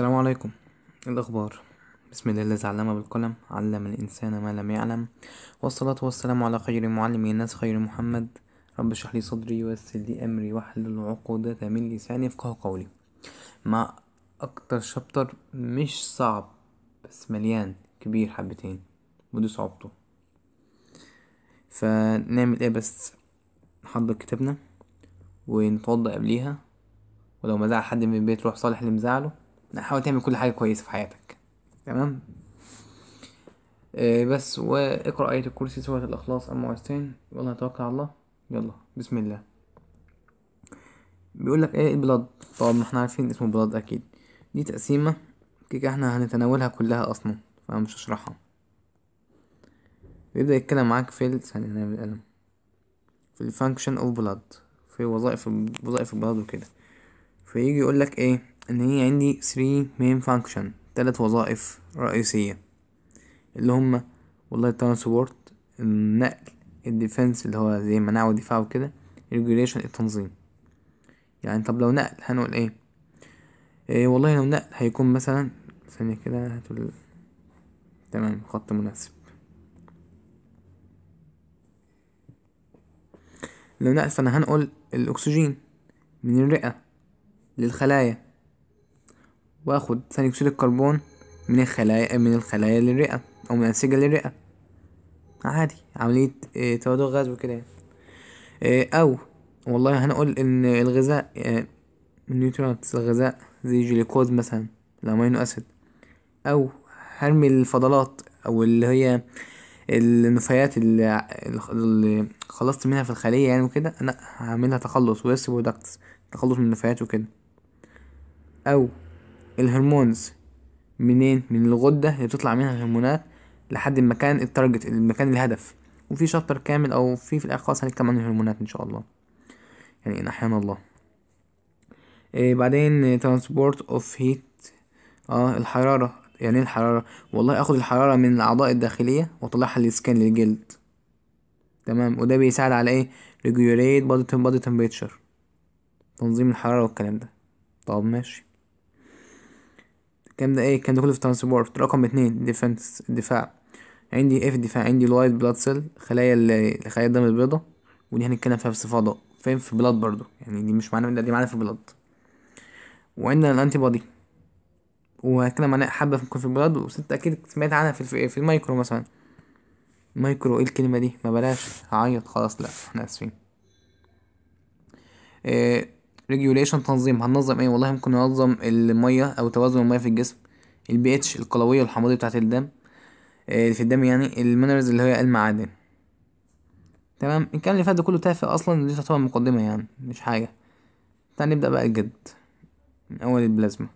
السلام عليكم إيه الأخبار بسم الله الذي علم بالقلم علم الإنسان ما لم يعلم والصلاة والسلام على خير معلم الناس خير محمد رب اشرح لي صدري ويسر لي أمري واحلل عقدة من لساني يفقه قولي مع أكتر شابتر مش صعب بس مليان كبير حبتين ودي صعوبته فنعمل ايه بس نحضر كتابنا ونتوضأ قبليها ولو مزعل حد من البيت روح صالح اللي مزعله حاول تعمل كل حاجة كويسة في حياتك تمام آه بس واقرأ آية الكرسي سورة الإخلاص أما عايزتين يلا توكل على الله يلا بسم الله بيقول لك ايه, إيه البلاد طبعا ما احنا عارفين اسمه بلاد اكيد دي تقسيمة كده احنا هنتناولها كلها اصلا فمش هشرحها بيبدأ يتكلم معاك في ثانية في القلم في الفانكشن اوف بلاد في وظائف وظائف البلاد وكده فيجي يقول لك ايه ان هي عندي 3 main function تلات وظائف رئيسية اللي هما والله transport النقل الديفنس اللي هو زي المناعة ودفاع وكده regulation التنظيم يعني طب لو نقل هنقول ايه, إيه والله لو نقل هيكون مثلا ثانية كده هتقول تمام خط مناسب لو نقل فانا هنقل الاكسجين من الرئة للخلايا وآخد ثاني أكسيد الكربون من الخلايا من الخلايا للرئة أو من أنسجة للرئة عادي عملية آه، تبادل غاز وكده يعني آه، أو والله هنقول إن الغذاء آه، النيوترونات الغذاء زي جلوكوز مثلا الأمينو أسيد أو هرمي الفضلات أو اللي هي النفايات اللي, خلصت منها في الخلية يعني وكده أنا هعملها تخلص ويس برودكتس تخلص من النفايات وكده أو الهرمونز منين من الغدة اللي بتطلع منها الهرمونات لحد المكان التارجت المكان الهدف وفي شابتر كامل او في في الاخر خالص هنتكلم عن الهرمونات ان شاء الله يعني ان احيانا الله إيه بعدين ترانسبورت اوف هيت اه الحرارة يعني ايه الحرارة والله اخد الحرارة من الاعضاء الداخلية واطلعها للسكان للجلد تمام وده بيساعد على ايه ريجوليت بادي بادي تمبريتشر تنظيم الحرارة والكلام ده طب ماشي الكلام ده ايه كان ده كله في ترانسبورت رقم اتنين ديفنس الدفاع عندي ايه في الدفاع عندي الوايت بلاد سيل خلايا الخلايا الدم البيضاء ودي هنتكلم فيها في باستفاضة فين في بلاد برضو يعني دي مش معانا دي معانا في بلاد وعندنا الانتي بودي وهتكلم عنها حبة في في البلاد وست اكيد سمعت عنها في, في المايكرو مثلا مايكرو ايه الكلمة دي ما بلاش هعيط خلاص لا احنا اسفين إيه ريجوليشن تنظيم هننظم ايه والله ممكن ننظم الميه او توازن الميه في الجسم البي اتش القلويه الحموضيه بتاعه الدم آه، في الدم يعني المينرالز اللي هي المعادن تمام الكلام اللي فات ده كله تافه اصلا دي تعتبر مقدمه يعني مش حاجه تعال نبدا بقى الجد من اول البلازما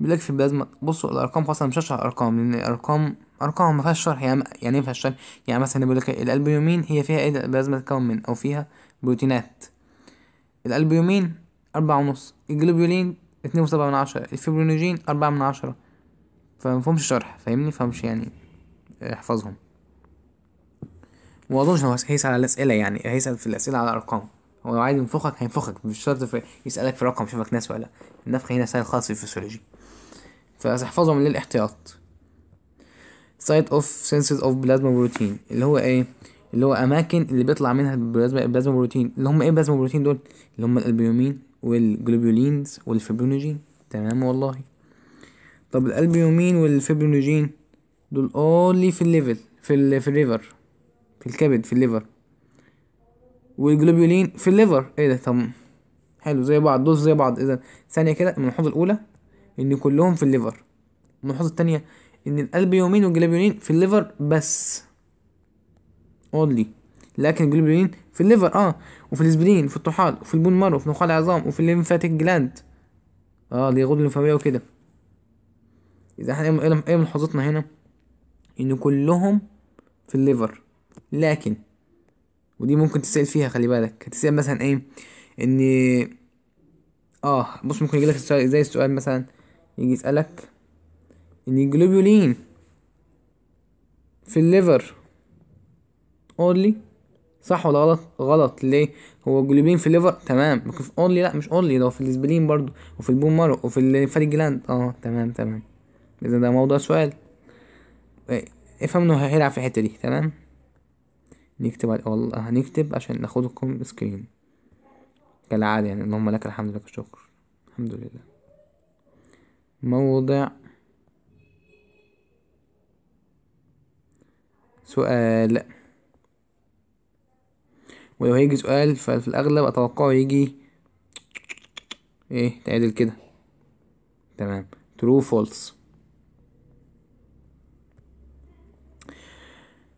بيقولك في البلازما بصوا الارقام خاصه مش هشرح ارقام لان الارقام ارقام ما فيهاش شرح يعني يعني ايه ما شرح يعني مثلا بيقول لك الالبومين هي فيها ايه بلازما تتكون من او فيها بروتينات الالبومين أربعة ونص الجلوبيولين اتنين وسبعة من عشرة الفيبرينوجين أربعة من عشرة فمفهمش شرح فاهمني فهمش يعني آه، احفظهم ومظنش هو هيسأل على الأسئلة يعني هيسأل في الأسئلة على الأرقام هو لو عايز ينفخك هينفخك مش شرط يسألك في رقم يشوفك ناس ولا النفخ هنا سهل خالص في الفسيولوجي فاحفظهم للاحتياط سايت اوف سينسز اوف بلازما بروتين اللي هو ايه اللي هو اماكن اللي بيطلع منها البلازما بروتين اللي هم ايه البلازما بروتين دول اللي هم الالبيومين والجلوبولينز والفيبرينوجين تمام والله طب الالبيومين والفيبرينوجين دول اونلي في الليفل في ال في الليفر في الكبد في الليفر والجلوبولين في الليفر ايه ده طب حلو زي بعض دول زي بعض اذا ثانيه كده الملحوظه الاولى ان كلهم في الليفر الملحوظه الثانيه ان الالبيومين والجلابيولين في الليفر بس اونلي لكن الجلوبولين في الليفر اه وفي الاسبرين في الطحال وفي البون مارو وفي نخاع العظام وفي الليمفاتيك جلاند اه غدد الليمفاوية وكده اذا احنا إيه, إيه, ايه ملاحظتنا هنا ان كلهم في الليفر لكن ودي ممكن تسأل فيها خلي بالك هتسأل مثلا ايه ان اه بص ممكن يجيلك السؤال زي السؤال مثلا يجي يسألك الجلوبولين في الليفر قول صح ولا غلط غلط ليه هو جلوبين في الليفر تمام لكن في اونلي لا مش اونلي ده في الاسبلين برضو وفي البون مارو وفي الفاتي جلاند اه تمام تمام اذا ده موضوع سؤال إيه، افهم انه هيلعب في الحته دي تمام نكتب والله هنكتب عشان ناخدكم سكرين كالعاده يعني اللهم لك الحمد لك الشكر الحمد لله موضع سؤال ولو هيجي سؤال ففي الأغلب أتوقعه يجي إيه تعادل كده تمام true false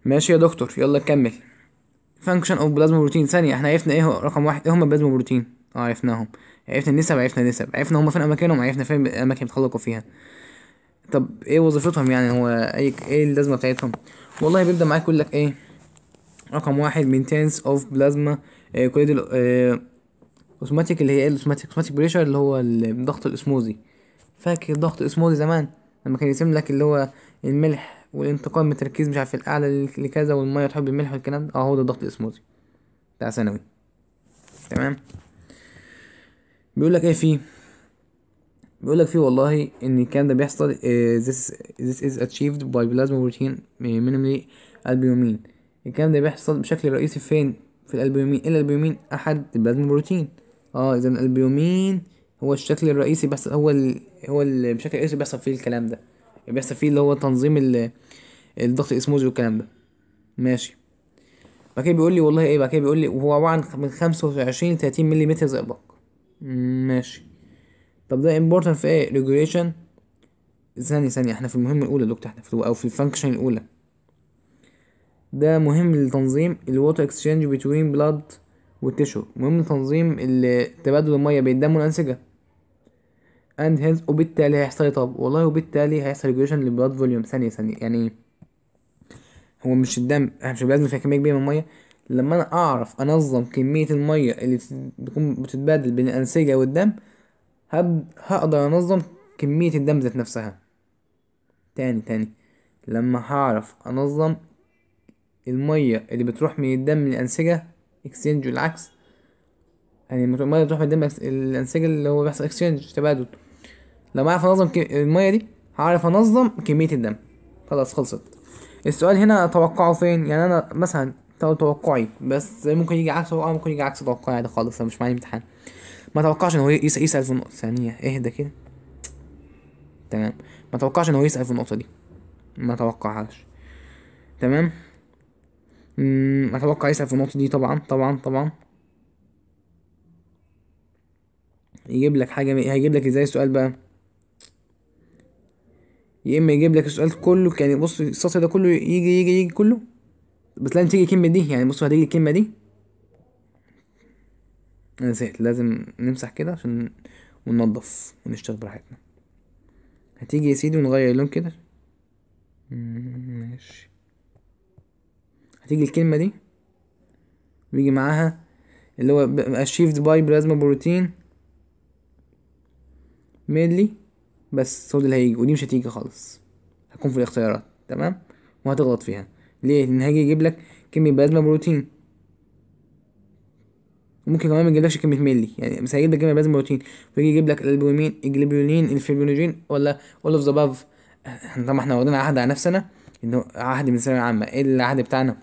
ماشي يا دكتور يلا كمل فانكشن اوف بلازما بروتين ثانية احنا عرفنا ايه رقم واحد ايه هما البلازما بروتين اه عرفناهم عرفنا النسب عرفنا النسب عرفنا هما فين اماكنهم عرفنا فين الاماكن بيتخلقوا فيها طب ايه وظيفتهم يعني هو ايه اللازمة بتاعتهم والله بيبدأ معاك يقول لك ايه رقم واحد مينتينس اوف بلازما كوليد اوسماتيك اللي هي الاوسماتيك اوسماتيك بريشر اللي هو الضغط الاسموزي فاكر ضغط الاسموزي زمان لما كان يسم لك اللي هو الملح والانتقال من التركيز مش عارف الاعلى لكذا والميه تحب الملح والكلام ده اه هو ده الضغط الاسموزي بتاع ثانوي تمام بيقول لك ايه فيه بيقول لك فيه والله ان الكلام ده بيحصل آه، this, this is achieved by plasma protein آه، minimally albumin الكلام ده بيحصل بشكل رئيسي فين في الالبومين الا إيه الالبومين احد البلازما بروتين اه اذا الالبومين هو الشكل الرئيسي بس هو ال... هو ال... بشكل رئيسي بيحصل فيه الكلام ده بيحصل فيه اللي هو تنظيم ال... الضغط الاسموزي والكلام ده ماشي بعد كده بيقول لي والله ايه بعد كده بيقول لي هو عباره عن من خمسة وعشرين 30 ملم زئبق ماشي طب ده important في ايه regulation ثانية ثانية احنا في المهمة الأولى دكتور احنا في أو في الفانكشن الأولى ده مهم لتنظيم الووتر اكسشينج بتوين بلاد والتشو مهم لتنظيم تبادل المية بين الدم والأنسجة اند هيلث وبالتالي هيحصل إيه؟ طب والله وبالتالي هيحصل ريجوليشن للبلاد فوليوم ثانية ثانية يعني هو مش الدم احنا مش لازم فيها كمية كبيرة من المية لما انا اعرف انظم كمية المية اللي بتكون بتتبادل بين الأنسجة والدم هب... هقدر انظم كمية الدم ذات نفسها تاني تاني لما هعرف انظم المية اللي بتروح من الدم للأنسجة اكسينج والعكس يعني المية بتروح من الدم للأنسجة اللي هو بيحصل اكسينج تبادل لما اعرف انظم المية دي هعرف انظم كمية الدم خلاص خلصت السؤال هنا توقعه فين يعني انا مثلا توقعي بس ممكن يجي عكسه او ممكن يجي عكس توقعي عادي خالص انا مش معايا امتحان ما توقعش ان هو يسال في النقطه ثانيه اهدى كده تمام ما توقعش ان هو يسال في النقطه دي ما توقعهاش تمام ما اتوقع يسال في النقطه دي طبعا طبعا طبعا يجيب لك حاجه هيجيب لك ازاي السؤال بقى يا اما يجيب لك السؤال كله يعني بص السطر ده كله يجي يجي يجي كله بس لازم تيجي الكلمه دي يعني بص هتيجي الكلمه دي انا زهقت لازم نمسح كده عشان وننضف ونشتغل براحتنا هتيجي يا سيدي ونغير اللون كده ماشي هتيجي الكلمة دي ويجي معاها اللي هو achieved by بلازما بروتين ميدلي بس هو ده اللي هيجي ودي مش هتيجي خالص هتكون في الاختيارات تمام وهتغلط فيها ليه لان هيجي يجيب لك كمية بلازما بروتين وممكن كمان ما يجيبلكش كميه ملي يعني مثلا يجيب لك كميه بلازما بروتين ويجي يجيب لك البومين الجلوبولين الفيبرينوجين ولا اول اوف ذا باف طبعا احنا واخدين عهد على نفسنا انه عهد من الثانويه العامه ايه العهد بتاعنا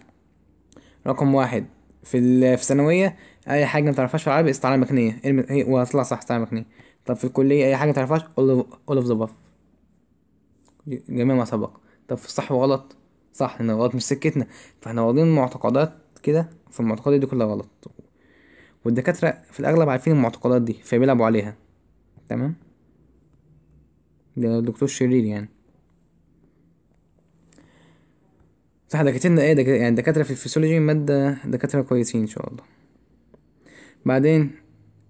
رقم واحد في في الثانويه اي حاجه ما تعرفهاش في العربي استعاره مكنيه ايه ايه وهتطلع صح استعاره مكنيه طب في الكليه اي حاجه ما تعرفهاش اول اوف ذا باف جميع ما سبق طب في الصح وغلط صح ان الغلط مش سكتنا فاحنا واخدين معتقدات كده فالمعتقدات دي كلها غلط والدكاترة في الأغلب عارفين المعتقدات دي فبيلعبوا عليها تمام ده دكتور شرير يعني صح دكاترة ايه دك... يعني دكاترة في الفسيولوجي مادة دكاترة كويسين ان شاء الله بعدين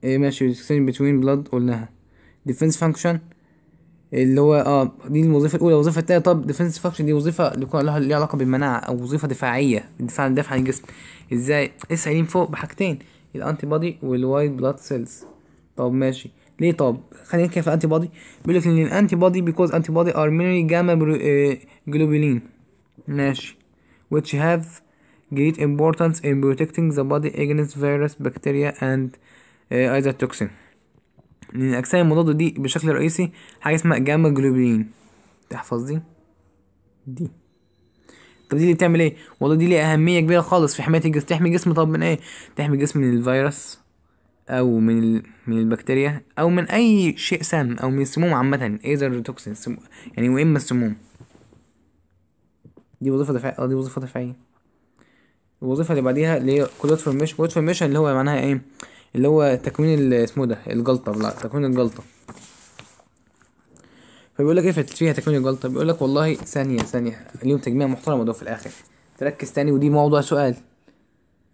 ايه ماشي exchange بتوين بلاد قلناها ديفينس فانكشن اللي هو اه دي الوظيفه الاولى الوظيفه الثانيه طب ديفنس فانكشن دي وظيفه لها ليها علاقه بالمناعه او وظيفه دفاعيه الدفاع عن عن الجسم ازاي اسال إيه فوق بحاجتين الانتي بودي والوايت بلاد سيلز طب ماشي ليه طب خلينا نتكلم في الانتي بودي بيقول لك ان الانتي بودي بيكوز انتي بودي ار ميري جاما جلوبولين ماشي which have great importance in protecting the body against virus bacteria and uh, آه، other toxin لان الاجسام المضاده دي بشكل رئيسي حاجه اسمها جاما جلوبولين تحفظ دي دي طب دي اللي بتعمل ايه والله دي ليها اهميه كبيره خالص في حمايه الجسم تحمي الجسم طب من ايه تحمي الجسم من الفيروس او من ال... من البكتيريا او من اي شيء سام او من السموم عامه ايزر توكسين سم... يعني واما السموم دي وظيفه دفاعيه اه دي وظيفه دفاعيه الوظيفه اللي بعديها اللي هي كود فورميشن كود فورميشن اللي هو معناها ايه اللي هو تكوين اسمه ده الجلطه لا تكوين الجلطه فبيقول لك ايه فيها تكوين الجلطه بيقول لك والله ثانيه ثانيه اليوم تجميع محترم وده في الاخر تركز تاني ودي موضوع سؤال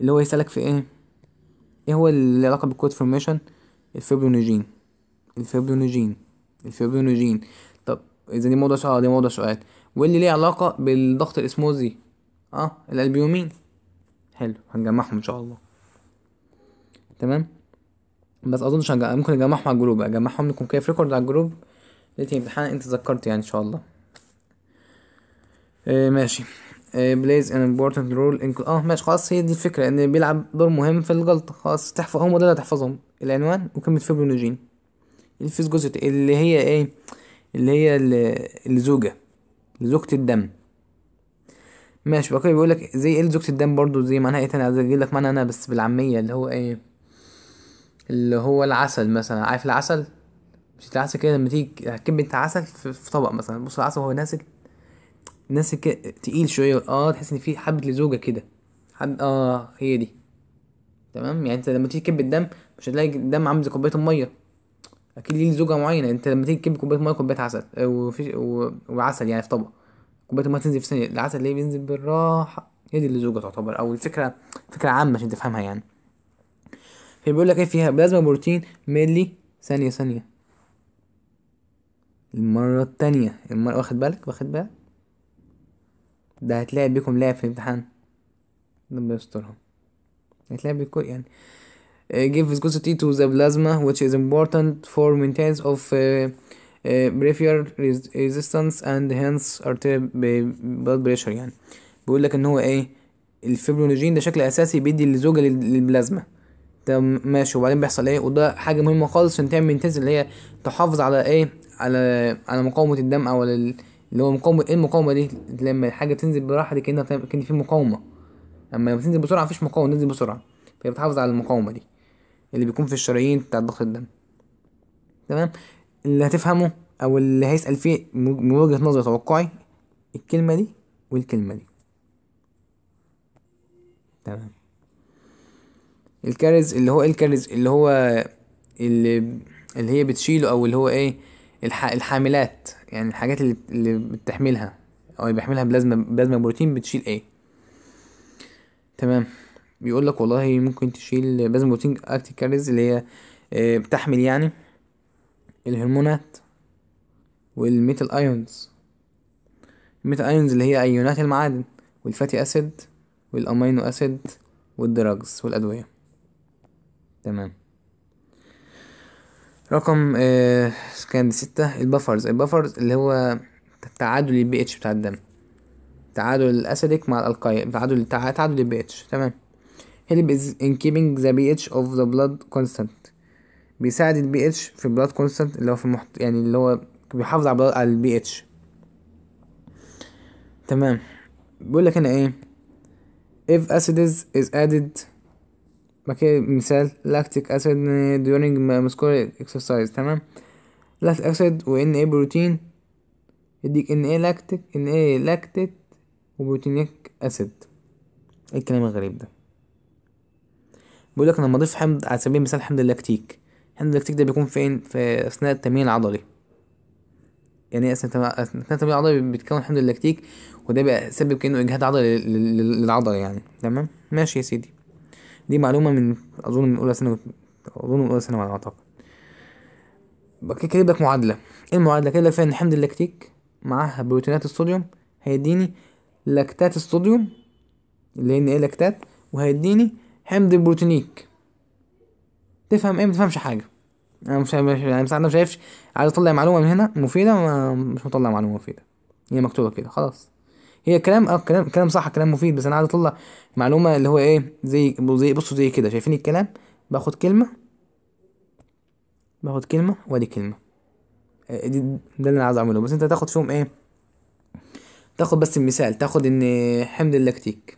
اللي هو يسالك في ايه ايه هو اللي علاقه بالكود فورميشن الفيبرونيجين الفيبرونيجين الفيبرونيجين طب اذا دي موضوع سؤال دي موضوع سؤال واللي ليه علاقه بالضغط الاسموزي اه الالبيومين حلو هنجمعهم ان شاء الله تمام بس اظنش هنجمع. ممكن اجمعهم على الجروب اجمعهم لكم كده في ريكورد على الجروب ليله يعني الامتحان انت ذكرت يعني ان شاء الله آه ماشي بلايز ان امبورتنت رول ان اه ماشي خلاص هي دي الفكره ان بيلعب دور مهم في الجلطه خلاص تحفظ هم دول هتحفظهم العنوان وكلمه فيبرونوجين الفيس جزء اللي هي ايه اللي هي الزوجه زوجة الدم ماشي بقى بيقول لك زي ايه زوجة الدم برضو زي معناها ايه تاني عايز اجيب لك معنى انا بس بالعاميه اللي هو ايه اللي هو العسل مثلا عارف العسل مش العسل كده لما تيجي هتكب انت عسل في طبق مثلا بص العسل وهو ناسك ناسك كده تقيل شويه اه تحس ان في حبه لزوجه كده حب اه هي دي تمام يعني انت لما تيجي تكب الدم مش هتلاقي الدم عامل زي كوبايه الميه اكيد ليه لزوجة معينه انت لما تيجي تكب كوبايه ميه كوبايه عسل آه، وفي و... وعسل يعني في طبق كوبايه الميه تنزل في ثانيه العسل ليه بينزل بالراحه هي دي اللزوجة تعتبر او الفكره فكره عامه عشان تفهمها يعني فبيقول لك ايه فيها بلازما بروتين ملي ثانيه ثانيه المرة التانية المرة واخد بالك واخد بالك ده هتلاقي بيكم لاعب في الامتحان ربنا يسترهم هتلاقي بيكم يعني uh, give viscosity to the plasma which is important for maintenance of uh, uh, peripheral resistance and hence arterial blood pressure يعني بيقول لك ان هو ايه الفيبرونيجين ده شكل اساسي بيدي اللزوجه للبلازما ده ماشي وبعدين بيحصل ايه وده حاجه مهمه خالص عشان تعمل مينتنس اللي هي تحافظ على ايه على على مقاومه الدم او اللي هو مقاومه ايه المقاومه دي لما الحاجه بتنزل براحه دي كانها كان في مقاومه اما لما تنزل بسرعه مفيش مقاومه تنزل بسرعه فهي بتحافظ على المقاومه دي اللي بيكون في الشرايين بتاع ضغط الدم تمام اللي هتفهمه او اللي هيسال فيه من وجهه نظري توقعي الكلمه دي والكلمه دي تمام الكارز اللي هو إيه الكارز اللي هو اللي اللي هي بتشيله او اللي هو ايه الح... الحاملات يعني الحاجات اللي, اللي بتحملها او اللي بيحملها بلازما بلازما بروتين بتشيل ايه تمام بيقول لك والله ممكن تشيل بلازما بروتين اكتيف كاريز اللي هي آه، بتحمل يعني الهرمونات والميتال ايونز الميتال ايونز اللي هي ايونات المعادن والفاتي اسيد والامينو اسيد والدراجز والادويه تمام رقم آه كان ستة البفرز البفرز اللي هو تعادل البي اتش بتاع الدم تعادل الاسيديك مع الالكاي تعادل تعادل البي اتش تمام help is in keeping the pH of the blood constant بيساعد البي اتش في بلاد كونستانت اللي هو في المحت... يعني اللي هو بيحافظ على على البي اتش تمام بيقول لك هنا ايه if acids is added مثال لاكتيك اسيد during مسكول exercise تمام لاكتيك اسيد و ان ايه بروتين يديك ان ايه لاكتيك ان ايه لاكتيك وبروتينيك اسيد ايه الكلام الغريب ده بيقولك لك لما اضيف حمض على سبيل المثال حمض اللاكتيك حمض اللاكتيك ده بيكون فين في اثناء التمرين العضلي يعني اثناء التمرين العضلي بيتكون حمض اللاكتيك وده بيسبب كانه اجهاد عضلي للعضله يعني تمام ماشي يا سيدي دي معلومه من اظن من اولى ثانوي اظن من اولى ثانوي على اعتقد كده لك معادله ايه المعادله كده فيها ان حمض اللاكتيك معاها بروتينات الصوديوم هيديني لاكتات الصوديوم اللي هي ايه لاكتات وهيديني حمض البروتينيك تفهم ايه متفهمش حاجه انا مش مش يعني مش عايز اطلع معلومه من هنا مفيده ما مش مطلع معلومه مفيده هي مكتوبه كده خلاص هي كلام اه كلام كلام صح كلام مفيد بس انا عايز اطلع معلومه اللي هو ايه زي زي بصوا زي كده شايفين الكلام باخد كلمه باخد كلمه وادي كلمه آه، دي ده اللي انا عايز اعمله بس انت تاخد فيهم ايه تاخد بس المثال تاخد ان حمض اللاكتيك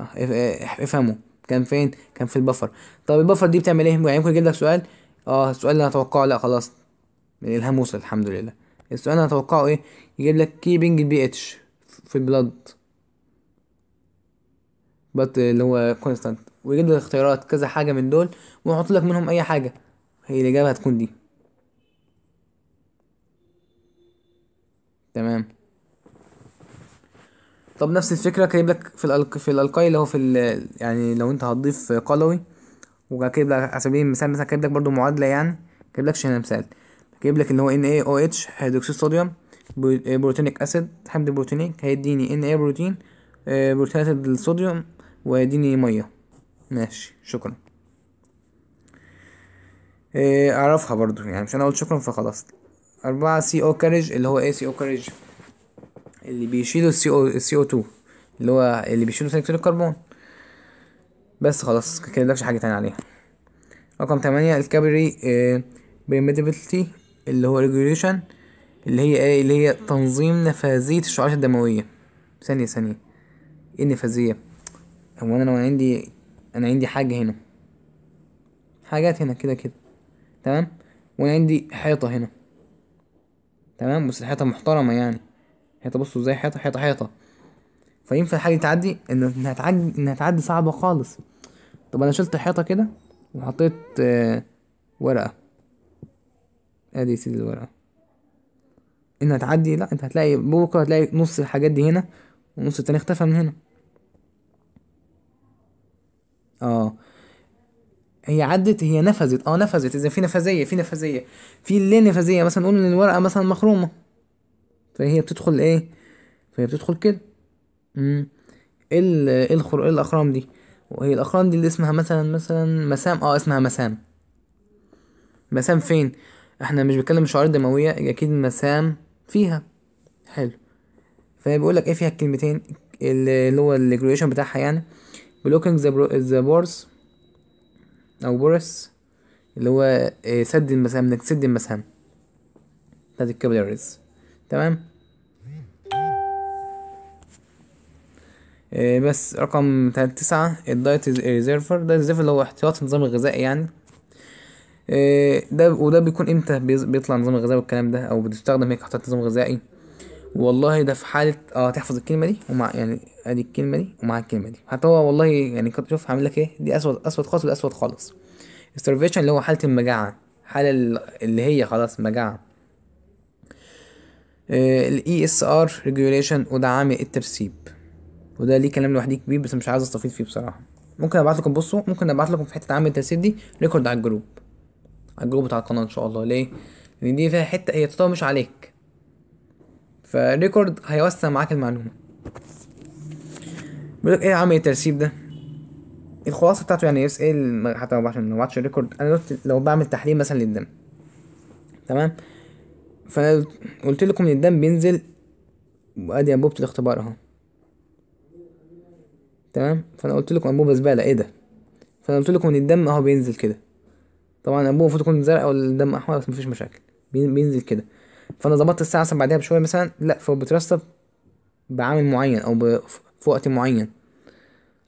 آه، آه، افهموا كان فين كان في البفر طب البفر دي بتعمل ايه يعني ممكن يجيب لك سؤال اه السؤال اللي انا اتوقعه لا خلاص الهام وصل الحمد لله السؤال هتوقعه ايه يجيب لك keeping البي اتش في البلد بط اللي هو كونستانت ويجيب لك اختيارات كذا حاجه من دول ويحط لك منهم اي حاجه هي الاجابه هتكون دي تمام طب نفس الفكره كاتب لك في الالك في الالكاي اللي هو في ال... يعني لو انت هتضيف قلوي وكاتب لك على سبيل المثال مثلا كاتب لك برضو معادله يعني كاتب لك هنا مثال جايب لك اللي هو ان اي او اتش هيدروكسيد صوديوم بروتينيك اسيد حمض بروتينيك هيديني ان اي بروتين آه، بروتينات الصوديوم وهيديني ميه ماشي شكرا آه، اعرفها برضو يعني مش انا قلت شكرا فخلاص أربعة سي او كارج اللي هو ايه سي او كارج اللي بيشيلوا السي او السي او 2 اللي هو اللي بيشيلوا ثاني اكسيد الكربون بس خلاص كده حاجه تانية عليها رقم تمانية الكابري آه، بريميتابيلتي اللي هو ريجوليشن اللي هي ايه اللي هي تنظيم نفاذية الشعاعات الدموية ثانية ثانية ايه النفاذية هو انا لو عندي انا عندي حاجة هنا حاجات هنا كده كده تمام وانا عندي حيطة هنا تمام بس الحيطة محترمة يعني حيطة بصوا زي حيطة حيطة حيطة فينفع الحاجة تعدي انها تعدي انها تعدي صعبة خالص طب انا شلت حيطة كده وحطيت آه، ورقة ادي سيد الورقة انها تعدي لا انت هتلاقي بكرة هتلاقي نص الحاجات دي هنا ونص التاني اختفى من هنا اه هي عدت هي نفذت اه نفذت اذا في نفذيه في نفذيه في ليه نفذيه مثلا نقول ان الورقه مثلا مخرومه فهي بتدخل ايه فهي بتدخل كده امم ايه الخر ايه الاخرام دي وهي الاخرام دي اللي اسمها مثلا مثلا مسام اه اسمها مسام مسام فين احنا مش بنتكلم شعار دمويه اكيد المسام فيها حلو فبيقول لك ايه فيها الكلمتين اللي هو الجريشن بتاعها يعني بلوكينج ذا بورس او بورس اللي هو آه، سد المسام انك تسد المسام بتاعت الكابلاريز تمام آه، بس رقم تسعة الدايت ريزيرفر ده ريزيرفر اللي هو احتياط النظام الغذائي يعني آه، ده وده بيكون امتى بيطلع نظام الغذاء والكلام ده او بتستخدم هيك كحطات نظام غذائي والله ده في حاله اه تحفظ الكلمه دي ومع يعني ادي الكلمه دي ومع الكلمه دي حتى هو والله يعني كنت شوف هعمل لك ايه دي اسود اسود خالص ودي اسود خالص starvation اللي هو حاله المجاعه حاله اللي هي خلاص مجاعه الاي اس ار ريجوليشن وده عامل الترسيب وده ليه كلام لوحدي كبير بس مش عايز استفيض فيه بصراحه ممكن ابعت لكم بصوا ممكن ابعت لكم في حته عامل الترسيب دي ريكورد على الجروب على الجروب بتاع القناه ان شاء الله ليه لان دي فيها حته هي تطور مش عليك فالريكورد هيوسع معاك المعلومه بيقولك ايه عامل إيه الترسيب ده إيه الخلاصه بتاعته يعني ايه حتى لو بعمل ما بعتش الريكورد انا لو بعمل تحليل مثلا للدم تمام فانا قلت لكم ان الدم بينزل وادي انبوبه الاختبار اهو تمام فانا قلت لكم انبوبه زباله ايه ده فانا قلت لكم ان الدم اهو بينزل كده طبعا ابوه المفروض يكون زرق او الدم احمر بس مفيش مشاكل بينزل كده فانا ظبطت الساعه مثلا بعدها بشويه مثلا لا فهو بيترسب بعامل معين او في وقت معين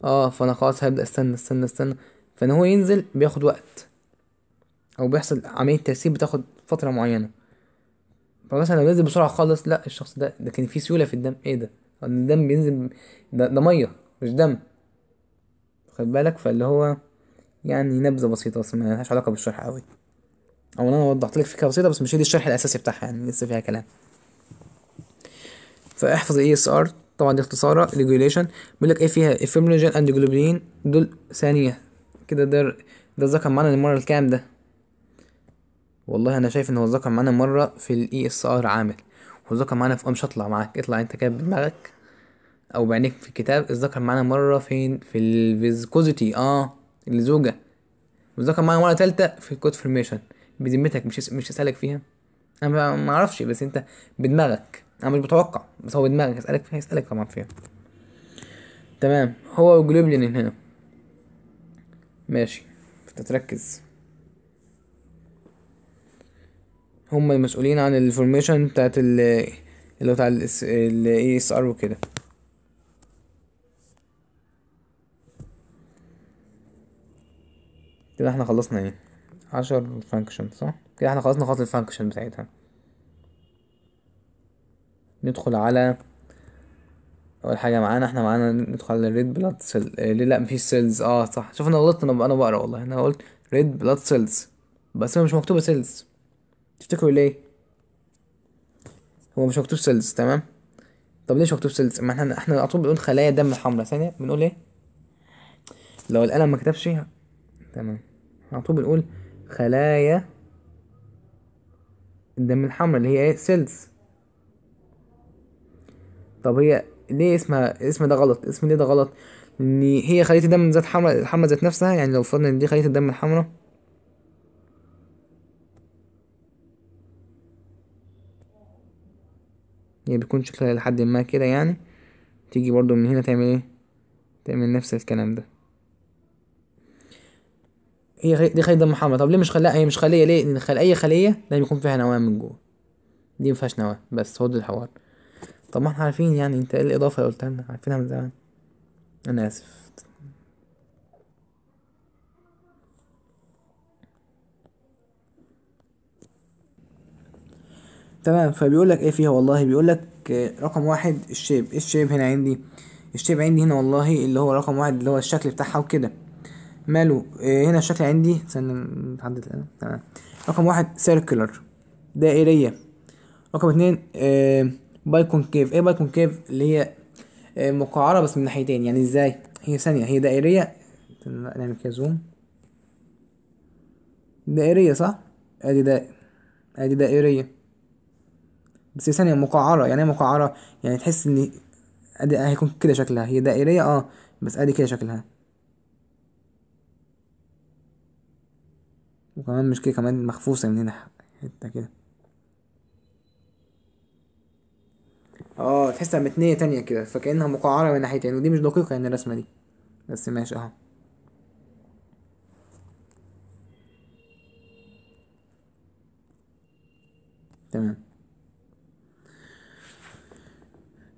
اه فانا خلاص هبدا استنى استنى استنى فان هو ينزل بياخد وقت او بيحصل عمليه ترسيب بتاخد فتره معينه فمثلا لو نزل بسرعه خالص لا الشخص ده ده كان فيه سيوله في الدم ايه ده الدم بينزل ده, ده ميه مش دم خد بالك فاللي هو يعني نبذه بسيطه بس ما لهاش علاقه بالشرح قوي او انا وضحت لك فكره بسيطه بس مش هي دي الشرح الاساسي بتاعها يعني لسه فيها كلام فاحفظ اي اس ار طبعا دي اختصاره ريجوليشن بيقول لك ايه فيها افيمينوجين اند جلوبولين دول ثانيه كده ده ده ذكر معانا المره الكام ده والله انا شايف ان هو ذكر معانا مره في الاي اس ار عامل وذكر معانا في مش اطلع معاك اطلع انت كده بدماغك او بعينيك في الكتاب اتذكر معانا مره فين في الفيزكوزيتي اه لزوجة وذكر معاها مرة تالتة في الكود فورميشن بذمتك مش مش هسألك فيها انا ما اعرفش بس انت بدماغك انا مش بتوقع بس هو بدماغك هسألك فيها هسألك طبعا فيها تمام هو وجلوبلين هنا ماشي تركز هم المسؤولين عن الفورميشن بتاعت ال اللي هو بتاع الاي اس ار وكده كده احنا خلصنا ايه عشر فانكشن صح كده احنا خلصنا خط الفانكشن بتاعتها ندخل على اول حاجه معانا احنا معانا ندخل على الريد بلاد سيل ليه لا مفيش سيلز اه صح شوف انا غلطت انا انا بقرا والله انا قلت ريد بلاد سيلز بس هو مش مكتوبه سيلز تفتكروا ليه هو مش مكتوب سيلز تمام طب ليه مش مكتوب سيلز ما احنا احنا على طول بنقول خلايا دم حمراء ثانيه بنقول ايه لو القلم ما كتبش تمام على طول بنقول خلايا الدم الحمراء اللي هي ايه سيلز طب هي ليه اسمها اسم ده غلط اسم ليه ده غلط ان هي خليه الدم ذات حمراء الحمراء ذات نفسها يعني لو فرضنا ان دي خليه الدم الحمراء هي بيكون شكلها لحد ما كده يعني تيجي برضو من هنا تعمل ايه تعمل نفس الكلام ده هي دي خلية دم حمراء طب ليه مش خلايا هي مش خلية ليه لأن خل... أي خلية لازم يكون فيها نواة من جوه دي مفيهاش نواة بس هو الحوار طب ما احنا عارفين يعني انت ايه الإضافة اللي قلتها لنا عارفينها من زمان أنا آسف تمام فبيقول لك ايه فيها والله بيقول لك رقم واحد الشيب إيه الشيب هنا عندي الشيب عندي هنا والله اللي هو رقم واحد اللي هو الشكل بتاعها وكده ماله آه، هنا الشكل عندي استنى نحدد الآن آه، تمام رقم واحد سيركلر دائرية رقم اتنين بايكونكيف آه، ايه بايكونكيف اللي هي مقعرة بس من ناحيتين يعني ازاي هي ثانية هي دائرية نعمل كده زوم دائرية صح ادي دا ادي دائرية بس هي ثانية مقعرة يعني ايه مقعرة يعني تحس ان ادي هيكون كده شكلها هي دائرية اه بس ادي كده شكلها وكمان مش كده كمان مخفوصة من هنا حتة كده اه تحسها متنية تانية كده فكأنها مقعرة من ناحيتين ودي مش دقيقة يعني الرسمة دي بس ماشي اهو تمام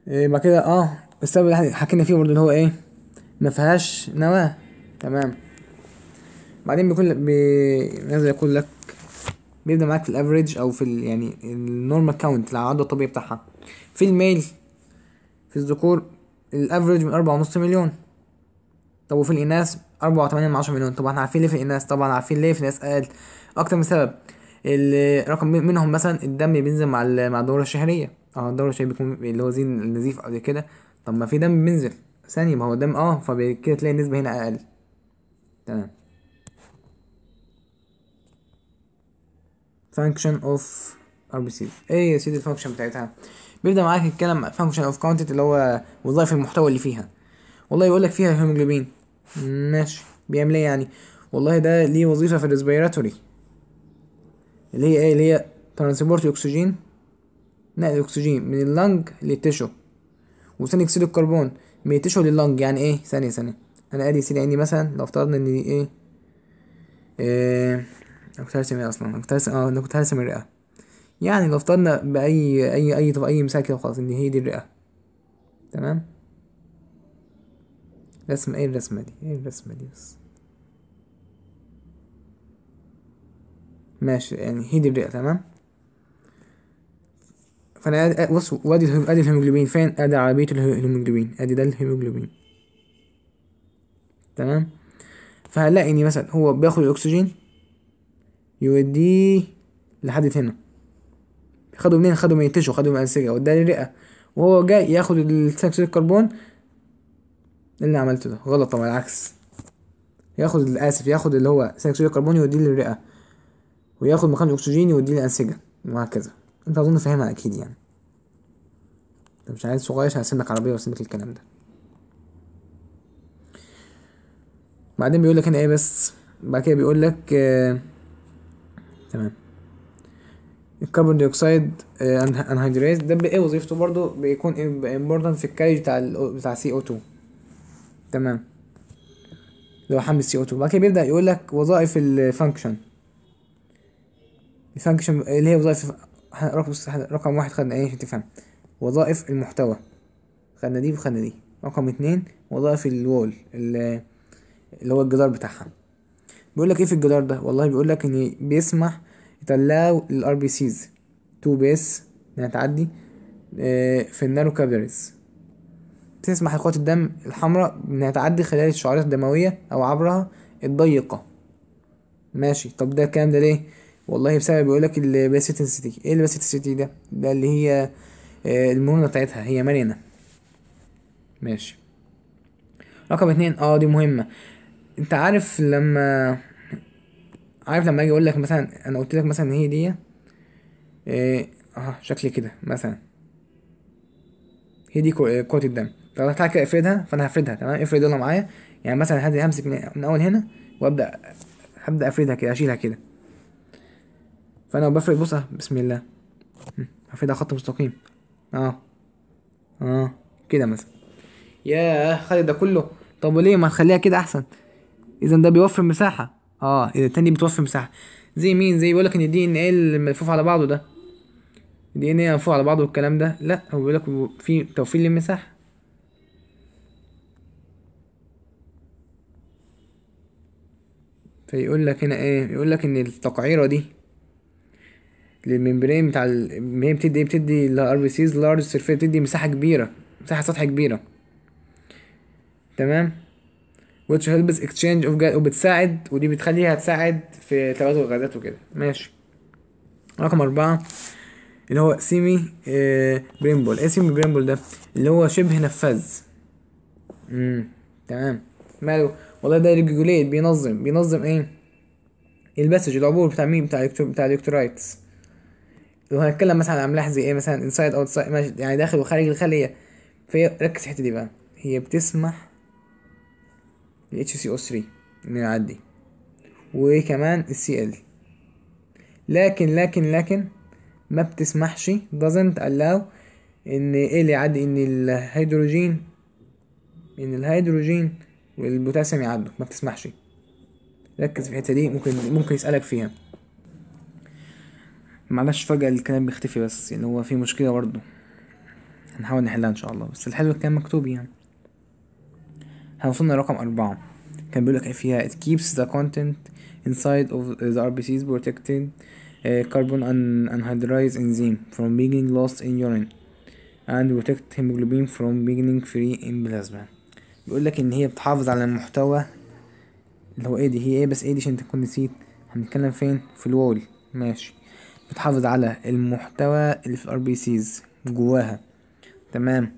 إيه بعد كده اه السبب اللي حكينا فيه برضه اللي هو ايه ما فيهاش نواه تمام بعدين بيكون بينزل يقول لك بيبدا معاك في الافريج او في ال يعني النورمال كاونت العدد الطبيعي بتاعها في الميل في الذكور الافريج من أربعة ونص مليون طب وفي الاناث أربعة وتمانية من عشرة مليون طبعا احنا عارفين ليه في الاناث طبعا عارفين ليه في الناس اقل اكتر من سبب الرقم منهم مثلا الدم بينزل مع مع الدوره الشهريه اه الدوره الشهريه بيكون اللي هو زين النزيف او زي كده طب ما في دم بينزل ثانيه ما هو دم اه فكده تلاقي النسبه هنا اقل تمام فانكشن اوف ار بي سي ايه يا سيدي الفانكشن بتاعتها بيبدا معاك يتكلم فانكشن اوف كونتنت اللي هو وظائف المحتوى اللي فيها والله يقول لك فيها هيموجلوبين ماشي بيعمل ايه يعني والله ده ليه وظيفه في الريسبيراتوري اللي هي ايه اللي هي ترانسبورت اكسجين نقل الاكسجين من اللنج للتشو وثاني اكسيد الكربون من التشو لللنج يعني ايه ثانيه ثانيه انا ادي سيدي عندي مثلا لو افترضنا ان دي ايه, إيه انا كنت هرسم ايه اصلا انا كنت هرسم اه انا كنت هرسم الرئه يعني لو افترضنا باي اي اي طب اي مثال كده خالص ان هي دي الرئه تمام رسم ايه الرسمه دي ايه الرسمه دي بس ماشي يعني هي دي الرئه تمام فانا بص وادي ادي الهيموجلوبين فين ادي عربيه الهيموجلوبين ادي ده الهيموجلوبين تمام فهنلاقي ان مثلا هو بياخد الاكسجين يوديه لحد هنا خدوا منين خدوا من التشو خدوا من الانسجه وده الرئة وهو جاي ياخد الثاني اكسيد الكربون إيه اللي عملته ده غلط طبعا العكس ياخد الاسف ياخد اللي هو ثاني اكسيد الكربون يوديه للرئه وياخد مكان الاكسجين يوديه للانسجه وهكذا انت اظن فاهمها اكيد يعني انت مش عايز صغير عشان سنك عربيه واسيبلك الكلام ده بعدين بيقول لك هنا ايه بس بعد كده بيقول لك آه تمام الكربون ديوكسيد آه، انهيدريز ده ايه وظيفته برضو بيكون امبورتنت في الكارج بتاع ال بتاع سي او 2 تمام اللي هو حمل سي او 2 بعد كده بيبدا يقول لك وظائف الفانكشن الفانكشن اللي هي وظائف رقم واحد خدنا ايه عشان تفهم وظائف المحتوى خدنا دي وخدنا دي رقم اتنين وظائف الوول اللي هو الجدار بتاعها بيقول لك ايه في الجدار ده والله بيقول لك ان بيسمح يطلعوا الار بي سيز تو بيس انها تعدي آه، في النارو كابلريز تسمح لخطوط الدم الحمراء انها تعدي خلال الشعيرات الدمويه او عبرها الضيقه ماشي طب ده الكلام ده ليه والله بسبب بيقولك الباسيتنسيتي ايه الباسيتنسيتي ده ده اللي هي آه، المرونه بتاعتها هي مرنه ماشي رقم اتنين اه دي مهمه انت عارف لما عارف لما اجي اقول لك مثلا انا قلت لك مثلا ان هي دي إيه، اه شكل كده مثلا هي دي كرة آه، الدم طب تعالى كده افردها فانا هفردها تمام افرد يلا معايا يعني مثلا هدي همسك من اول هنا وابدا هبدا افردها كده اشيلها كده فانا بفرد بص بسم الله هفردها خط مستقيم اه اه كده مثلا ياه خلي ده كله طب وليه ما نخليها كده احسن اذا ده بيوفر مساحه اه اذا إيه، التاني متوفر مساحه زي مين زي بيقول لك ان الدي ان ايه الملفوف على بعضه ده الدي ان ايه ملفوف على بعضه والكلام ده لا هو بيقول لك في توفير للمساحه فيقول لك هنا ايه يقول لك ان التقعيره دي للممبرين بتاع ال... هي بتدي ايه بتدي الار بي سيز لارج سيرفيس بتدي مساحه كبيره مساحه سطح كبيره تمام which helps exchange of gas وبتساعد ودي بتخليها تساعد في تبادل الغازات وكده ماشي رقم أربعة اللي هو سيمي بريمبول آه، ايه سيمي بريمبول ده اللي هو شبه نفاذ امم تمام ماله والله ده ريجوليت بينظم بينظم ايه الباسج العبور بتاع مين بتاع الكترو... بتاع الكترايتس لو هنتكلم مثلا عن املاح زي ايه مثلا انسايد اوتسايد يعني داخل وخارج الخليه فهي ركز الحته دي بقى هي بتسمح ال HCO3 انه يعدي وكمان ال CL لكن لكن لكن ما بتسمحش doesn't allow ان ايه اللي يعدي ان الهيدروجين ان الهيدروجين والبوتاسيوم يعدوا ما بتسمحش ركز في الحته دي ممكن ممكن يسالك فيها معلش فجأة الكلام بيختفي بس يعني هو في مشكلة برضه هنحاول نحلها إن شاء الله بس الحلو الكلام مكتوب يعني هنوصلنا لرقم أربعة كان بيقولك ايه فيها it keeps the content inside of the RBCs protected uh, carbon and anhydrase enzyme from being lost in urine and protect hemoglobin from being free in plasma بيقول لك ان هي بتحافظ على المحتوى اللي هو ايه دي هي ايه بس ايه دي عشان تكون نسيت هنتكلم فين في الوول ماشي بتحافظ على المحتوى اللي في الار بي سيز جواها تمام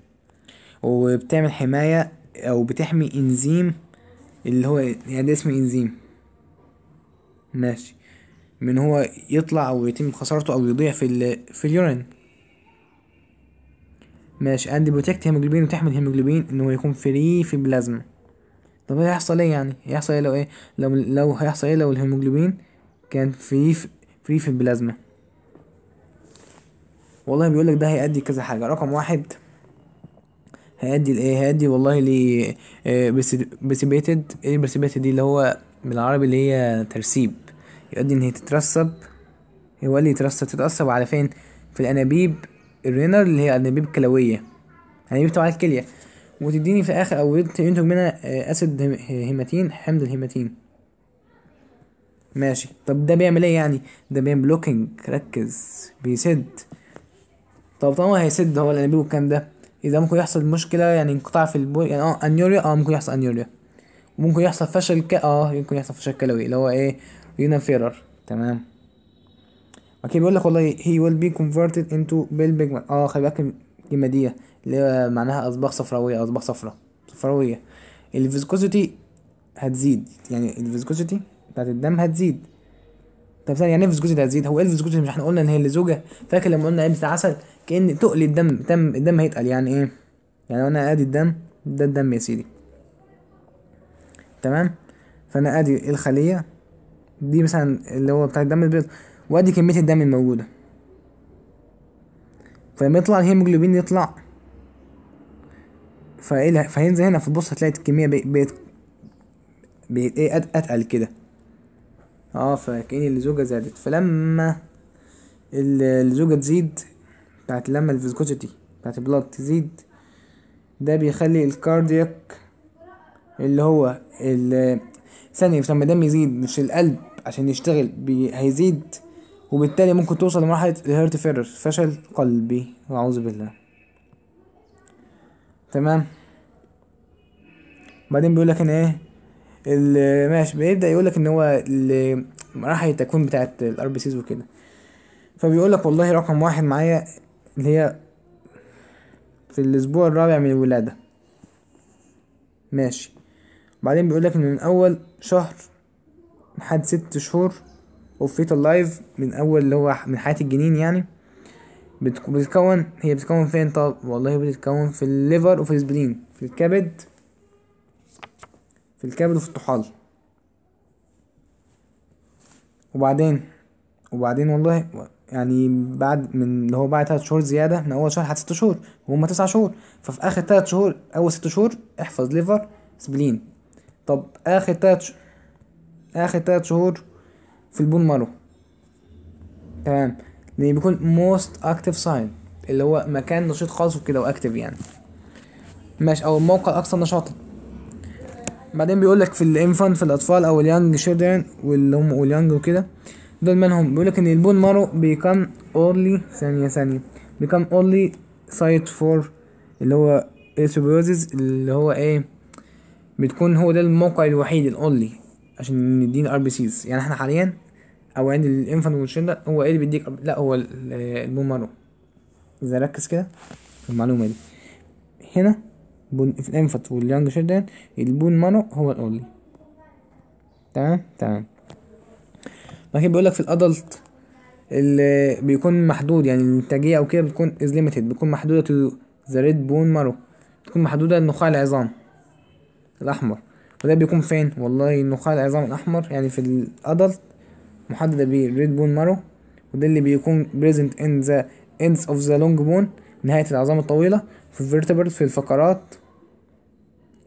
وبتعمل حماية او بتحمي انزيم اللي هو يعني ده اسمه انزيم ماشي من هو يطلع او يتم خسارته او يضيع في ال في اليورين ماشي عندي بروتكت هيموجلوبين وتحمي الهيموجلوبين ان هو يكون فري في البلازما طب هيحصل ايه يعني هيحصل ايه لو ايه لو لو هيحصل ايه لو الهيموجلوبين كان فري فري في البلازما والله بيقولك ده هيأدي كذا حاجة رقم واحد هادي الايه هادي والله ل آه، برسبيتد إيه بسيبيتد دي اللي هو بالعربي اللي هي ترسيب يؤدي إن هي تترسب هو اللي يترسب تترسب على فين في الأنابيب الرينر اللي هي أنابيب كلويه أنابيب تبع الكلية وتديني في الآخر أو ينتج منها آه، أسيد هيماتين حمض الهيماتين ماشي طب ده بيعمل ايه يعني ده بيعمل بلوكينج ركز بيسد طب طالما هيسد هو الانابيب والكلام ده اذا ممكن يحصل مشكله يعني انقطاع في البو يعني اه انيوريا اه ممكن يحصل انيوريا وممكن يحصل فشل ك... اه ممكن يحصل فشل كلوي اللي هو ايه رينا فيرر تمام اوكي بيقول لك والله هي ويل بي converted into بيل بيجمنت اه خلي بالك الكلمه دي اللي معناها اصباغ صفراويه اصباغ صفراء صفراويه الفيسكوسيتي هتزيد يعني الفيسكوسيتي بتاعت الدم هتزيد طب ثانيه يعني نفس جوزي ده هتزيد هو الفس جوزي مش احنا قلنا ان هي اللي زوجه فاكر لما قلنا علبه عسل كان تقلي الدم دم الدم هيتقل يعني ايه يعني انا ادي الدم ده الدم يا سيدي تمام فانا ادي الخليه دي مثلا اللي هو بتاع الدم البيض وادي كميه الدم الموجوده فلما يطلع الهيموجلوبين يطلع فايه فهينزل هنا في البص هتلاقي الكميه بقت بقت ايه اتقل كده اه فكأن اللزوجة زادت فلما اللزوجة تزيد بتاعت لما الفيسكوسيتي بتاعت البلاد تزيد ده بيخلي الكاردياك اللي هو ال ثانية لما الدم يزيد مش القلب عشان يشتغل بي هيزيد وبالتالي ممكن توصل لمرحلة الهيرت فيرر فشل قلبي أعوذ بالله تمام بعدين بيقول لك ان ايه ماشي بيبدا يقول لك ان هو مراحل التكوين بتاعه الار بي سيز وكده فبيقول لك والله رقم واحد معايا اللي هي في الاسبوع الرابع من الولاده ماشي بعدين بيقول لك ان من اول شهر لحد ست شهور فيت لايف من اول اللي هو من حياه الجنين يعني بتكون هي بتتكون فين طب والله بتتكون في الليفر وفي السبلين في الكبد في الكبد وفي الطحال وبعدين وبعدين والله يعني بعد من اللي هو بعد تلات شهور زيادة من أول شهر لحد ست شهور وهم تسع شهور ففي آخر تلات شهور أول ست شهور احفظ ليفر سبلين طب آخر تلات شهور آخر تلات شهور في البون مارو تمام لأن يعني بيكون موست أكتف ساين اللي هو مكان نشيط خالص وكده وأكتف يعني ماشي أو الموقع الأكثر نشاطا بعدين بيقول لك في الانفان في الاطفال او اليانج شيلدرن يعني، واللي هم واليانج وكده دول منهم بيقول لك ان البون مارو بيكم اورلي ثانيه ثانيه بيكم اورلي سايت فور اللي هو ايسوبيوزيز اللي هو ايه بتكون هو ده الموقع الوحيد الاونلي عشان يديني ار بي سيز يعني احنا حاليا او عند الانفان والشيلدرن هو ايه اللي بيديك لا هو البون مارو اذا ركز كده في المعلومه دي هنا في الانفت واليانج شيلدرن البون مانو هو الاولي تمام تمام لكن بيقول لك في الادلت اللي بيكون محدود يعني الانتاجيه او كده بتكون از ليميتد بتكون محدوده تو ذا ريد بون مارو بتكون محدوده النخاع العظام الاحمر وده بيكون فين والله نخاع العظام الاحمر يعني في الادلت محدده بالريد بون مارو وده اللي بيكون بريزنت ان ذا ends of the long bone نهايه العظام الطويله في الفيرتبرز في الفقرات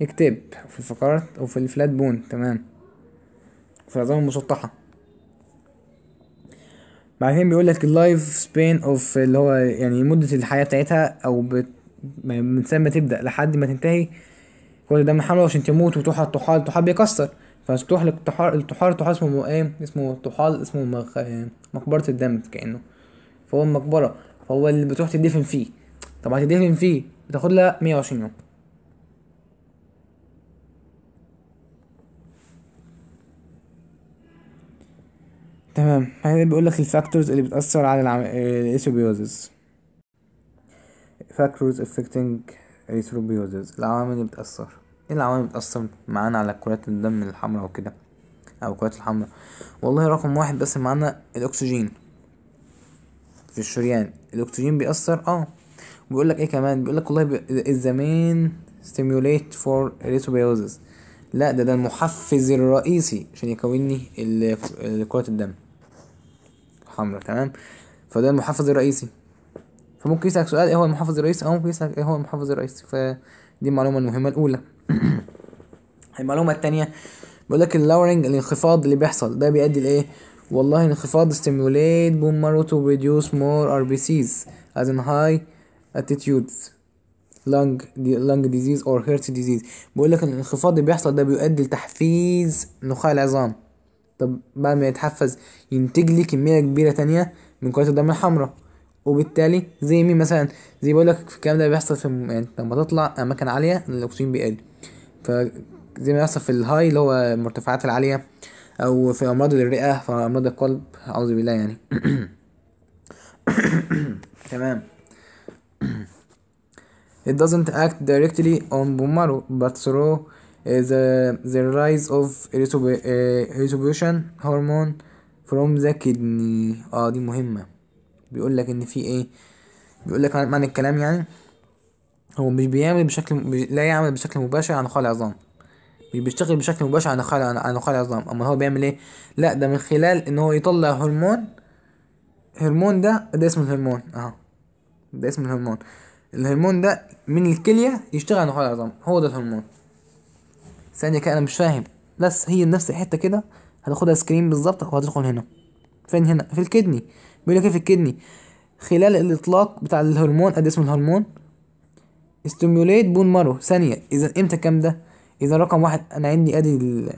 اكتب في الفقرات او في الفلات بون تمام في العظام المسطحة بعدين بيقول لك اللايف سبين اوف اللي هو يعني مدة الحياة بتاعتها او بت... من ساعة ما تبدأ لحد ما تنتهي كل ده محاولة عشان تموت وتروح على الطحال الطحال بيكسر فتروح للطحال الطحال الطحال اسمه ايه اسمه الطحال اسمه مخ... مقبرة الدم كأنه فهو المقبرة فهو اللي بتروح تدفن فيه طب هتدفن فيه بتاخد لها مية وعشرين يوم تمام هنا بيقول لك الفاكتورز اللي بتأثر على العم... الايثروبيوزز فاكتورز افكتنج ايثروبيوزز العوامل اللي بتأثر ايه العوامل اللي بتأثر معانا على كرات الدم الحمراء وكده او الكرات الحمراء والله رقم واحد بس معانا الاكسجين في الشريان الاكسجين بيأثر اه بيقول لك ايه كمان بيقول لك والله بي... الزمان ستيموليت فور erythrobiosis لا ده ده المحفز الرئيسي عشان يكوني كرات الدم حمراء تمام فده المحفز الرئيسي فممكن يسألك سؤال ايه هو المحفز الرئيسي او ممكن يسألك ايه هو المحفز الرئيسي فدي المعلومة المهمة الأولى المعلومة التانية بيقول لك اللورنج الانخفاض اللي بيحصل ده بيؤدي لايه والله انخفاض stimulate ريديوس مور ار بي سيز از ان هاي attitudes لانج لانج ديزيز اور هيرت ديزيز بيقول لك الانخفاض اللي بيحصل ده بيؤدي لتحفيز نخاع العظام طب بعد ما يتحفز ينتج لي كميه كبيره تانية من كرات الدم الحمراء وبالتالي زي مين مثلا زي بقول لك الكلام ده بيحصل في يعني لما تطلع اماكن عاليه الاكسجين بيقل فزي ما بيحصل في الهاي اللي هو المرتفعات العاليه او في امراض الرئه في امراض القلب اعوذ بالله يعني تمام It doesn't act directly on bone marrow but through Uh, the, the rise of erythropoietin uh, hormone from the kidney اه دي مهمة بيقول لك ان في ايه بيقول لك معنى الكلام يعني هو مش بيعمل بشكل لا يعمل بشكل مباشر عن نخاع العظام مش بيشتغل بشكل مباشر عن نخاع نخاع العظام اما هو بيعمل ايه لا ده من خلال ان هو يطلع هرمون هرمون ده ده اسمه الهرمون اه ده اسمه الهرمون الهرمون ده من الكلية يشتغل على نخاع العظام هو ده الهرمون ثانية كده أنا مش فاهم بس هي نفس الحتة كده هتاخدها سكرين بالظبط وهتدخل هنا فين هنا في الكدني بيقول لك ايه في الكدني خلال الإطلاق بتاع الهرمون قد اسم الهرمون ستيموليت بون مارو ثانية إذا إمتى الكلام ده إذا رقم واحد أنا عندي أدي ال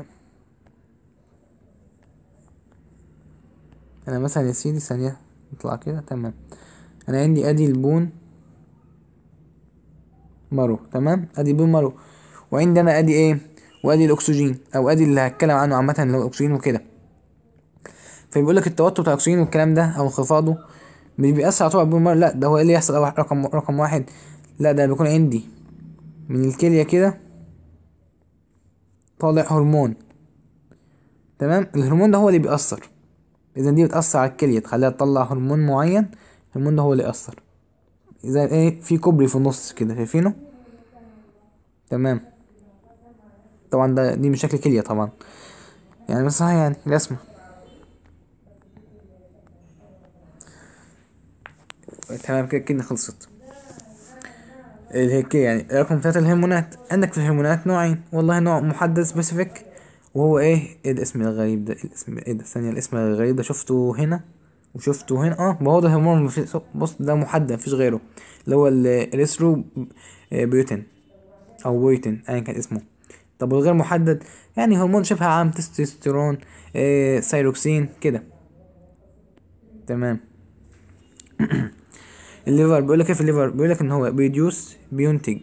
أنا مثلا يا سيدي ثانية نطلع كده تمام أنا عندي أدي البون مارو تمام أدي بون مارو وعندي أنا أدي إيه وادي الاكسجين او ادي اللي هتكلم عنه عامه اللي هو الاكسجين وكده فبيقول لك التوتر بتاع الاكسجين والكلام ده او انخفاضه مش بيأثر على طول على لا ده هو ايه اللي يحصل اول رقم رقم واحد لا ده بيكون عندي من الكلية كده طالع هرمون تمام الهرمون ده هو اللي بيأثر اذا دي بتأثر على الكلية تخليها تطلع هرمون معين الهرمون ده هو اللي يأثر اذا ايه في كوبري في النص كده شايفينه تمام طبعا ده دي شكل كلية طبعا يعني بس هاي يعني الأسمى تمام كده كده خلصت هيك يعني رقم ثلاثة الهرمونات عندك في الهرمونات نوعين والله نوع محدد سبيسيفيك وهو ايه ايه الاسم الغريب ده الاسم ايه ده ثانية الاسم الغريب ده شفته هنا وشفته هنا اه ما هو ده هرمون بص ده محدد مفيش غيره اللي هو الاسرو بيوتين او بويتين ايا كان اسمه طب والغير محدد يعني هرمون شبه عام تستوستيرون إيه سيروكسين كده تمام الليفر بيقول لك ايه في الليفر بيقول لك ان هو بيديوس بينتج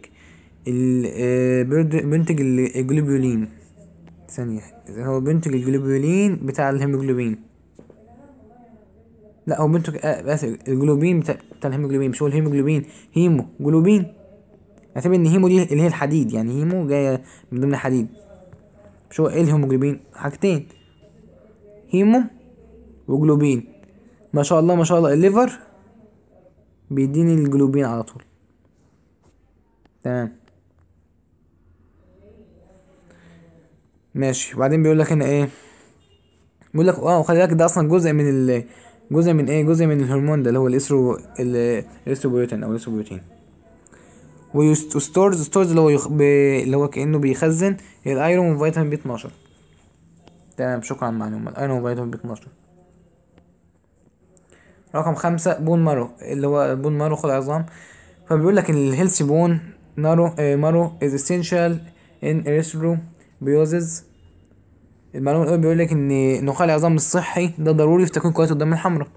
آه، بينتج الجلوبولين ثانية هو بينتج الجلوبولين بتاع الهيموجلوبين لا هو بينتج اسف آه، الجلوبين بتاع, بتاع الهيموجلوبين مش هو الهيموجلوبين هيمو جلوبين اعتبر ان هيمو دي اللي هي الحديد يعني هيمو جايه من ضمن الحديد شو ايه الهيموجلوبين حاجتين هيمو وجلوبين ما شاء الله ما شاء الله الليفر بيديني الجلوبين على طول تمام ماشي وبعدين بيقول لك هنا ايه بيقول لك اه وخلي بالك ده اصلا جزء من ال... جزء من ايه جزء من الهرمون ده اللي هو الاسترو الاستروبيوتين او الاستروبيوتين وستورز ستورز اللي هو يخ... ب... اللي هو كانه بيخزن الايرون وفيتامين بي 12 تمام شكرا على المعلومه الايرون وفيتامين بي 12 رقم خمسة بون مارو اللي هو بون مارو خد عظام فبيقول لك ان الهيلثي بون نارو آه، مارو از اسينشال ان بيوزز المعلومه الاولى بيقول لك ان نخاع العظام الصحي ده ضروري في تكوين كويس الدم الحمراء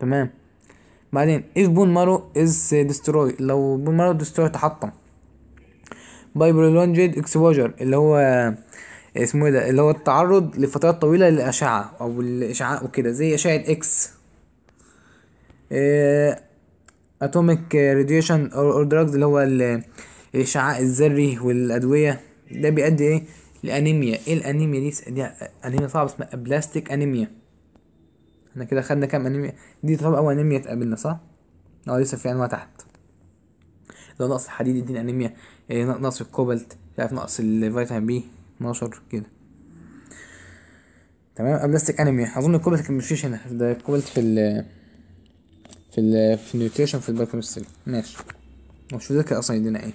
تمام بعدين if bone marrow is destroyed لو bone marrow destroyed تحطم by prolonged exposure اللي هو اسمه ايه ده اللي هو التعرض لفترات طويلة للأشعة أو الإشعاع وكده زي أشعة إكس اتوميك راديشن اور دراجز اللي هو الإشعاع الذري والأدوية ده بيؤدي إيه لأنيميا إيه الأنيميا دي؟ دي أنيميا صعبة اسمها بلاستيك أنيميا احنا كده خدنا كام انيميا دي طبعا اول انيميا اتقابلنا صح اه لسه في انواع تحت لو نقص الحديد يديني انيميا آه، نقص الكوبالت مش عارف نقص الفيتامين بي 12 كده تمام بلاستيك انيميا اظن الكوبالت كان مفيش هنا ده الكوبالت في ال في ال في النيوتريشن في البايكوميستري ماشي مش فاكر اصلا يدينا ايه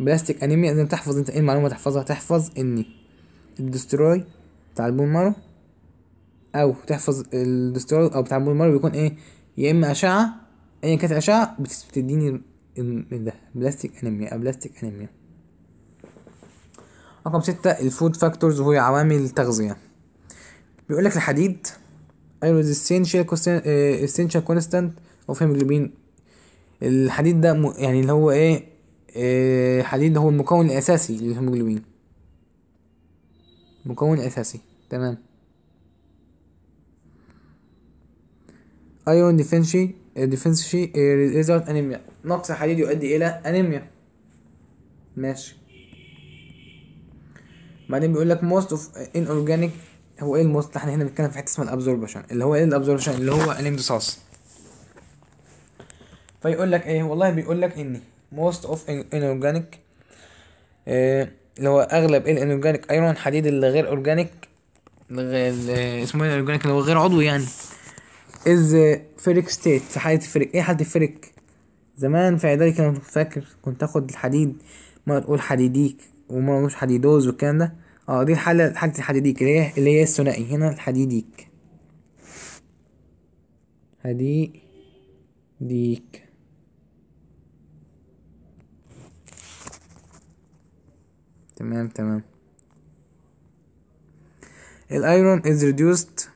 بلاستيك انيميا انت تحفظ انت ايه المعلومه تحفظها تحفظ ان الدستروي بتاع البون مارو او تحفظ الاستيراد او بتاع المرمى بيكون ايه يا اما اشعه ايا كانت الاشعه بتديني إيه ده بلاستيك انيميا او بلاستيك انيميا رقم ستة الفود فاكتورز وهي عوامل التغذية بيقول لك الحديد ايرون essential إيه، essential كونستانت اوف هيموجلوبين الحديد ده يعني اللي هو ايه, الحديد إيه، ده هو المكون الاساسي للهيموجلوبين مكون اساسي تمام ايرون ديفنشي ديفنسي ريزولت انيميا نقص حديد يؤدي الى انيميا ماشي بعدين بيقول لك موست اوف ان اورجانيك هو ايه الموست احنا هنا بنتكلم في حته اسمها الابزوربشن اللي هو ايه الابزوربشن اللي هو الامتصاص فيقول لك ايه والله بيقول لك ان موست اوف ان اورجانيك اللي هو اغلب ايه اورجانيك ايرون حديد اللي غير اورجانيك آه، اسمه ايه الاورجانيك اللي هو غير عضوي يعني از فريك ستيت في حالة فريك إيه حالة الفريك زمان في إعدادي كنت فاكر كنت آخد الحديد مرة تقول حديديك وما مش حديدوز والكلام ده اه دي الحالة حالة الحديديك اللي هي اللي هي الثنائي هنا الحديديك هدي ديك تمام تمام الايرون از reduced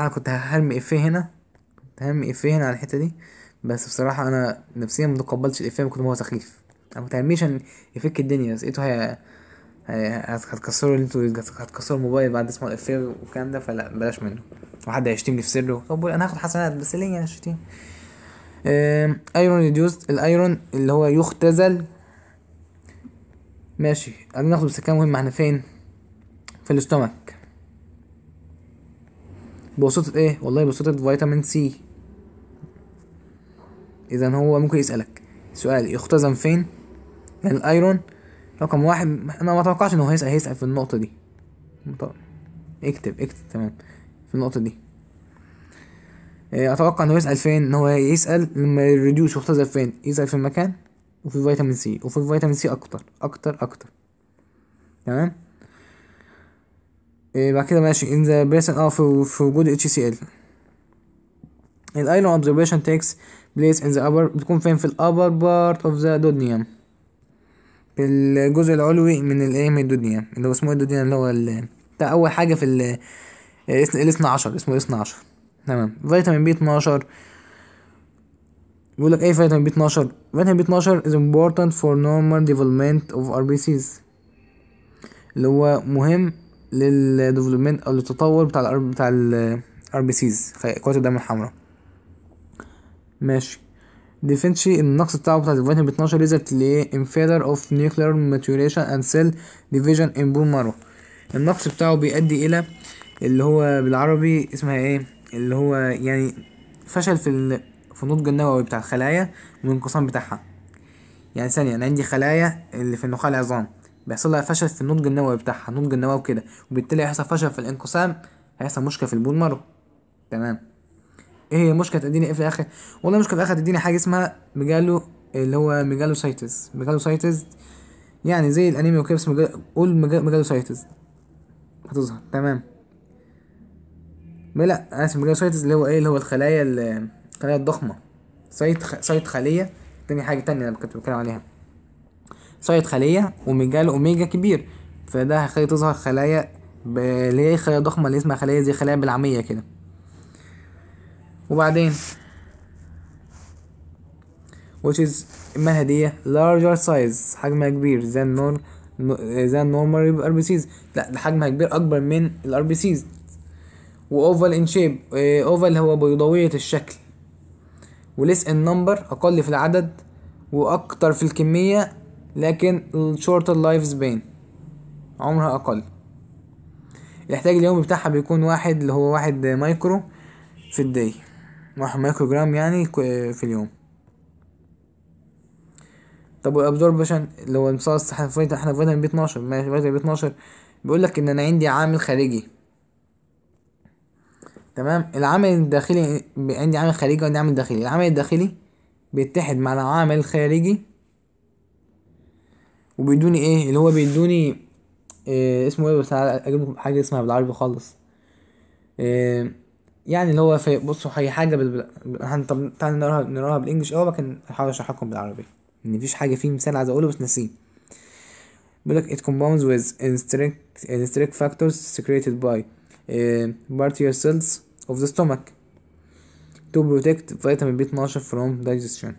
انا كنت هرمي إفيه هنا كنت هرمي إفيه هنا على الحتة دي بس بصراحة أنا نفسيا متقبلتش الإفيه كنت هو سخيف أنا متهرميش عشان يفك الدنيا بس لقيته هي هتكسروا انتوا هتكسروا الموبايل بعد اسمه الافيه والكلام ده فلا بلاش منه وحد هيشتمني في سره طب انا هاخد حسنات بس ليه يعني شتيم ايرون ريديوست الايرون اللي هو يختزل ماشي عايزين ناخد بس كام مهم احنا فين في الاستومك بواسطة ايه والله بواسطة فيتامين سي اذا هو ممكن يسألك سؤال يختزن فين يعني الايرون رقم واحد انا ما اتوقعش ان هو هيسأل هيسأل في النقطة دي اكتب اكتب تمام في النقطة دي آه، اتوقع انه يسأل فين ان هو يسأل لما الريديوس يختزن فين يسأل في المكان وفي فيتامين سي وفي فيتامين سي اكتر اكتر اكتر تمام إيه بعد كده ماشي in the present اه في, في وجود اتش سي ال ال الايلون اوبزرفيشن takes بليس ان ذا ابر بتكون فين في الابر بارت اوف ذا دودنيوم في الجزء العلوي من الايه من الدودنيوم اللي هو اسمه ايه الدودنيوم اللي هو ال... ده اول حاجه في ال ال 12 اسمه ال إيه؟ 12 تمام فيتامين بي 12 بيقول لك ايه فيتامين بي 12 فيتامين بي 12 is important for normal development of RBCs اللي هو مهم للديفلوبمنت او للتطور بتاع الار بتاع الار بي سيز قوات الدم الحمراء ماشي ديفينشي النقص بتاعه بتاع الفيتامين ب 12 ليزت لانفيدر اوف نيوكلير ماتوريشن اند سيل ديفيجن ان بون مارو النقص بتاعه بيؤدي الى اللي هو بالعربي اسمها ايه اللي هو يعني فشل في في النضج النووي بتاع الخلايا والانقسام بتاعها يعني ثانية أنا عندي خلايا اللي في النخاع العظام بيحصل لها فشل في النضج النووي بتاعها النضج النووي كده وبالتالي هيحصل فشل في الانقسام هيحصل مشكله في البون مارو تمام ايه هي مشكله تديني ايه في الاخر والله مشكله في الاخر تديني حاجه اسمها ميجالو اللي هو ميجالوسايتس ميجالوسايتس يعني زي الانيميا وكده بس مجال... قول ميجالوسايتس هتظهر تمام لا اسف ميجالوسايتس اللي هو ايه اللي هو الخلايا الخلايا الضخمه سايت خ... سايت خليه تاني حاجه تانية انا كنت بتكلم عليها سايط خلية ومجال أوميجا كبير فده هيخلي تظهر خلايا اللي هي خلايا ضخمة اللي اسمها خلايا زي خلايا بلعميه كده وبعدين which is هدية larger size حجمها كبير than normal than normal RBCs لا ده حجمها كبير أكبر من ال RBCs وأوفال إن شيب أوفال هو بيضاوية الشكل و in number أقل في العدد وأكتر في الكمية لكن الشورت لايف سبين عمرها أقل الاحتياج اليومي بتاعها بيكون واحد اللي هو واحد مايكرو في الداي واحد مايكرو جرام يعني في اليوم طب والابزوربشن اللي هو امتصاص احنا في احنا في فيتامين بي 12 ماشي فيتامين بي 12 بيقول لك ان انا عندي عامل خارجي تمام العامل الداخلي عندي عامل خارجي وعندي عامل داخلي العامل الداخلي بيتحد مع العامل الخارجي وبيدوني ايه اللي هو بيدوني إيه اسمه ايه بس اجيب لكم حاجه اسمها بالعربي خالص إيه يعني اللي هو في بصوا هي حاجه بال... طب تعال نقراها نقراها بالانجلش اه لكن هحاول اشرحها لكم بالعربي ان مفيش حاجه فيه مثال عايز اقوله بس ناسيه بيقول لك it compounds with indirect strict factors secreted by uh, cells of the stomach to protect vitamin B12 from digestion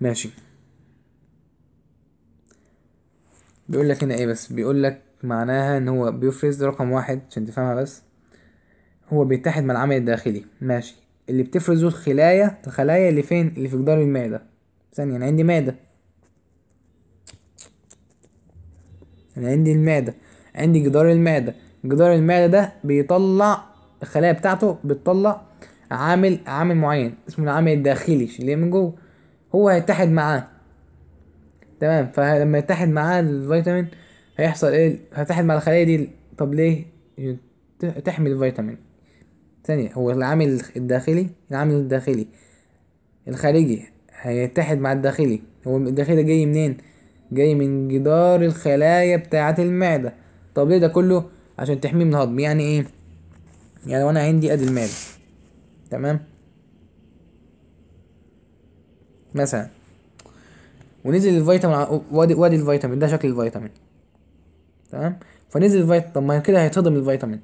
ماشي بيقول لك هنا ايه بس بيقول لك معناها ان هو بيفرز رقم واحد عشان تفهمها بس هو بيتحد مع العمل الداخلي ماشي اللي بتفرزه الخلايا الخلايا اللي فين اللي في جدار المعدة ثانية انا عندي معدة انا عندي المعدة عندي جدار المعدة جدار المعدة ده بيطلع الخلايا بتاعته بتطلع عامل عامل معين اسمه العامل الداخلي اللي من جوه هو هيتحد معاه تمام فلما يتحد معاه الفيتامين هيحصل ايه هيتحد مع الخلايا دي طب ليه تحمي الفيتامين ثانية هو العامل الداخلي العامل الداخلي الخارجي هيتحد مع الداخلي هو الداخلي جاي منين جاي من جدار الخلايا بتاعة المعدة طب ليه ده كله عشان تحميه من الهضم يعني ايه يعني لو انا عندي ادي المعدة تمام مثلا ونزل الفيتامين وادي وادي الفيتامين ده شكل الفيتامين تمام فنزل الفيتامين طب ما كده هيتهضم الفيتامين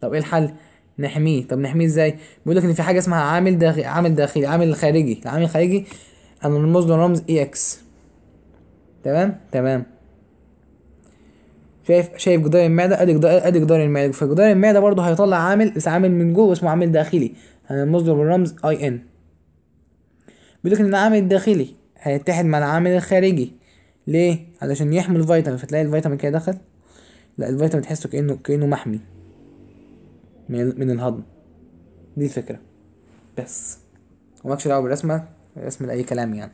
طب ايه الحل نحميه طب نحميه ازاي بيقول لك ان في حاجه اسمها عامل داخلي عامل داخلي عامل خارجي العامل الخارجي انا رمز له رمز اي اكس تمام تمام شايف شايف جدار المعده ادي جدار ادي جدار المعده فجدار المعده برضه هيطلع عامل بس عامل من جوه اسمه عامل داخلي هنرمز له بالرمز اي ان بيقول لك ان العامل الداخلي هيتحد مع العامل الخارجي ليه علشان يحمي الفيتامين فتلاقي الفيتامين كده دخل لا الفيتامين تحسه كانه كانه محمي من, الهضم دي الفكره بس ومالكش دعوه بالرسمه رسم لاي كلام يعني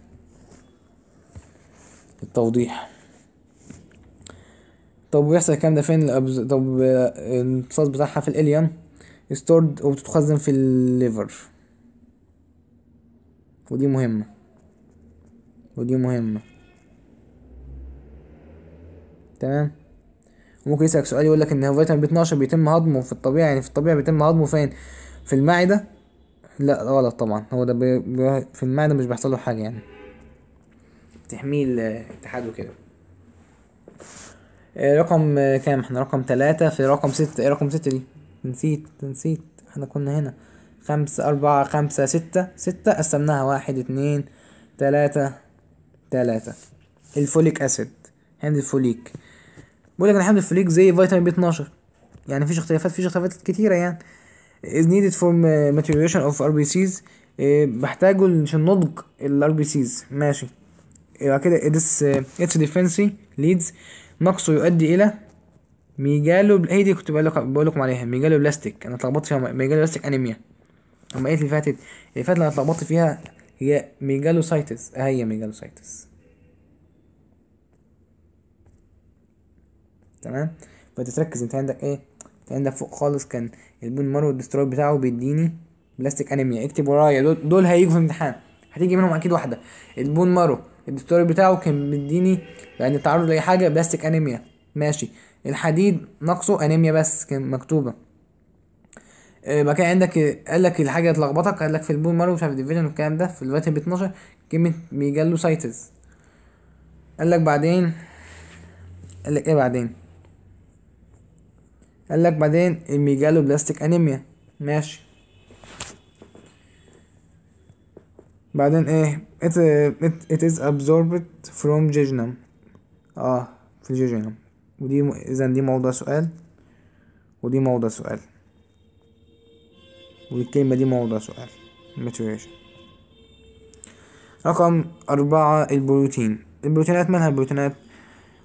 التوضيح طب ويحصل الكلام ده فين الأبز... طب الامتصاص بتاعها في الاليوم ستورد وبتتخزن في الليفر ودي مهمه ودي مهمة تمام ممكن يسألك سؤال يقول لك ان فيتامين بي 12 بيتم هضمه في الطبيعة يعني في الطبيعة بيتم هضمه فين في المعدة لا غلط طبعا هو ده بي... بي... في المعدة مش بيحصل له حاجة يعني تحميل اتحاد وكده آه، رقم كام احنا رقم تلاتة في رقم ستة ايه رقم ستة دي نسيت نسيت احنا كنا هنا خمسة أربعة خمسة ستة ستة قسمناها واحد اتنين تلاتة تلاتة الفوليك اسيد حمض الفوليك بقول لك ان حمض الفوليك زي فيتامين بي 12 يعني مفيش اختلافات مفيش اختلافات كتيره يعني is needed for maturation of RBCs إيه، بحتاجه عشان نضج الار بي سيز ماشي يبقى كده this uh, it's ديفنسي ليدز نقصه يؤدي الى ميجالو هي دي كنت بقول لكم بقول لكم عليها ميجالو بلاستيك انا اتلخبطت فيها ميجالو بلاستيك انيميا اما ايه اللي فاتت اللي فاتت انا اتلخبطت فيها هي ميجالوسايتس اه هي ميجالوسايتس تمام فتتركز انت عندك ايه انت عندك فوق خالص كان البون مارو الدستروي بتاعه بيديني بلاستيك انيميا اكتب ورايا دول, دول هيجوا في امتحان هتيجي منهم اكيد واحده البون مارو الدستوري بتاعه كان بيديني يعني التعرض لاي حاجه بلاستيك انيميا ماشي الحديد نقصه انيميا بس كان مكتوبه ما آه، كان عندك قال لك الحاجه تلخبطك قال لك في البون مارو مش عارف ديفيجن والكلام ده في الوقت ب 12 كلمه ميجالوسايتس قال لك بعدين قال لك ايه بعدين قال لك بعدين الميجالو بلاستيك انيميا ماشي بعدين ايه it, it, it is absorbed from jejunum اه في الجيجينوم ودي اذا دي موضوع سؤال ودي موضوع سؤال والكلمة دي موضوع سؤال ماتوريشن رقم أربعة البروتين البروتينات منها البروتينات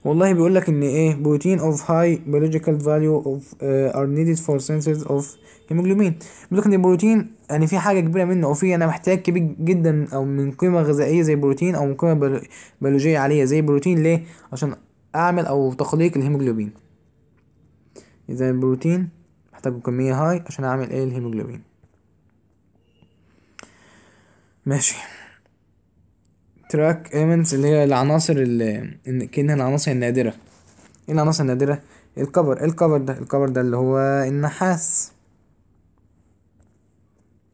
والله بيقول لك ان ايه بروتين اوف هاي بيولوجيكال فاليو اوف ار are فور for اوف هيموجلوبين بيقول لك ان البروتين يعني في حاجه كبيره منه او في انا محتاج كبير جدا او من قيمه غذائيه زي بروتين او من قيمه بيولوجيه عاليه زي بروتين ليه عشان اعمل او تخليق الهيموجلوبين اذا البروتين محتاج كميه هاي عشان اعمل ايه الهيموجلوبين ماشي تراك ايمنز اللي هي العناصر اللي كأنها العناصر النادرة ايه العناصر النادرة؟ الكبر الكبر إيه ده؟ الكبر ده اللي هو النحاس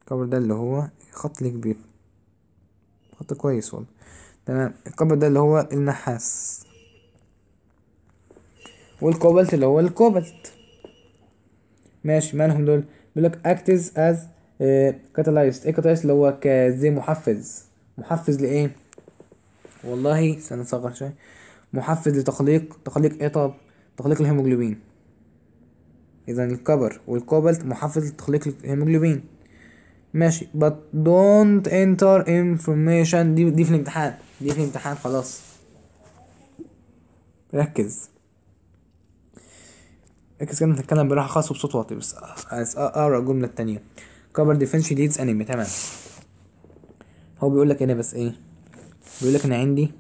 الكبر ده اللي هو خط كبير خط كويس والله تمام الكبر ده اللي هو النحاس والكوبالت اللي هو الكوبالت ماشي مالهم دول بيقولك acts as كاتالايست آه، ايه كاتالايست اللي هو زي محفز محفز لايه والله استنى اصغر شويه محفز لتخليق تخليق ايه طب تخليق الهيموجلوبين اذا الكبر والكوبالت محفز لتخليق الهيموجلوبين ماشي but don't enter information دي دي في الامتحان دي في الامتحان خلاص ركز ركز كده نتكلم براحة خاصة وبصوت واطي بس اقرا الجملة التانية كبر ديفنس ليدز انمي تمام هو بيقول لك هنا إيه بس ايه بيقول لك انا عندي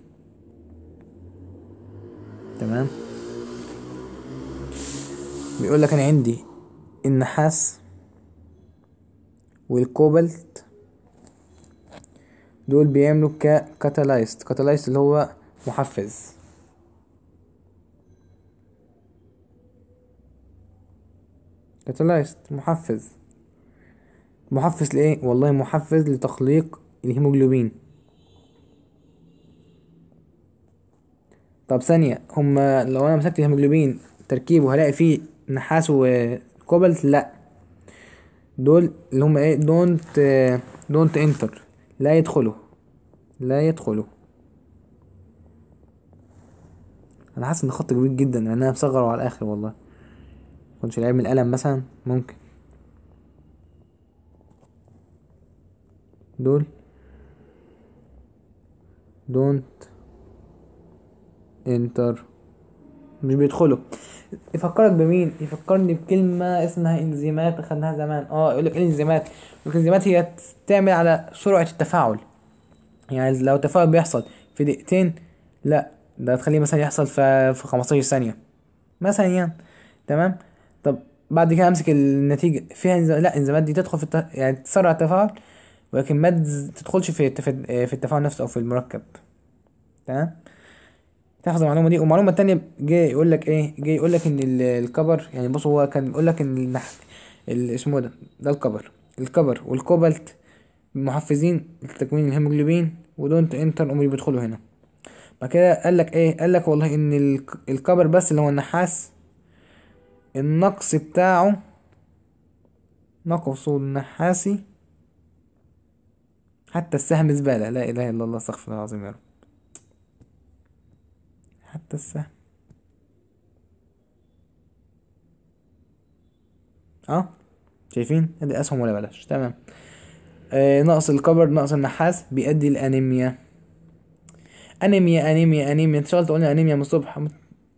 تمام بيقول لك انا عندي النحاس والكوبالت دول بيعملوا كاتالايست كاتالايست اللي هو محفز كاتالايست محفز محفز لإيه؟ والله محفز لتخليق الهيموجلوبين طب ثانية هما لو أنا مسكت الهيموجلوبين تركيبه هلاقي فيه نحاس وكوبالت لأ دول اللي هما ايه دونت دونت انتر لا يدخلوا لا يدخلوا انا حاسس ان خط كبير جدا لان انا مصغره على الاخر والله كنتش لعيب من القلم مثلا ممكن دول don't enter مش بيدخلوا يفكرك بمين يفكرني بكلمة اسمها انزيمات اخدناها زمان اه يقول ايه الانزيمات الانزيمات هي تعمل على سرعة التفاعل يعني لو التفاعل بيحصل في دقيقتين لا ده تخليه مثلا يحصل في في 15 ثانية مثلا يعني تمام طب بعد كده امسك النتيجة فيها انزيمات لا انزيمات دي تدخل في الت... يعني تسرع التفاعل ولكن ما تدخلش في في التفاعل نفسه او في المركب تمام تحفظ المعلومه دي والمعلومه التانية جه يقول لك ايه جه يقول لك ان الكبر يعني بص هو كان بيقول لك ان النح... اسمه ده ده الكبر الكبر والكوبالت محفزين لتكوين الهيموجلوبين ودونت انتر امري بيدخلوا هنا بعد كده قال لك ايه قال لك والله ان الكبر بس اللي هو النحاس النقص بتاعه نقصه النحاسي حتى السهم زبالة لا إله إلا الله استغفر الله العظيم يا رب حتى السهم اه شايفين ادي اسهم ولا بلاش تمام آه نقص الكبر نقص النحاس بيؤدي الانيميا انيميا انيميا انيميا انت شغال تقولنا انيميا من الصبح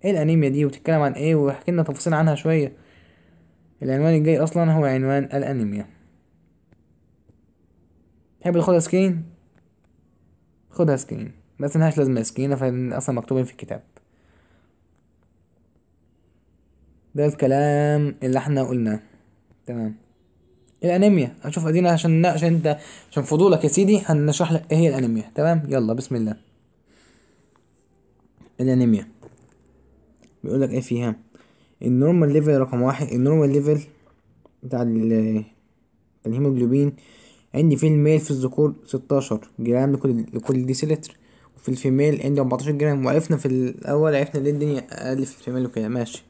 ايه الانيميا دي وتتكلم عن ايه وحكينا تفاصيل عنها شويه العنوان الجاي اصلا هو عنوان الانيميا تحب تاخدها سكين خدها سكين بس ملهاش لازمة سكينة سكرين اصلا مكتوبين في الكتاب ده الكلام اللي احنا قلناه تمام الانيميا هنشوف ادينا عشان نناقش انت عشان فضولك يا سيدي هنشرح لك ايه هي الانيميا تمام يلا بسم الله الانيميا بيقول لك ايه فيها النورمال ليفل رقم واحد النورمال ليفل بتاع الهيموجلوبين عندي في الميل في الذكور ستاشر جرام لكل لكل ديسيلتر وفي الفيميل عندي أربعتاشر جرام وعرفنا في الأول عرفنا ليه الدنيا أقل في الفيميل وكده ماشي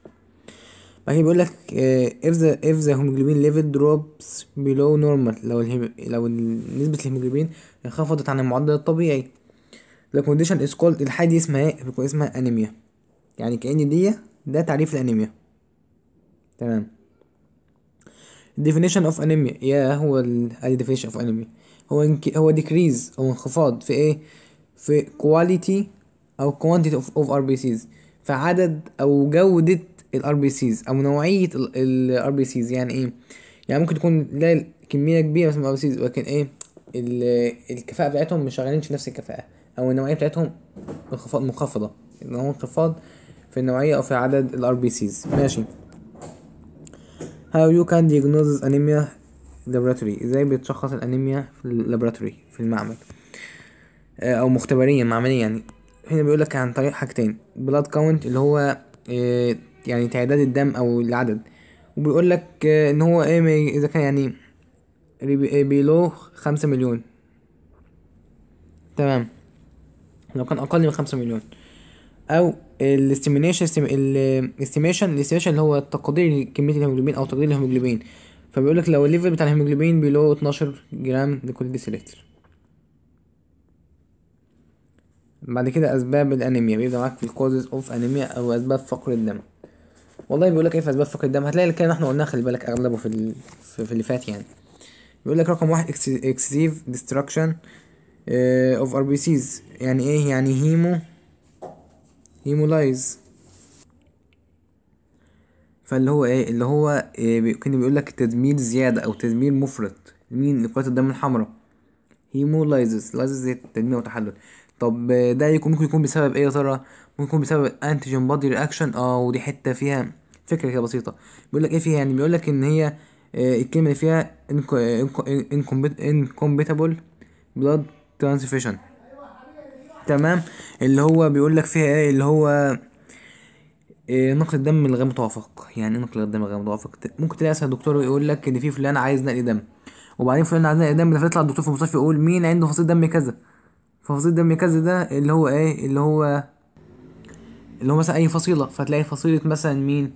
بعد كده بيقول لك آه، if the if the hemoglobin level drops below normal لو الهيم لو نسبة الهيموجلوبين انخفضت عن المعدل الطبيعي the condition is called الحاجة دي اسمها ايه؟ اسمها أنيميا يعني كأن دي ده تعريف الأنيميا تمام definition of anemia يا هو ال ادي definition of anemia هو انك... هو decrease او انخفاض في ايه في quality او quantity of, of RBCs في عدد او جودة الار بي سيز او نوعية الار بي سيز يعني ايه يعني ممكن تكون لا كمية كبيرة بس من الار بي سيز ولكن ايه الكفاءة بتاعتهم مش شغالينش نفس الكفاءة او النوعية بتاعتهم انخفاض منخفضة هو انخفاض في النوعية او في عدد الار بي سيز ماشي How you can diagnose anemia laboratory ازاي بتشخص الانيميا في اللابراتوري في المعمل آه، او مختبريا معمليا يعني هنا بيقولك عن طريق حاجتين بلاد كاونت اللي هو آه، يعني تعداد الدم او العدد وبيقولك آه، ان هو ايه اذا كان يعني بيلو خمسة مليون تمام لو كان اقل من خمسة مليون او الاستيميشن الاستيميشن الاستيميشن اللي هو تقدير كميه الهيموجلوبين او تقدير الهيموجلوبين فبيقول لك لو الليفل بتاع الهيموجلوبين بيلو 12 جرام لكل ديسيلتر بعد كده اسباب الانيميا بيبدا معاك في الكوزز اوف انيميا او اسباب فقر الدم والله بيقول لك ايه في اسباب فقر الدم هتلاقي الكلام احنا قلناه خلي بالك اغلبه في ال... في اللي فات يعني بيقول لك رقم واحد اكسيف ديستراكشن اوف ار بي سيز يعني ايه يعني هيمو هيمولايز فاللي هو ايه اللي هو إيه كان بيقول لك تدمير زياده او تدمير مفرط مين كرات الدم الحمراء هيمولايزز لايزز تدمير وتحلل طب ده يكون ممكن يكون بسبب ايه يا ترى ممكن يكون بسبب انتيجين بادي رياكشن اه ودي حته فيها فكره كده بسيطه بيقول لك ايه فيها يعني بيقول لك ان هي إيه الكلمه اللي فيها آه، آه، incompatible بلاد ترانسفيشن تمام اللي هو بيقول لك فيها ايه اللي هو إيه، نقل الدم الغير متوافق يعني ايه نقل الدم الغير متوافق ممكن تلاقي مثلا دكتور يقول لك ان في فلان عايز نقل دم وبعدين فلان عايز نقل دم ده فيطلع الدكتور في المستشفى يقول مين عنده فصيل دم كذا فصيل دم كذا ده اللي هو ايه اللي هو اللي هو مثلا اي فصيله فتلاقي فصيله مثلا مين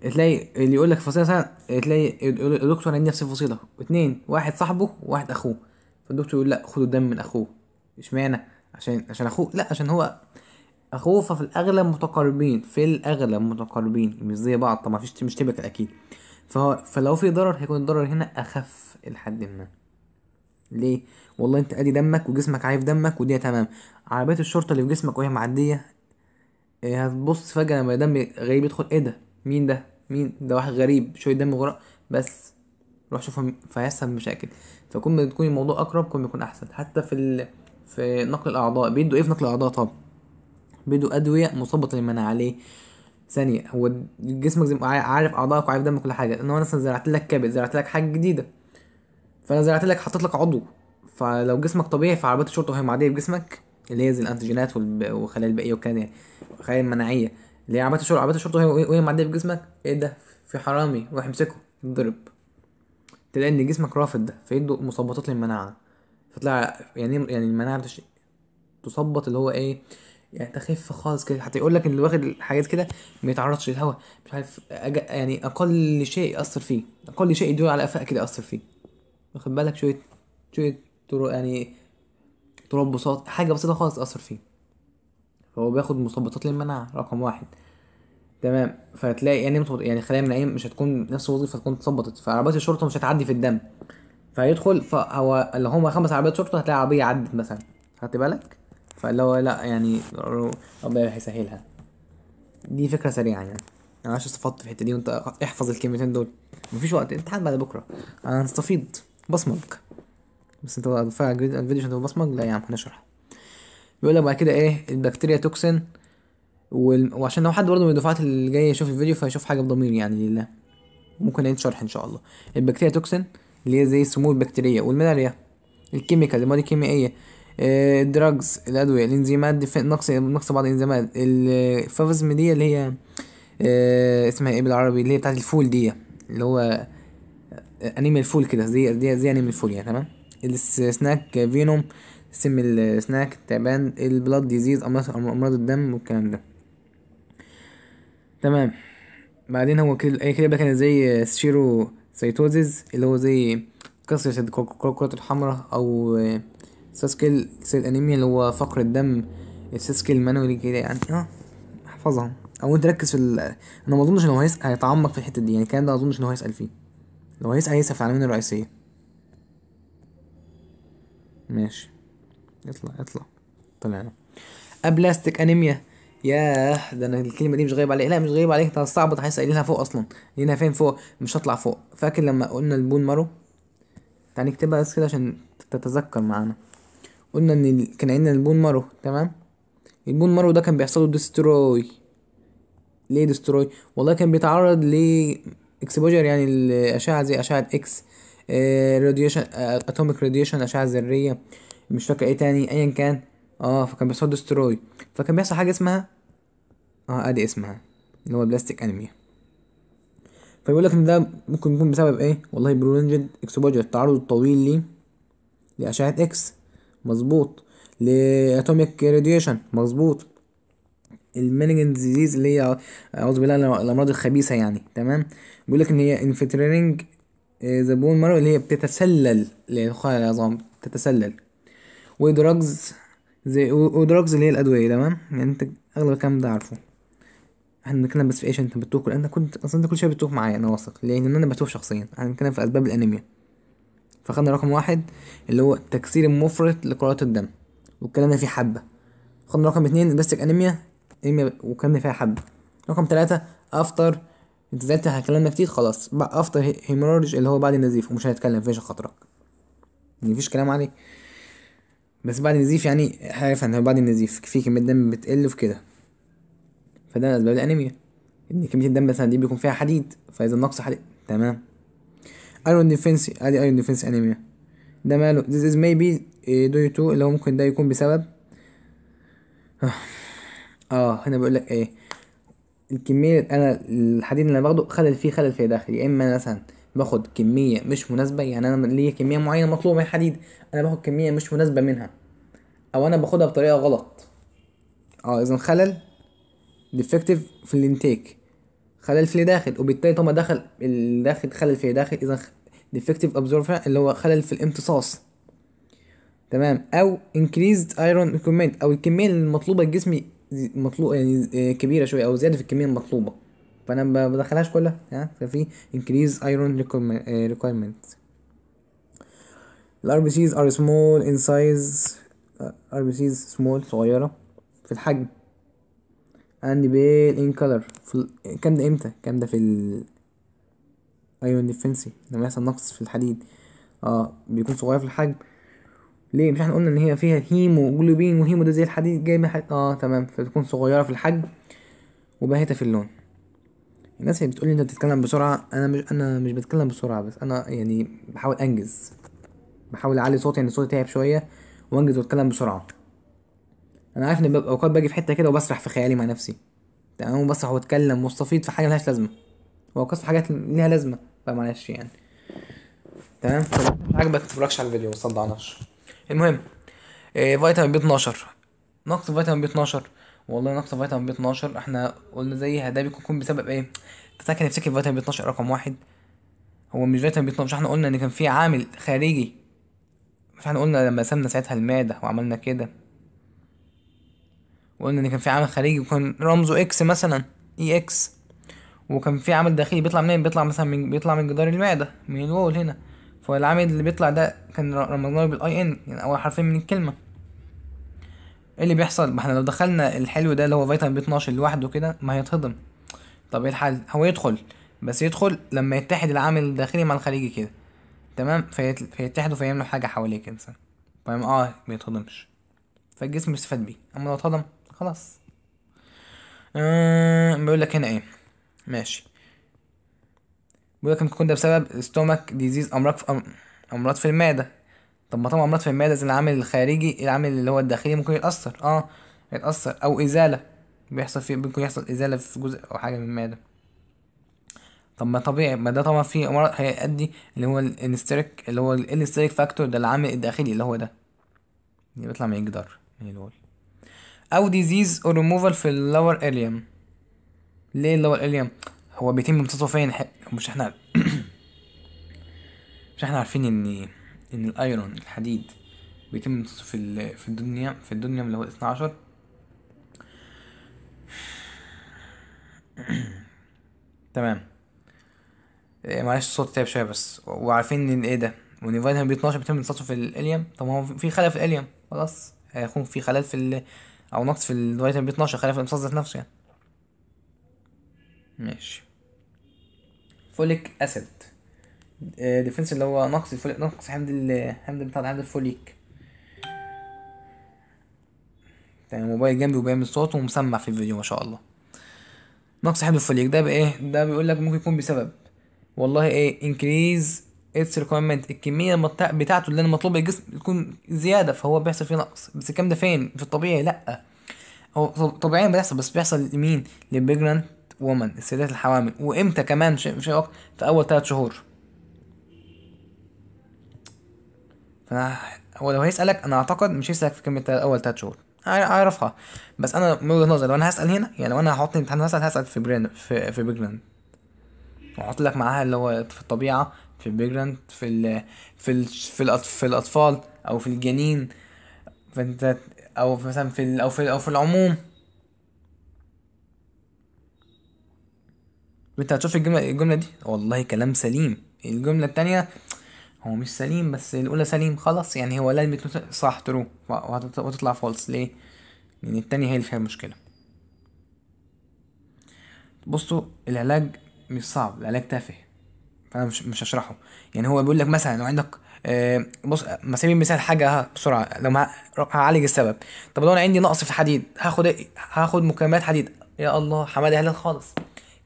تلاقي اللي يقول لك فصيله مثلا تلاقي الدكتور عندي نفس الفصيله اتنين واحد صاحبه وواحد اخوه فالدكتور يقول لا خد الدم من اخوه اشمعنى عشان عشان اخوه لا عشان هو اخوه ففي الاغلب متقاربين في الاغلب متقاربين مش زي بعض طبعا مفيش مش تبك اكيد فهو فلو في ضرر هيكون الضرر هنا اخف لحد ما ليه والله انت ادي دمك وجسمك عايف دمك ودي تمام عربيه الشرطه اللي في جسمك وهي معديه آه، هتبص فجاه لما دم غريب يدخل ايه ده مين ده مين ده واحد غريب شويه دم غرق بس روح شوفهم فيحصل مشاكل فكون بتكون الموضوع اقرب كون بيكون احسن حتى في ال... في نقل الاعضاء بيدوا ايه في نقل الاعضاء طب بيدوا ادويه مثبطه للمناعه ليه ثانيه هو جسمك زي عارف اعضائك وعارف دمك كل حاجه ان هو مثلا زرعت لك كبد زرعت لك حاجه جديده فانا زرعت لك حطيت لك عضو فلو جسمك طبيعي فعربات الشرطه وهي معديه بجسمك اللي هي زي الانتيجينات والخلايا البائيه والكلام يعني، الخلايا المناعيه اللي هي عربات الشرطه عربات الشرطه وهي, معديه بجسمك ايه ده في حرامي روح امسكه اتضرب تلاقي ان جسمك رافض ده فيدوا مثبطات للمناعه فطلع يعني إيه يعني المناعه بتش... تظبط اللي هو ايه يعني تخف خالص كده حتى يقول لك ان اللي واخد الحاجات كده ما يتعرضش للهواء مش عارف أج... يعني اقل شيء ياثر فيه اقل شيء يدور على قفاء كده ياثر فيه واخد بالك شويه شويه طرق يعني تربصات حاجه بسيطه خالص تاثر فيه فهو بياخد مثبطات للمناعه رقم واحد تمام فتلاقي يعني إيه متبط... يعني خلايا من مش هتكون نفس الوظيفه تكون اتظبطت فعربيات الشرطه مش هتعدي في الدم فيدخل فهو اللي هم خمس عربيات شرطه هتلاقي عربيه عدت مثلا خدت بالك فاللي هو لا يعني ربنا هيسهلها دي فكره سريعه يعني انا عشان استفدت في الحته دي وانت احفظ الكلمتين دول مفيش وقت امتحان بعد بكره انا هنستفيد بصمج بس انت فعلا الفيديو عشان تبقى بصمج لا يا عم هنشرح بيقول لك بعد كده ايه البكتيريا توكسن وال... وعشان لو حد برضه من الدفعات اللي جايه يشوف الفيديو فيشوف حاجه بضمير يعني لله ممكن نعيد شرح ان شاء الله البكتيريا توكسن اللي هي زي السموم البكتيرية والملاريا الكيميكال المواد الكيميائية الدراجز آه، الأدوية الإنزيمات نقص نقص بعض الإنزيمات الفافزم دي اللي هي آه، اسمها ايه بالعربي اللي هي بتاعت الفول دي اللي هو انيمي آه، الفول كده زي زي زي انيمي الفول يعني تمام السناك فينوم سم السناك التعبان البلاد ديزيز امراض الدم والكلام ده تمام بعدين هو كده كده كان زي سيرو سيتوزيز اللي هو زي كسر الكرات الحمراء أو سيسكل سيل أنيميا اللي هو فقر الدم السيسكل المنوي كده يعني اه احفظها او انت ركز في ال... انا ما اظنش ان هو هيسأل هيتعمق في الحته دي يعني الكلام ده ما اظنش ان هو هيسال فيه لو هيسال هيسال في العناوين الرئيسيه ماشي اطلع اطلع طلعنا ابلاستيك انيميا ياه ده انا الكلمه دي مش غايب عليك لا مش غايب عليك انت هتستعبط عايز قايلينها فوق اصلا قايلينها فين فوق مش هطلع فوق فاكر لما قلنا البون مارو تعالى نكتبها بس كده عشان تتذكر معانا قلنا ان كان عندنا البون مارو تمام البون مارو ده كان بيحصله ديستروي ليه ديستروي والله كان بيتعرض ل اكسبوجر يعني الاشعه زي اشعه اكس راديشن اتوميك راديشن اشعه ذريه مش فاكر ايه تاني ايا كان اه فكان بيحصل دستروي فكان بيحصل حاجه اسمها اه ادي اسمها اللي هو بلاستيك انيميا فيقول لك ان ده ممكن يكون بسبب ايه والله برولنجد اكسبوجر التعرض الطويل ليه لاشعه اكس مظبوط لاتوميك راديشن مظبوط المانجن ديزيز اللي هي آه، اعوذ بالله الامراض الخبيثه يعني تمام بيقول لك ان هي انفترينج ذا بون مارو اللي هي بتتسلل لخلايا العظام تتسلل ودراجز زي ودراجز اللي هي الادويه تمام يعني انت اغلب الكلام ده عارفه احنا بنتكلم بس في ايش انت بتوه انا كنت اصلا انت كل شويه بتوه معايا انا واثق لان انا بتوه شخصيا احنا بنتكلم في اسباب الانيميا فخدنا رقم واحد اللي هو التكسير المفرط لكرات الدم واتكلمنا فيه حبه خدنا رقم اتنين بس انيميا انيميا وكان فيها حبه رقم تلاتة افتر انت زعلت هتكلمنا كتير خلاص افتر هيمورج اللي هو بعد النزيف ومش هنتكلم فيش خاطرك مفيش كلام عليه بس بعد النزيف يعني عارف ان بعد النزيف في كميه دم بتقل في كده فده اسباب الانيميا ان كميه الدم مثلا دي بيكون فيها حديد فاذا نقص حديد تمام ايرون ديفنس ادي ايرون ديفنس انيميا ده ماله this is maybe due to اللي هو ممكن ده يكون بسبب آه،, اه هنا بيقول لك ايه الكميه انا الحديد اللي انا باخده خلل فيه خلل في داخلي يا اما مثلا باخد كميه مش مناسبه يعني انا ليا كميه معينه مطلوبه من الحديد انا باخد كميه مش مناسبه منها او انا باخدها بطريقه غلط اه اذا خلل ديفكتيف في الانتيك خلل في اللي داخل وبالتالي طب ما دخل الداخل خلل في اللي داخل اذا ديفكتيف ابزورفر اللي هو خلل في الامتصاص تمام او increased iron requirement او الكميه المطلوبه الجسمي مطلوب يعني آه، كبيره شويه او زياده في الكميه المطلوبه فانا ما بدخلهاش كلها يعني ففي increase iron requirement الار بي سيز ار سمول ان سايز ار بي سيز سمول صغيره في الحجم اند بيل ان كلر كام ده امتى كام ده في ال ايون ديفنسي لما يحصل نقص في الحديد اه بيكون صغير في الحجم ليه مش احنا قلنا ان هي فيها هيمو جلوبين وهيمو ده زي الحديد جاي من اه تمام فتكون صغيره في الحجم وباهته في اللون الناس اللي بتقولي ان انت بتتكلم بسرعه انا مش انا مش بتكلم بسرعه بس انا يعني بحاول انجز بحاول اعلي صوتي يعني صوتي تعب شويه وانجز واتكلم بسرعه انا عارف ان اوقات باجي في حته كده وبسرح في خيالي مع نفسي تمام وبسرح واتكلم واستفيض في حاجه ملهاش لازمه واوقات في حاجات ليها لازمه فمعلش يعني تمام عجبك متفرجش على الفيديو ما تصدعناش المهم إيه فيتامين بي 12 نقص فيتامين بي 12 والله نقص فيتامين بي 12 احنا قلنا زي ده بيكون بسبب ايه تتاكد نفتكر فيتامين بي 12 رقم واحد هو مش فيتامين بي 12 احنا قلنا ان كان في عامل خارجي مش احنا قلنا لما قسمنا ساعتها المعدة وعملنا كده وقلنا ان كان في عامل خارجي وكان رمزه اكس مثلا اي اكس وكان في عامل داخلي بيطلع منين بيطلع مثلا من بيطلع من جدار المعدة من الوول هنا فالعامل اللي بيطلع ده كان رمزناه بالاي ان يعني اول حرفين من الكلمه ايه اللي بيحصل ما احنا لو دخلنا الحلو ده اللي هو فيتامين بي 12 لوحده كده ما هيتهضم طب ايه الحل هو يدخل بس يدخل لما يتحد العامل الداخلي مع الخارجي كده تمام فيتحدوا فيعملوا حاجه حواليه كده فاهم اه ميتهضمش فالجسم بيستفاد بيه اما لو اتهضم خلاص آه بيقول لك هنا ايه ماشي بيقول لك ممكن يكون ده بسبب ستومك ديزيز امراض في امراض في المعده طب ما طبعا عملت في المعدة زي العامل الخارجي العامل اللي هو الداخلي ممكن يتأثر اه يتأثر أو إزالة بيحصل فيه ممكن يحصل إزالة في جزء أو حاجة من المعدة طب ما طبيعي ما ده طبعا فيه مرض هيؤدي اللي هو الانستريك اللي هو الانستريك فاكتور ده العامل الداخلي اللي هو ده اللي بيطلع من الجدار من الول أو ديزيز أو ريموفال في اللور إليوم ليه اللور إليوم هو بيتم امتصاصه فين مش احنا مش احنا عارفين ان ان الايرون الحديد بيتم امتصاصه في في الدنيا في الدنيا من هو 12 تمام آه، معلش الصوت تعب شويه بس وعارفين ان ايه ده وان فيتامين بي 12 بيتم امتصاصه في الاليوم طب هو في خلل في الاليوم خلاص هيكون في خلل في او نقص في الفيتامين بي 12 خلل في الامتصاص ذات نفسه يعني ماشي فوليك اسيد ديفنس آه، اللي هو نقص الفوليك نقص حمض ال حمض بتاع الحمض الفوليك يعني موبايل جنبي وبيعمل صوت ومسمع في الفيديو ما شاء الله نقص حمض الفوليك ده بايه ده بيقول لك ممكن يكون بسبب والله ايه انكريز اتس ريكويرمنت الكميه بتاعته اللي انا مطلوبه الجسم تكون زياده فهو بيحصل فيه نقص بس الكلام ده فين في الطبيعي لا هو طبيعيا بيحصل بس بيحصل لمين للبيجرانت وومن السيدات الحوامل وامتى كمان مش في اول ثلاث شهور انا هو لو هيسالك انا اعتقد مش هيسالك في كلمه اول تلات شهور اعرفها بس انا من وجهه نظري لو انا هسال هنا يعني لو انا هحط امتحان مثلا هسال في برين في, في بيجلاند واحط لك معاها اللي هو في الطبيعه في بيجلاند في ال في ال في, الأطف في الاطفال او في الجنين فانت او مثلا في ال او في ال او في العموم انت هتشوف الجمله الجمله دي والله كلام سليم الجمله التانية هو مش سليم بس الاولى سليم خلاص يعني هو لازم صح ترو وهتطلع فولس ليه لان التانية هي اللي فيها المشكله بصوا العلاج مش صعب العلاج تافه فانا مش مش هشرحه يعني هو بيقول لك مثلا لو عندك آه بص مسامين مثال حاجه بسرعه لو هعالج السبب طب لو انا عندي نقص في الحديد هاخد إيه؟ هاخد مكملات حديد يا الله حماده هلال خالص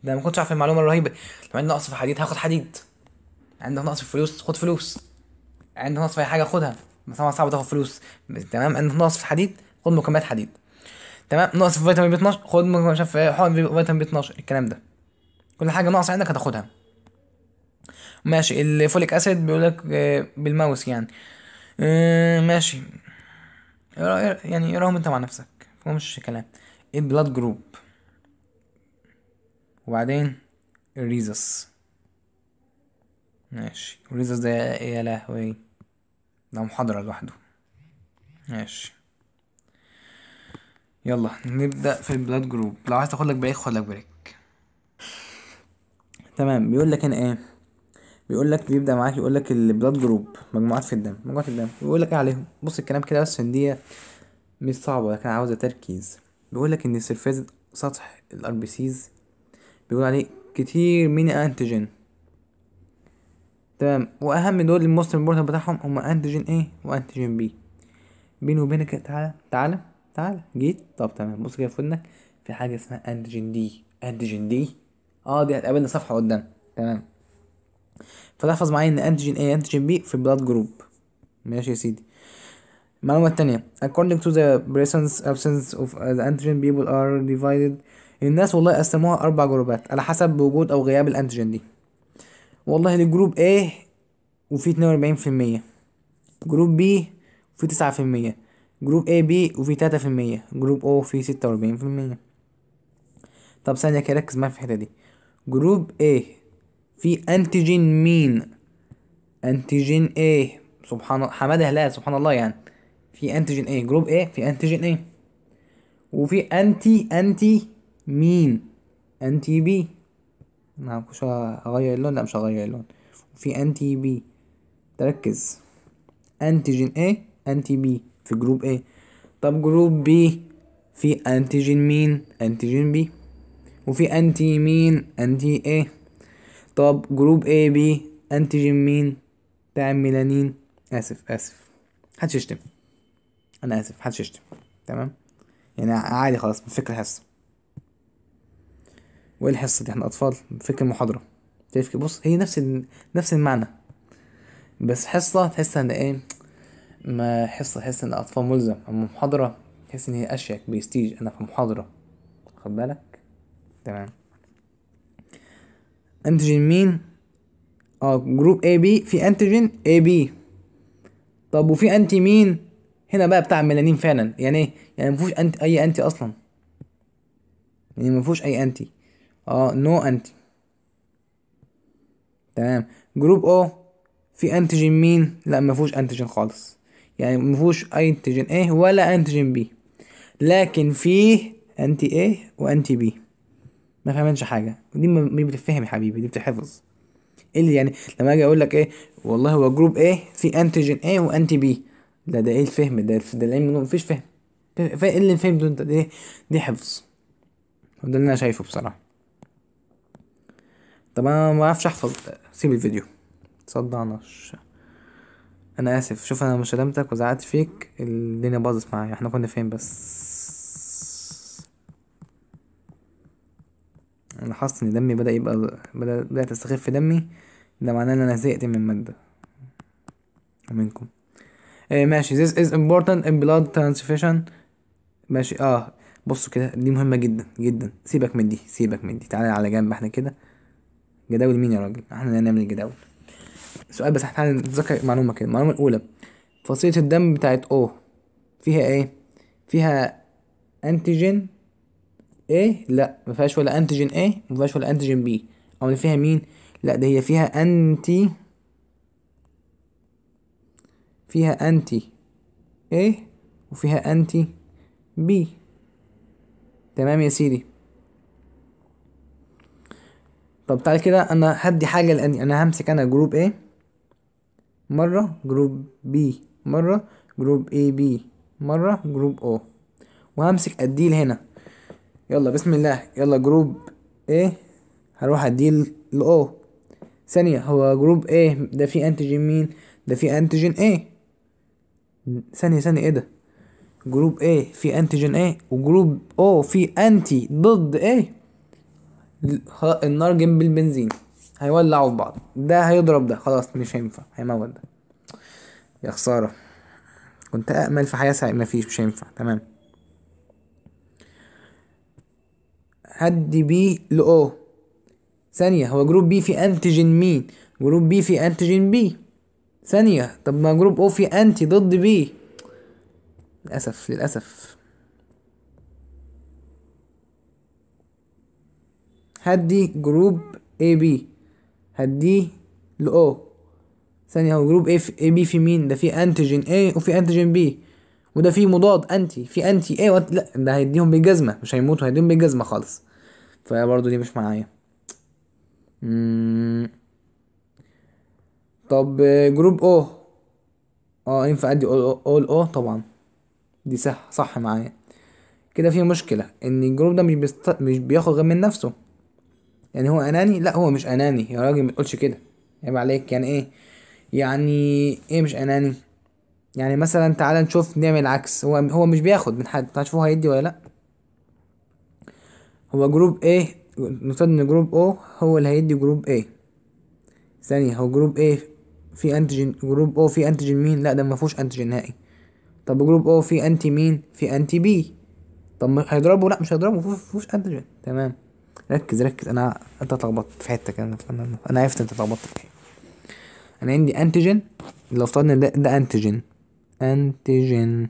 ده ما كنتش عارف المعلومه الرهيبه لو عندي نقص في الحديد هاخد حديد عندك نقص في فلوس خد فلوس عندك نقص في اي حاجه خدها مثلا صعب تاخد فلوس تمام عندك نقص في حديد خد مكملات حديد تمام نقص في فيتامين بي 12 خد مش عارف فيتامين بي 12 الكلام ده كل حاجه ناقصه عندك هتاخدها ماشي الفوليك اسيد بيقول لك آه، بالماوس يعني آه، ماشي يعني اقراهم انت مع نفسك مش كلام البلاد جروب وبعدين الريزس ماشي ريزرز ده يا لهوي ده محاضرة لوحده ماشي يلا نبدأ في البلاد جروب لو عايز تاخد لك بريك خد لك بريك تمام بيقول لك هنا ايه بيقول لك بيبدأ معاك يقول لك البلاد جروب مجموعات في الدم مجموعات الدم بيقول لك ايه عليهم بص الكلام كده بس عشان دي مش صعبة لكن عاوزة تركيز بيقول لك ان سرفاز سطح الار بي سيز بيقول عليه كتير من انتيجين تمام واهم دول الموست امبورتنت بتاعهم هما انتيجين ايه وانتيجين بي بيني وبينك تعالى تعالى تعالى جيت طب تمام بص كده في ودنك في حاجه اسمها انتيجين دي انتيجين دي اه دي هتقابلنا صفحه قدام تمام فتحفظ معايا ان انتيجين ايه انتيجين بي في بلاد جروب ماشي يا سيدي المعلومة التانية according to the presence absence of the antigen people are divided الناس والله قسموها أربع جروبات على حسب وجود أو غياب الأنتيجين دي والله لجروب A وفي اتنين وأربعين في المية جروب B وفي تسعة في المية جروب A B وفي تلاتة في المية جروب O في ستة وأربعين في المية طب ثانية كده ركز معايا في الحتة دي جروب A في أنتيجين مين أنتيجين A سبحان حمادة هلال سبحان الله يعني في أنتيجين A جروب A في أنتيجين A وفي أنتي أنتي مين أنتي بي ما مش هغير اللون لا مش هغير اللون في انتي بي تركز انتيجين اي انتي بي في جروب اي طب جروب بي في انتيجين مين انتيجين بي وفي انتي مين انتي اي طب جروب اي بي انتيجين مين بتاع الميلانين اسف اسف محدش يشتم انا اسف محدش يشتم تمام يعني عادي خلاص فكرة حاسه وايه الحصه دي احنا اطفال فكر المحاضره تفكر بص هي نفس ال... نفس المعنى بس حصه تحس ان ايه ما حصه تحس ان اطفال ملزم اما محاضره تحس ان هي اشيك بيستيج انا في محاضره خد بالك تمام انتيجين مين اه جروب اي بي في انتيجين اي بي طب وفي انتي مين هنا بقى بتاع الميلانين فعلا يعني ايه يعني مفهوش انت اي انتي اصلا يعني مفهوش اي انتي اه نو انتي تمام جروب او في انتيجين مين لا ما فيهوش انتيجين خالص يعني ما فيهوش انتيجين ايه ولا انتيجين بي لكن فيه انتي ايه وانتي بي ما فهمتش حاجه دي ما بتتفهم يا حبيبي دي بتحفظ ايه اللي يعني لما اجي اقول لك ايه والله هو جروب ايه في انتيجين ايه وانتي بي ده ده ايه الفهم ده ده العلم مفيش فهم ايه اللي فهمته انت دي دي حفظ وده اللي انا شايفه بصراحه طب انا ما اعرفش احفظ سيب الفيديو صدع انا اسف شوف انا مش شتمتك وزعقت فيك الدنيا باظت معايا احنا كنا فين بس انا حاسس ان دمي بدا يبقى بدا بدات استخف في دمي ده معناه ان انا زهقت من الماده ومنكم إيه ماشي this is important in blood transfusion ماشي اه بصوا كده دي مهمه جدا جدا سيبك من دي سيبك من دي تعالى على جنب احنا كده جداول مين يا راجل احنا اللي هنعمل الجداول سؤال بس احنا نتذكر معلومه كده المعلومه الاولى فصيله الدم بتاعت او فيها ايه فيها انتيجين ايه لا ما فيهاش ولا انتيجين ايه ما فيهاش ولا انتيجين بي او فيها مين لا ده هي فيها انتي فيها انتي ايه وفيها انتي بي تمام يا سيدي طب تعالى كده انا هدي حاجة لاني انا همسك انا جروب A مرة جروب B مرة جروب اي بي مرة جروب O وهمسك اديل هنا يلا بسم الله يلا جروب A هروح اديل لأو ثانية هو جروب A ده فيه انتيجين مين ده فيه انتيجين A ثانية ثانية ايه ده جروب A فيه انتيجين A وجروب O فيه انتي ضد A النار جنب البنزين هيولعوا في بعض ده هيضرب ده خلاص مش هينفع هيموت ده يا خسارة كنت أأمل في حياة سعيدة مفيش مش هينفع تمام هدي بي لأو ثانية هو جروب بي في أنتيجين مين جروب بي في أنتيجين بي ثانية طب ما جروب أو في أنتي ضد بي للأسف للأسف هدي جروب اي بي هديه لاو ثانية هو جروب اف اي بي في مين ده في انتيجين اي وفي انتيجين بي وده في مضاد انتي في انتي اي وانت لا ده هيديهم بالجزمة مش هيموتوا هيديهم بالجزمة خالص فبرضه دي مش معايا طب جروب او اه ينفع ادي اول او, أو طبعا دي صح صح معايا كده في مشكلة ان الجروب ده مش بيست... مش بياخد غير من نفسه يعني هو اناني لا هو مش اناني يا راجل ما تقولش كده عيب عليك يعني ايه يعني ايه مش اناني يعني مثلا تعالى نشوف نعمل العكس هو هو مش بياخد من حد تعال شوف هو هيدي ولا لا هو جروب ايه نفترض ان جروب او هو اللي هيدي جروب ايه ثانية هو جروب ايه في انتيجين جروب او في انتيجين مين لا ده ما فيهوش انتيجين نهائي طب جروب او في انتي مين في انتي بي طب هيضربوا لا مش هيضربوا مفيهوش انتيجين تمام ركز ركز انا انت اتلخبطت في حته كده انا عرفت انت اتلخبطت في ايه انا عندي انتيجين لو افترضنا ده, ده انتيجين انتيجين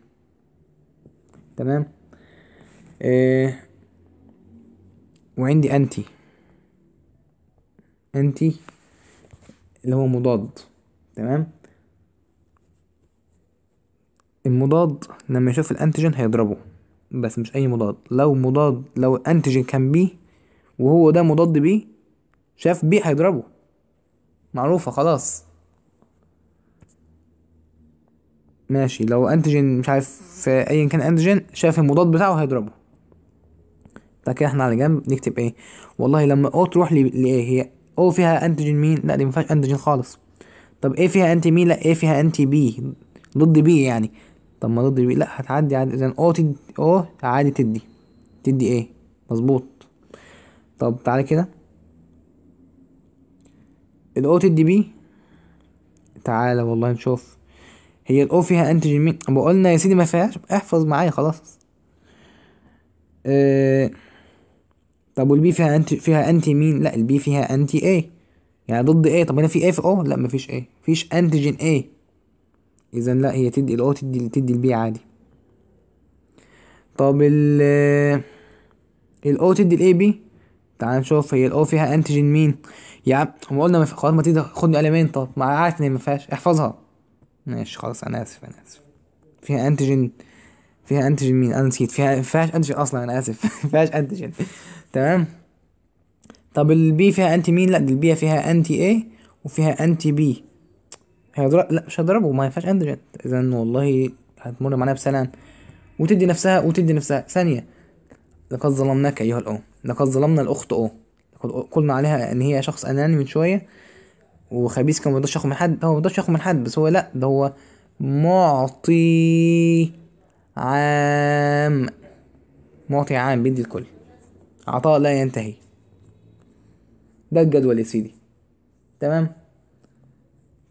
تمام إيه وعندي انتي انتي اللي هو مضاد تمام المضاد لما يشوف الانتيجين هيضربه بس مش اي مضاد لو مضاد لو الانتيجين كان بي وهو ده مضاد بي شاف بي هيضربه معروفة خلاص ماشي لو انتيجين مش عارف في ايا كان انتيجين شاف المضاد بتاعه هيضربه ده كده احنا على جنب نكتب ايه والله لما او تروح لايه هي او فيها انتيجين مين لا دي فيهاش انتيجين خالص طب ايه فيها انتي مين لا ايه فيها انتي بي ضد بي يعني طب ما ضد بي لا هتعدي عادي اذا او تدي او عادي تدي تدي ايه مظبوط طب تعالى كده الاو تدي بي تعالى والله نشوف هي الاو فيها انتيجين مين بقولنا يا سيدي ما فيهاش احفظ معايا خلاص اه طب والبي فيها انتي فيها انتي مين لا البي فيها انتي ايه يعني ضد ايه طب هنا في ايه في او لا مفيش ايه مفيش انتيجين ايه اذا لا هي تدي الاو تدي تدي البي عادي طب ال آه، الاو تدي الاي بي تعال نشوف هي الاو فيها انتيجين مين يا عم هو قلنا مف... خلاص ما تيجي خدني قلمين طب ما عارف ان ما فيهاش احفظها ماشي خلاص انا اسف انا اسف فيها انتيجين فيها انتيجين مين انا نسيت فيها ما فيهاش انتيجين اصلا انا اسف ما فيهاش انتيجين تمام طب البي فيها انتي مين لا البي فيها انتي اي وفيها انتي بي هيضرب لا مش هضربه ما فيهاش انتيجين اذا والله هتمر معانا بسلام وتدي نفسها وتدي نفسها ثانيه لقد ظلمناك ايها الام لقد ظلمنا الأخت أو قلنا عليها إن هي شخص أناني من شوية وخبيث كان مرضاش ياخد من حد هو مرضاش ياخد من حد بس هو لأ ده هو معطي عام معطي عام بيدي الكل عطاء لا ينتهي ده الجدول يا سيدي تمام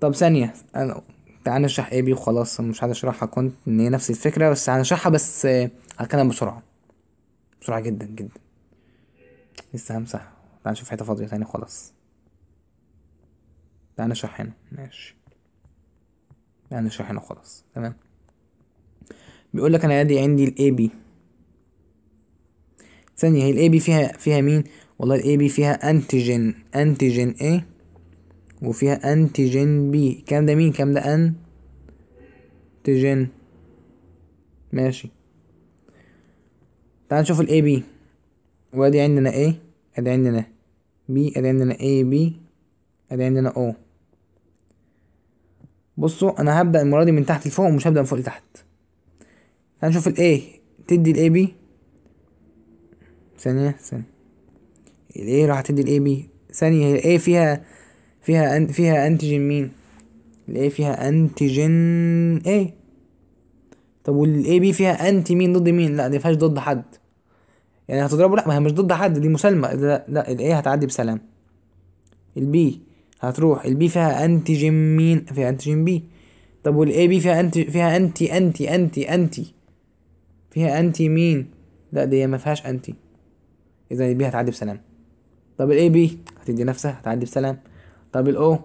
طب ثانية أنا تعال نشرح ايه بي وخلاص مش عايز اشرحها كنت ان هي نفس الفكرة بس هنشرحها بس هتكلم بسرعة بسرعة جدا جدا لسه همسح تعال نشوف حتة فاضية تاني خلاص تعال نشرح هنا ماشي تعال نشرح هنا خلاص تمام بيقول لك انا ادي عندي الاي بي ثانية هي الاي بي فيها فيها مين والله الاي بي فيها انتيجين انتيجين اي وفيها انتيجين بي كام ده مين كام ده انتيجين ماشي تعال نشوف الاي بي وادي عندنا ايه ادي عندنا بي ادي عندنا اي بي ادي عندنا او بصوا انا هبدأ المرة دي من تحت لفوق ومش هبدأ من فوق لتحت هنشوف الاي تدي الاي بي ثانية ثانية الاي راح تدي الاي بي ثانية الاي فيها فيها أن فيها انتيجين مين الاي فيها انتيجين اي طب والاي بي فيها انتي مين ضد مين لا دي فيهاش ضد حد يعني هتضربه لا ما هي مش ضد حد دي مسالمه لا لا الايه هتعدي بسلام البي هتروح البي فيها انتيجين مين فيها انتيجين بي طب والاي بي فيها انتي فيها انتي انتي انتي انتي فيها انتي مين لا دي ما فيهاش انتي اذا البي هتعدي بسلام طب الاي بي هتدي نفسها هتعدي بسلام طب الاو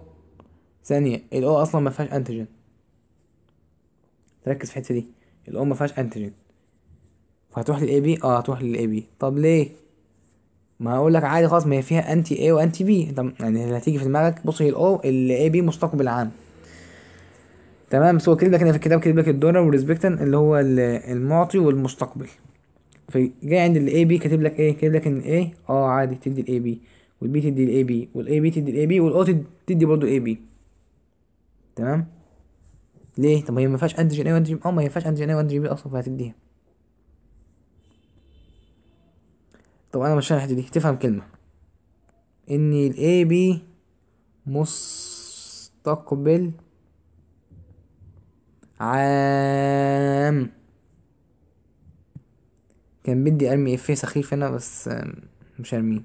ثانيه الاو اصلا ما فيهاش انتيجين تركز في الحته دي الاو ما فيهاش انتيجين فهتروح للاي بي اه هتروح للاي بي طب ليه ما اقول لك عادي خلاص ما هي فيها انتي اي وانتي بي طب يعني اللي هتيجي في دماغك بص هي الاو الاي بي مستقبل عام تمام بس هو كاتب لك في الكتاب كاتب لك الدونر والريسبكتن اللي هو المعطي والمستقبل فجاي عند الاي بي كاتب لك ايه كاتب لك ان الاي اه عادي تدي الاي بي والبي تدي الاي بي والاي بي تدي الاي بي والاو تدي برضه الاي بي تمام ليه طب هي ما فيهاش انتيجين اي وانتيجين اه ما فيهاش انتيجين اي وانتيجين بي اصلا فهتديها طب انا مش الحته دي تفهم كلمه ان الاي بي مستقبل عام كان بدي ارمي افيه سخيف هنا بس مش هرميه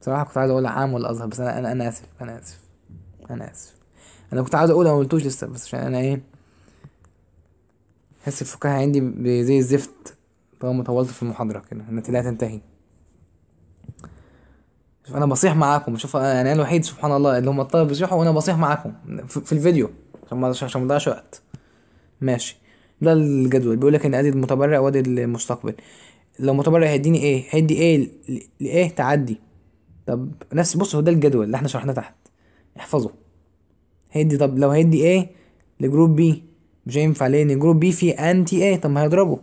بصراحه كنت عايز اقول عام ولا ازهر بس انا انا انا اسف انا اسف انا اسف انا كنت عايز اقول ما قلتوش لسه بس عشان انا ايه حس الفكاهه عندي زي الزفت طالما طولت في المحاضره كده انا طلعت تنتهي انا بصيح معاكم شوف يعني انا الوحيد سبحان الله اللي هم الطلبه بيصيحوا وانا بصيح معاكم في الفيديو عشان ما عشان ما اضيعش وقت ماشي ده الجدول بيقول لك ان ادي المتبرع وادي المستقبل لو متبرع هيديني ايه هيدي ايه لايه تعدي طب نفس بص هو ده الجدول اللي احنا شرحناه تحت احفظه هيدي طب لو هيدي ايه لجروب بي مش هينفع ليه ان جروب بي فيه انتي ايه طب ما هيضربه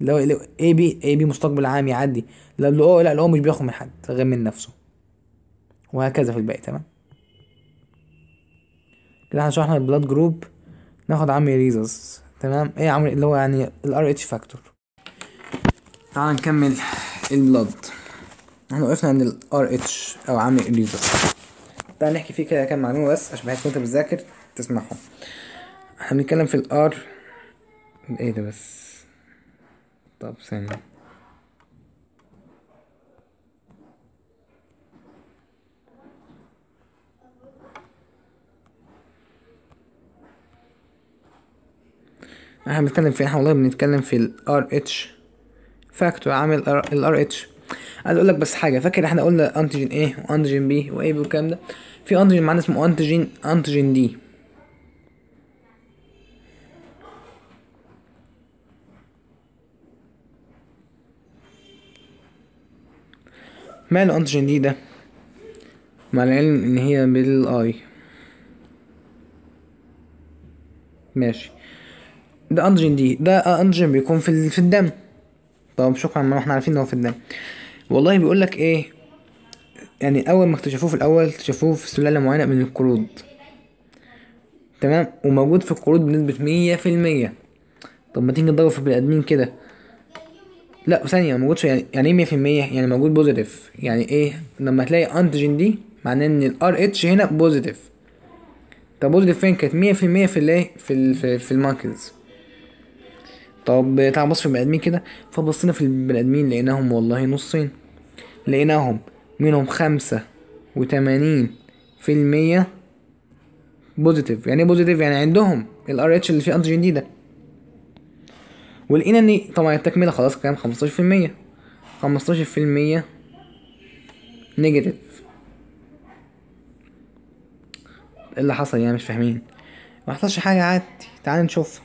لو اي بي اي بي مستقبل عام يعدي لو الاو لا هو مش بياخد من حد غير من نفسه وهكذا في الباقي تمام كده احنا شرحنا البلاد جروب ناخد عامل ريزز تمام ايه عامل اللي هو يعني الار اتش فاكتور تعال نكمل البلاد احنا وقفنا عند الار اتش او عامل ريزز تعال نحكي فيه كده كام معلومه بس عشان بحيث وانت بتذاكر تسمعهم احنا بنتكلم في الار ايه ده بس طب ثانية احنا بنتكلم في احنا والله بنتكلم في ال اتش فاكتور عامل ال اتش عايز اقول لك بس حاجه فاكر احنا قلنا انتيجين ايه وانتيجين بي وايه والكلام ده في انتيجين معانا اسمه انتيجين انتيجين دي مع الأنتجين دي ده مع العلم إن هي بالآي ماشي ده أنتجين دي ده أنتجين بيكون في في الدم طب شكرا ما احنا عارفين إن هو في الدم والله بيقولك إيه يعني أول ما اكتشفوه في الأول اكتشفوه في سلالة معينة من القرود تمام وموجود في القرود بنسبة مية في المية طب ما تيجي نضرب في البني آدمين كده لا ثانيه ما موجودش يعني يعني ايه 100% يعني موجود بوزيتيف يعني ايه لما تلاقي انتيجين دي معناه ان الار اتش هنا بوزيتيف طب بوزيتيف فين كانت 100% في الايه في الـ في, في الماركز. طب تعال بص في البني ادمين كده فبصينا في البني ادمين لقيناهم والله نصين لقيناهم منهم خمسة وتمانين في المية بوزيتيف يعني ايه بوزيتيف يعني عندهم الار اتش اللي فيه انتيجين دي ده ولقينا ان طبعا التكمله خلاص كام 15% 15% نيجاتيف ايه اللي حصل يعني مش فاهمين ما حصلش حاجه عادي تعال نشوف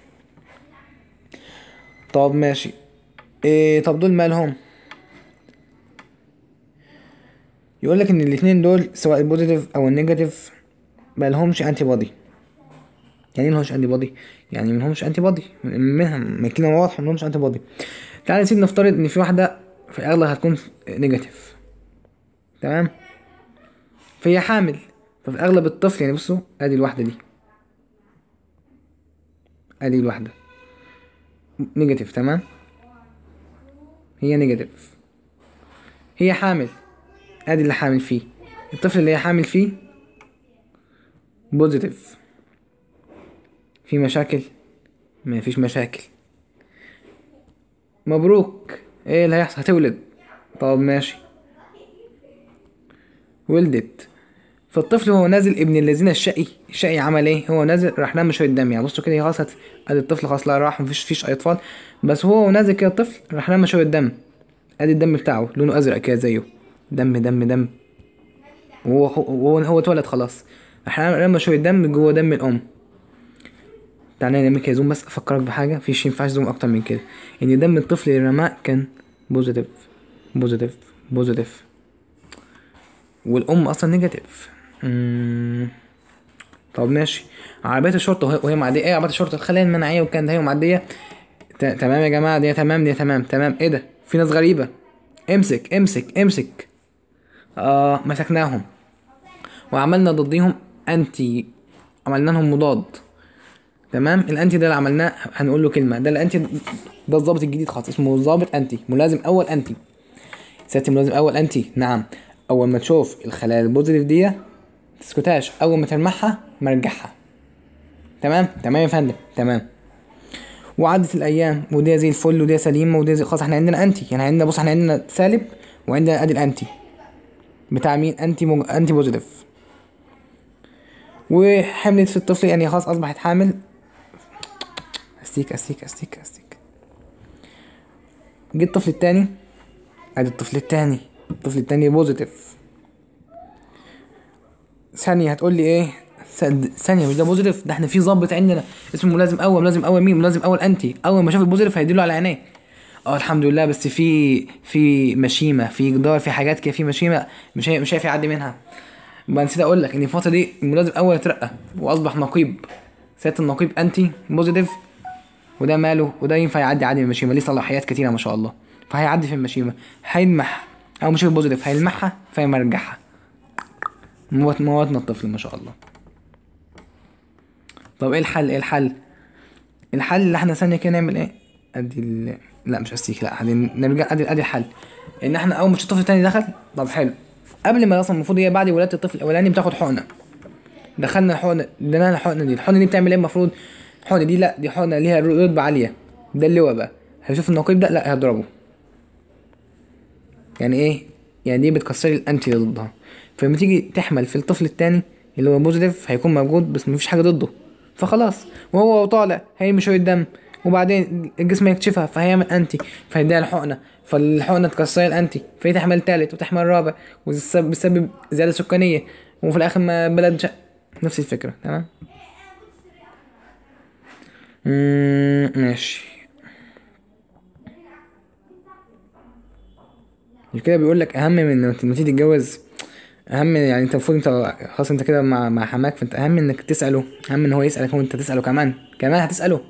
طب ماشي إيه طب دول مالهم يقول لك ان الاثنين دول سواء البوزيتيف او النيجاتيف مالهمش انتي بودي يعني ايه مالهمش انتي بودي يعني ما لهمش انتي بادي منها ماكينه واضحه ما لهمش انتي بادي تعالى نسيب نفترض ان في واحده في الاغلب هتكون نيجاتيف تمام فهي حامل ففي اغلب الطفل يعني بصوا ادي الواحده دي ادي الواحده نيجاتيف تمام هي نيجاتيف هي حامل ادي اللي حامل فيه الطفل اللي هي حامل فيه بوزيتيف في مشاكل ما فيش مشاكل مبروك ايه اللي هيحصل هتولد طب ماشي ولدت فالطفل وهو نازل ابن الذين الشقي الشقي عمل ايه هو نازل راح نام شويه دم يعني بصوا كده خلاص ادي الطفل خلاص لا راح مفيش فيش اي اطفال بس هو نازل كده الطفل راح نام شويه دم ادي الدم بتاعه لونه ازرق كده زيه دم دم دم وهو هو اتولد خلاص راح نام شويه دم جوه دم الام تعالى نعمل زوم بس افكرك بحاجه مفيش ينفعش زوم اكتر من كده ان دم الطفل اللي رماه كان بوزيتيف بوزيتيف بوزيتيف والام اصلا نيجاتيف طب ماشي عربيه الشرطه وهي معديه ايه عربيه الشرطه الخلايا المناعيه وكان ده أيوة، هي معديه تمام يا جماعه دي تمام دي تمام تمام ايه ده في ناس غريبه امسك امسك امسك اه مسكناهم وعملنا ضديهم انتي عملنا لهم مضاد تمام الانتي ده اللي عملناه هنقول له كلمه ده الانتي ده الظابط الجديد خالص اسمه ظابط انتي ملازم اول انتي سيادة الملازم اول انتي نعم اول ما تشوف الخلايا البوزيتيف دي تسكتاش اول ما تلمحها مرجعها تمام تمام يا فندم تمام وعدت الايام ودي زي الفل ودي سليمه ودي زي خلاص احنا عندنا انتي يعني عندنا بص احنا عندنا سالب وعندنا ادي الانتي بتاع مين انتي مج... انتي بوزيتيف وحملت في الطفل يعني خلاص اصبحت حامل استيك استيك استيك استيك جه الطفل التاني ادي الطفل التاني الطفل التاني بوزيتيف ثانية هتقول لي ايه ثانية مش ده بوزيتيف ده احنا في ظابط عندنا اسمه ملازم اول ملازم اول مين ملازم اول انتي اول ما شاف البوزيتيف هيديله على عينيه اه الحمد لله بس في في مشيمة في جدار في حاجات كده في مشيمة مش مش شايف يعدي منها بقى نسيت اقول لك ان الفترة دي الملازم اول اترقى واصبح نقيب سيادة النقيب انتي بوزيتيف وده ماله وده ينفع يعدي عادي من المشيمه ليه صلاحيات كتيره ما شاء الله فهيعدي في المشيمه هيلمح او مش البوزيتيف هيلمحها فيمرجعها موت موتنا الطفل ما شاء الله طب ايه الحل ايه الحل الحل اللي احنا ثانيه كده نعمل ايه ادي ال... لا مش استيك لا نرجع ادي ادي الحل ان احنا اول ما الطفل التاني دخل طب حلو قبل ما اصلا المفروض هي بعد ولاده الطفل الاولاني بتاخد حقنه دخلنا الحقنه ادينا الحقنه دي الحقنه دي بتعمل ايه المفروض الحقنة دي لا دي حقنه ليها رتبه عاليه ده اللواء بقى هيشوف النقيب ده لا هيضربه يعني ايه يعني دي بتكسري الانتي اللي ضدها فلما تيجي تحمل في الطفل التاني اللي هو بوزيتيف هيكون موجود بس مفيش حاجه ضده فخلاص وهو طالع هيمي شويه دم وبعدين الجسم يكتشفها فهيعمل انتي فيديها الحقنه فالحقنه تكسر الانتي فهي تحمل تالت وتحمل رابع وبسبب زياده سكانيه وفي الاخر ما بلد شق نفس الفكره تمام ماشي مش كده بيقول لك اهم من لما تيجي تتجوز اهم يعني انت المفروض انت خلاص انت كده مع مع حماك فانت اهم انك تساله اهم ان هو يسالك وانت تساله كمان كمان هتساله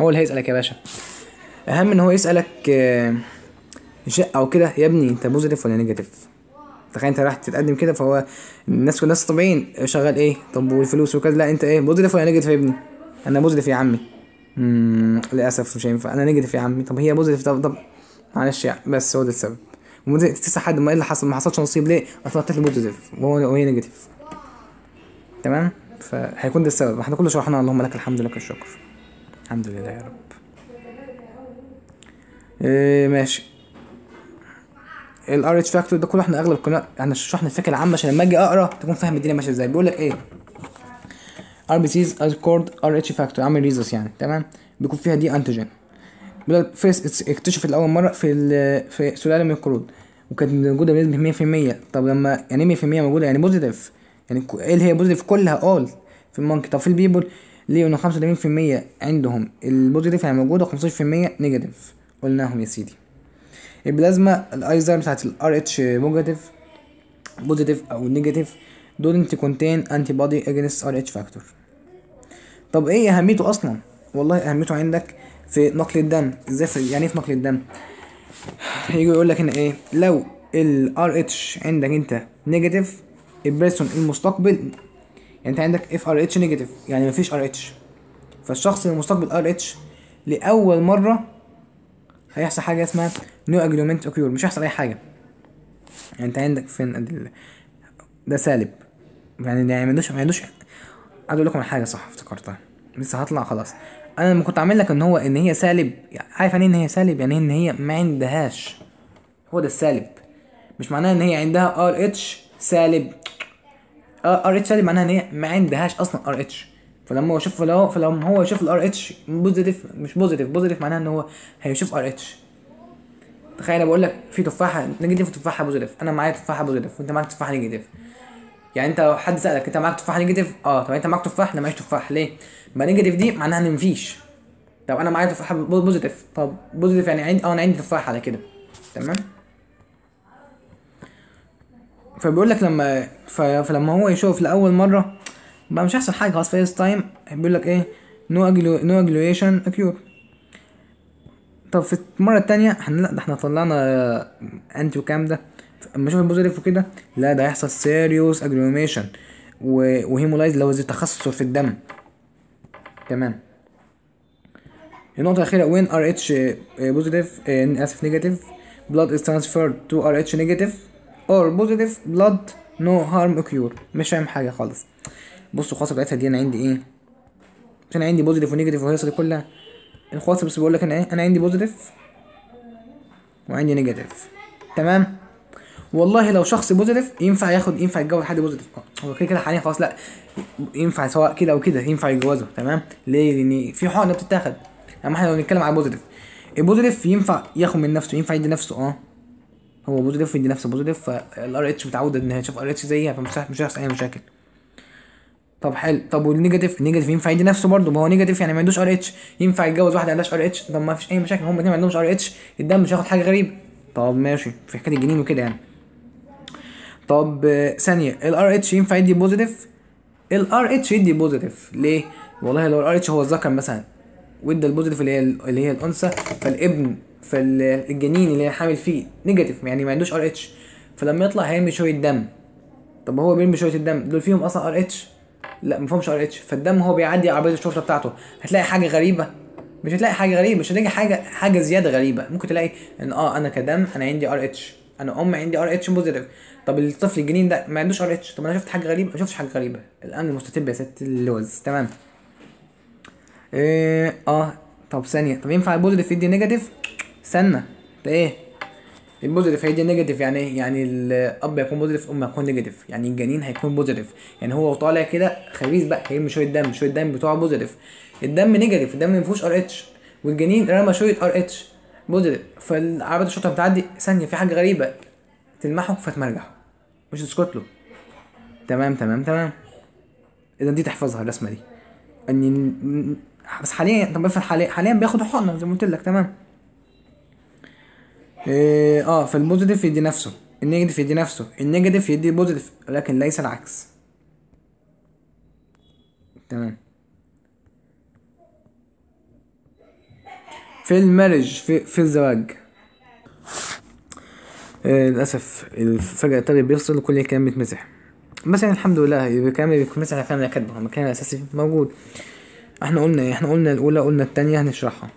هو اللي هيسالك يا باشا اهم ان هو يسالك شقه آه، او كده يا ابني انت بوزيتيف ولا نيجاتيف تخيل انت رايح تتقدم كده فهو الناس كلها طبيعيين شغال ايه طب والفلوس وكذا لا انت ايه بوزيتيف ولا نيجاتيف يا ابني انا بوزيتيف يا عمي للاسف مش هينفع انا نيجاتيف يا عمي طب هي بوزيتيف طب طب معلش يعني بس هو ده السبب ومدة تسع حد ما ايه اللي حصل ما حصلش نصيب ليه اصل طلعت بوزيتيف وهي نيجاتيف تمام فهيكون ده السبب احنا كل شرحنا اللهم لك الحمد لك الشكر الحمد لله يا رب إيه ماشي الار اتش فاكتور ده كله احنا اغلب كنا احنا شرحنا الفكره العامه عشان لما اجي اقرا تكون فاهم الدنيا ماشيه ازاي بيقول لك ايه ار بي سيز كورد ار اتش فاكتور عامل ريزوس يعني تمام بيكون فيها دي انتيجين بلاد فيس اكتشفت لاول مره في في سلاله من القرود وكانت موجوده بنسبه 100% طب لما يعني 100% موجوده يعني بوزيتيف يعني ايه اللي هي بوزيتيف كلها اول في المونكي طب في البيبل ليه انه 85% عندهم البوزيتيف يعني موجوده و15% نيجاتيف قلناهم يا سيدي البلازما الايزر بتاعت الار اتش بوزيتيف بوزيتيف او نيجاتيف dont contain antibody against RH factor طب ايه اهميته اصلا والله اهميته عندك في نقل الدم ازاي يعني ايه في نقل الدم يجي يقول لك هنا ايه لو ال RH عندك انت نيجاتيف البيرسون المستقبل يعني انت عندك اف ار اتش نيجاتيف يعني مفيش ار اتش فالشخص المستقبل ار اتش لاول مره هيحصل حاجه اسمها نو اجلومنت اوكيور مش هيحصل اي حاجه يعني انت عندك فين ده سالب يعني يعني ما عندوش ما عندوش عايز اقول لكم على حاجه صح افتكرتها لسه هطلع خلاص انا لما كنت عامل لك ان هو ان هي سالب يعني عارف يعني إيه ان هي سالب يعني إيه ان هي ما عندهاش هو ده السالب مش معناها ان هي عندها ار اتش سالب ار آه، اتش سالب معناها ان هي ما عندهاش اصلا ار اتش فلما هو يشوف لو فلما هو يشوف الار اتش بوزيتيف مش بوزيتيف بوزيتيف معناها ان هو هيشوف ار اتش تخيل بقول لك في تفاحه نيجاتيف وتفاحه بوزيتيف انا معايا تفاحه بوزيتيف وانت معاك تفاحه نيجاتيف يعني انت لو حد سالك انت معاك تفاح نيجاتيف اه طب انت معاك تفاح انا معيش تفاح ليه ما نيجاتيف دي معناها ان مفيش طب انا معايا تفاح بوزيتيف طب بوزيتيف يعني عندي اه انا عندي تفاح على كده تمام فبيقول لك لما فلما هو يشوف لاول مره بقى مش احسن حاجه خلاص فيس تايم بيقول لك ايه نو اجلو نو اجلويشن اكيور طب في المره التانية احنا لا ده احنا طلعنا انتو كام ده اما اشوف البوزيتيف وكده لا ده هيحصل سيريوس اجريميشن وهيمولايز اللي هو زي تخثر في الدم تمام النقطة الأخيرة when RH positive آه، آسف negative blood is transferred to RH negative or positive blood no harm occur مش فاهم حاجة خالص بصوا الخاصه بتاعتها دي أنا عندي إيه عشان عندي positive ونيجاتيف وهيصل كلها الخاصه بس بقول لك أنا إيه أنا عندي positive وعندي negative تمام والله لو شخص بوزيتيف ينفع ياخد ينفع يتجوز حد بوزيتيف آه، هو كده كده حاليا خلاص لا ينفع سواء كده او كده ينفع يتجوزه تمام ليه لان في حقنه بتتاخد اما احنا لو بنتكلم على بوزيتيف البوزيتيف ينفع ياخد من نفسه ينفع يدي نفسه اه هو بوزيتيف يدي نفسه بوزيتيف فالار اتش متعود ان هي تشوف ار اتش زيها فمش مش هيحصل اي مشاكل طب حلو طب والنيجاتيف النيجاتيف ينفع يدي نفسه برضه ما هو نيجاتيف يعني ما عندوش ار اتش ينفع يتجوز واحده ما عندهاش ار اتش طب ما فيش اي مشاكل هم الاثنين ما عندهمش ار اتش الدم مش هياخد حاجه غريبه طب ماشي في حكايه الجنين وكده يعني طب ثانيه الار اتش ينفع يدي بوزيتيف الار اتش يدي بوزيتيف ليه والله لو الار اتش هو الذكر مثلا وادى البوزيتيف اللي هي اللي هي الانثى فالابن فالجنين اللي هي حامل فيه نيجاتيف يعني ما عندوش ار اتش فلما يطلع هيرمي شويه دم طب هو بيرمي شويه الدم دول فيهم اصلا ار اتش لا ما فيهمش ار اتش فالدم هو بيعدي عربيه الشرطه بتاعته هتلاقي حاجه غريبه مش هتلاقي حاجه غريبه مش هتلاقي حاجه حاجه زياده غريبه ممكن تلاقي ان اه انا كدم انا عندي ار اتش انا ام عندي ار اتش بوزيتيف طب الطفل الجنين ده ما عندوش ار اتش طب انا شفت حاجه غريبه ما شفتش حاجه غريبه الامن المستتب يا ست اللوز تمام ايه اه طب ثانيه طب ينفع البوزيتيف يدي نيجاتيف استنى ده ايه البوزيتيف هيدي نيجاتيف يعني ايه يعني الاب هيكون بوزيتيف ام يكون نيجاتيف يعني الجنين هيكون بوزيتيف يعني هو طالع كده خبيث بقى هيرمي شويه دم شويه دم بتوعه بوزيتيف الدم نيجاتيف الدم ما فيهوش ار اتش والجنين رمى شويه ار اتش مدرب فالعربيه الشرطه بتعدي ثانيه في حاجه غريبه تلمحه فتمرجحه مش تسكت له تمام تمام تمام اذا دي تحفظها الرسمه دي اني بس حاليا طب بفر حاليا حاليا بياخد حقنه زي ما قلت لك تمام إيه اه فالبوزيتيف يدي نفسه النيجاتيف يدي نفسه النيجاتيف يدي بوزيتيف لكن ليس العكس تمام في المارج في, في الزواج آه، للاسف فجاه الطريق بيفصل وكل الكلام بيتمسح يعني الحمد لله الكلام اللي بيتمسح عشان اللي كاتبه المكان الاساسي موجود احنا قلنا ايه احنا قلنا الاولى قلنا التانية هنشرحها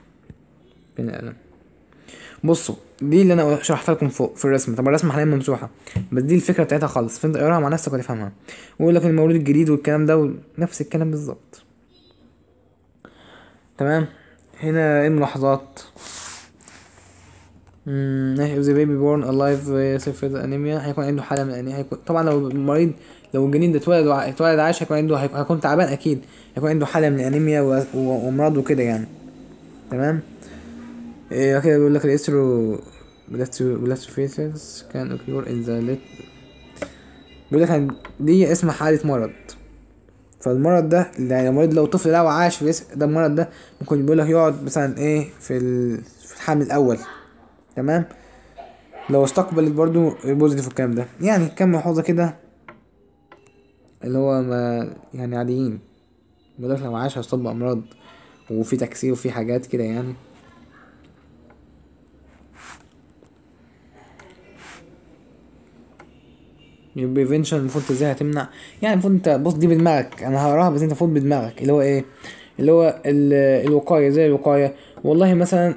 بين الألم. بصوا دي اللي انا شرحتها لكم فوق في الرسمه طب الرسمه حاليا ممسوحه بس دي الفكره بتاعتها خالص فانت اقراها مع نفسك وتفهمها ويقول لك المولود الجديد والكلام ده نفس الكلام بالظبط تمام هنا ايه ملاحظات امم ذا بيبي بورن الايف سيفر انيميا هيكون عنده حاله من الانيميا هيكون طبعا لو المريض لو الجنين ده اتولد اتولد عايش هيكون عنده هيكون تعبان اكيد هيكون عنده حاله من الانيميا وامراض وكده يعني تمام إيه كده بيقول لك الاسترو بلاستوفيسس كان اوكيور ان ذا ليت بيقول لك دي اسمها حاله مرض فالمرض ده يعني المريض لو طفل لو عاش في ده المرض ده ممكن بيقول لك يقعد مثلا ايه في الحمل الاول تمام لو استقبلت برضو في الكلام ده يعني كم ملحوظة كده اللي هو ما يعني عاديين بيقولك لو عاش هيصاب بأمراض وفي تكسير وفي حاجات كده يعني البريفنشن المفروض ازاي هتمنع يعني المفروض انت بص دي بدماغك انا هقراها بس انت المفروض بدماغك اللي هو ايه اللي هو الوقايه زي الوقايه والله مثلا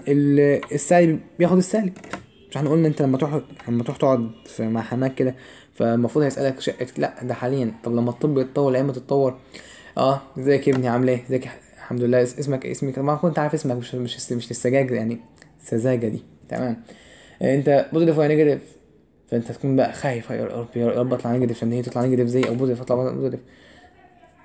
السالب بياخد السالب مش احنا قلنا انت لما تروح لما تروح تقعد مع حماك كده فالمفروض هيسالك شقه لا ده حاليا طب لما الطب يتطور الايام تتطور اه ازيك يا ابني عامل ايه ازيك الحمد لله اسمك اسمك ما كنت عارف اسمك مش مش مش السجاجه يعني السذاجه دي تمام إيه، انت بوزيتيف ولا نيجاتيف فانت تكون بقى خايف يا رب اطلع نيجاتيف لان هي تطلع نيجاتيف زي او بوزيتيف اطلع بوزيتيف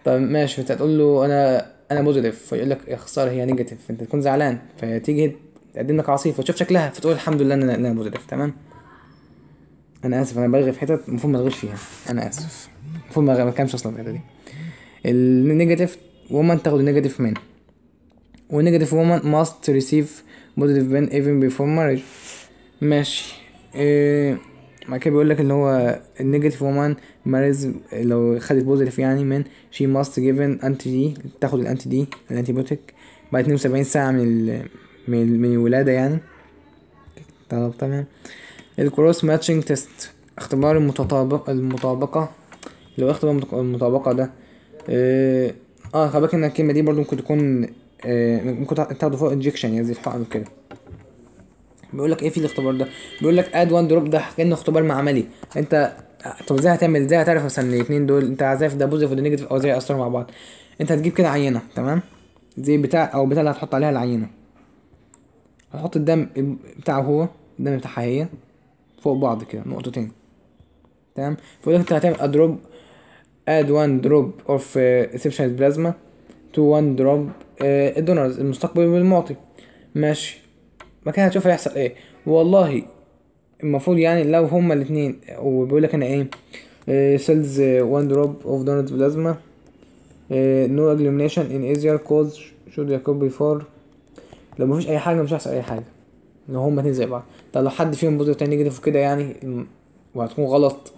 فماشي فانت هتقول له انا انا بوزيتيف فيقول لك يا خساره هي نيجاتيف فانت تكون زعلان فتيجي تقدم لك عصير فتشوف شكلها فتقول الحمد لله ان انا بوزيتيف تمام انا اسف انا بلغي في حتت المفروض ما الغيش فيها انا اسف المفروض ما كانش اصلا الحته دي النيجاتيف وومن تاخد النيجاتيف من والنيجاتيف وومن ماست ريسيف بوزيتيف من ايفن بيفور ماريج ماشي إيه ما كده بيقول لك ان هو النيجاتيف وومن ماريز لو خدت بوزيتيف يعني من شي ماست جيفن انتي دي تاخد الانتي دي الانتي بوتيك بعد 72 ساعه من ال من, من الولاده يعني طب تمام الكروس ماتشنج تيست اختبار المتطابق المطابقه لو اختبار المطابقه ده اه, آه، خبرك ان الكلمه دي برضو ممكن تكون آه ممكن تاخده فوق انجكشن يعني زي الحقن وكده بيقول لك ايه في الاختبار ده بيقول لك اد وان دروب ده كانه اختبار معملي انت طب ازاي هتعمل ازاي هتعرف مثلا الاثنين دول انت عارف ده بوزيتيف وده نيجاتيف او ازاي ياثروا مع بعض انت هتجيب كده عينه تمام زي بتاع او بتاع اللي هتحط عليها العينه هتحط الدم بتاعه هو الدم بتاعها هي فوق بعض كده نقطتين تمام فيقول لك انت هتعمل ادروب اد وان دروب اوف اسبشنز بلازما تو وان دروب الدونرز المستقبل والمعطي ماشي كان هتشوف هيحصل ايه والله المفروض يعني لو هما الاتنين وبيقول لك انا ايه, سيلز وان دروب اوف دونت بلازما نو اجلومينيشن ان ايزير كوز شود يكون بيفور لو مفيش اي حاجه مش هيحصل اي حاجه لو هما اتنين زي بعض طب لو حد فيهم بوزيتيف تاني نيجاتيف كده يعني وهتكون غلط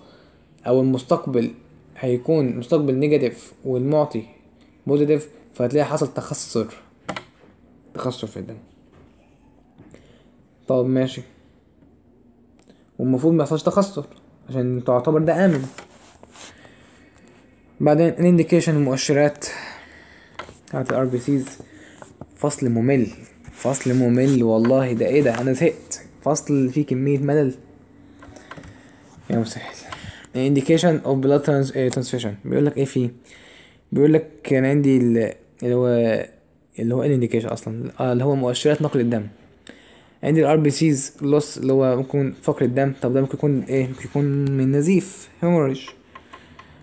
او المستقبل هيكون مستقبل نيجاتيف والمعطي بوزيتيف فهتلاقي حصل تخسر تخسر في الدم طب ماشي والمفروض ميحصلش تخثر عشان تعتبر ده آمن بعدين الانديكيشن المؤشرات بتاعت الار بي سيز فصل ممل فصل ممل والله ده ايه ده انا زهقت فصل فيه كمية ملل يا مسهل indication اوف بلاد ترانسفيشن بيقول لك ايه فيه بيقول لك كان عندي اللي هو اللي هو ايه اصلا آه، اللي هو مؤشرات نقل الدم عندي الار بي سيز لوس اللي هو ممكن فقر الدم طب ده ممكن يكون ايه ممكن يكون من نزيف هيموريج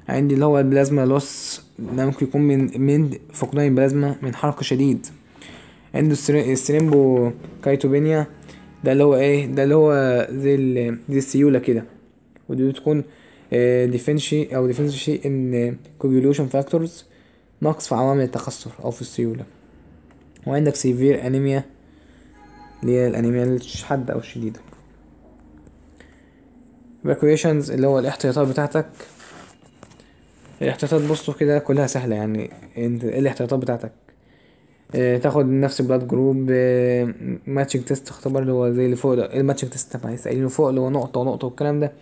عندي اللي هو البلازما لوس ده ممكن يكون من من فقدان البلازما من حرق شديد عندي السريمبو كايتوبينيا ده اللي هو ايه ده اللي هو زي دي السيوله كده ودي بتكون اه ديفنشي او ديفنشي ان كوجوليوشن فاكتورز نقص في عوامل التخثر او في السيوله وعندك سيفير انيميا اللي هي الأنيميا الحادة أو الشديدة evacuations اللي هو الاحتياطات بتاعتك الاحتياطات بصوا كده كلها سهلة يعني انت ايه الاحتياطات بتاعتك اه تاخد نفس البلاد جروب اه ماتشنج تيست اختبار اللي هو زي اللي فوق ده الماتشنج تيست تبع سائلينه فوق اللي هو نقطة ونقطة والكلام ده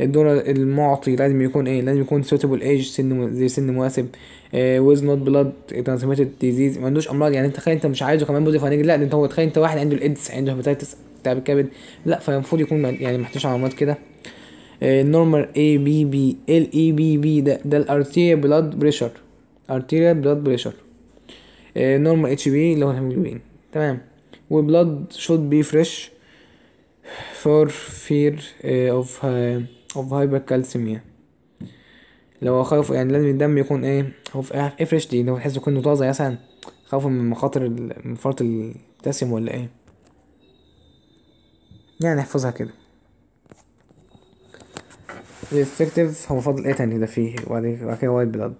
الدور المعطي لازم يكون ايه لازم يكون سوتبل ايج سن زي سن مناسب ويز نوت بلاد ترانسميتد ديزيز ما عندوش امراض يعني انت تخيل انت مش عايزه كمان بوزيتيف هنيجي لا ده انت هو تخيل انت واحد عنده الايدز عنده هيباتيتس تعب الكبد لا فالمفروض يكون يعني محتاج علامات كده نورمال اي بي بي ال اي بي بي ده ده الارتيريا بلاد بريشر ارتيريا بلاد بريشر نورمال اتش بي اللي هو الهيموجلوبين تمام وبلاد شود بي فريش for fear اوف of آه، of hypercalcemia لو هو خوف يعني لازم الدم يكون ايه هو في افرش إيه، إيه دي لو تحس كنه طازة مثلا خوفا من مخاطر من فرط البوتاسيوم ولا ايه يعني احفظها كده الافكتيف هو فاضل ايه تاني ده فيه وبعد كده وايت بلاد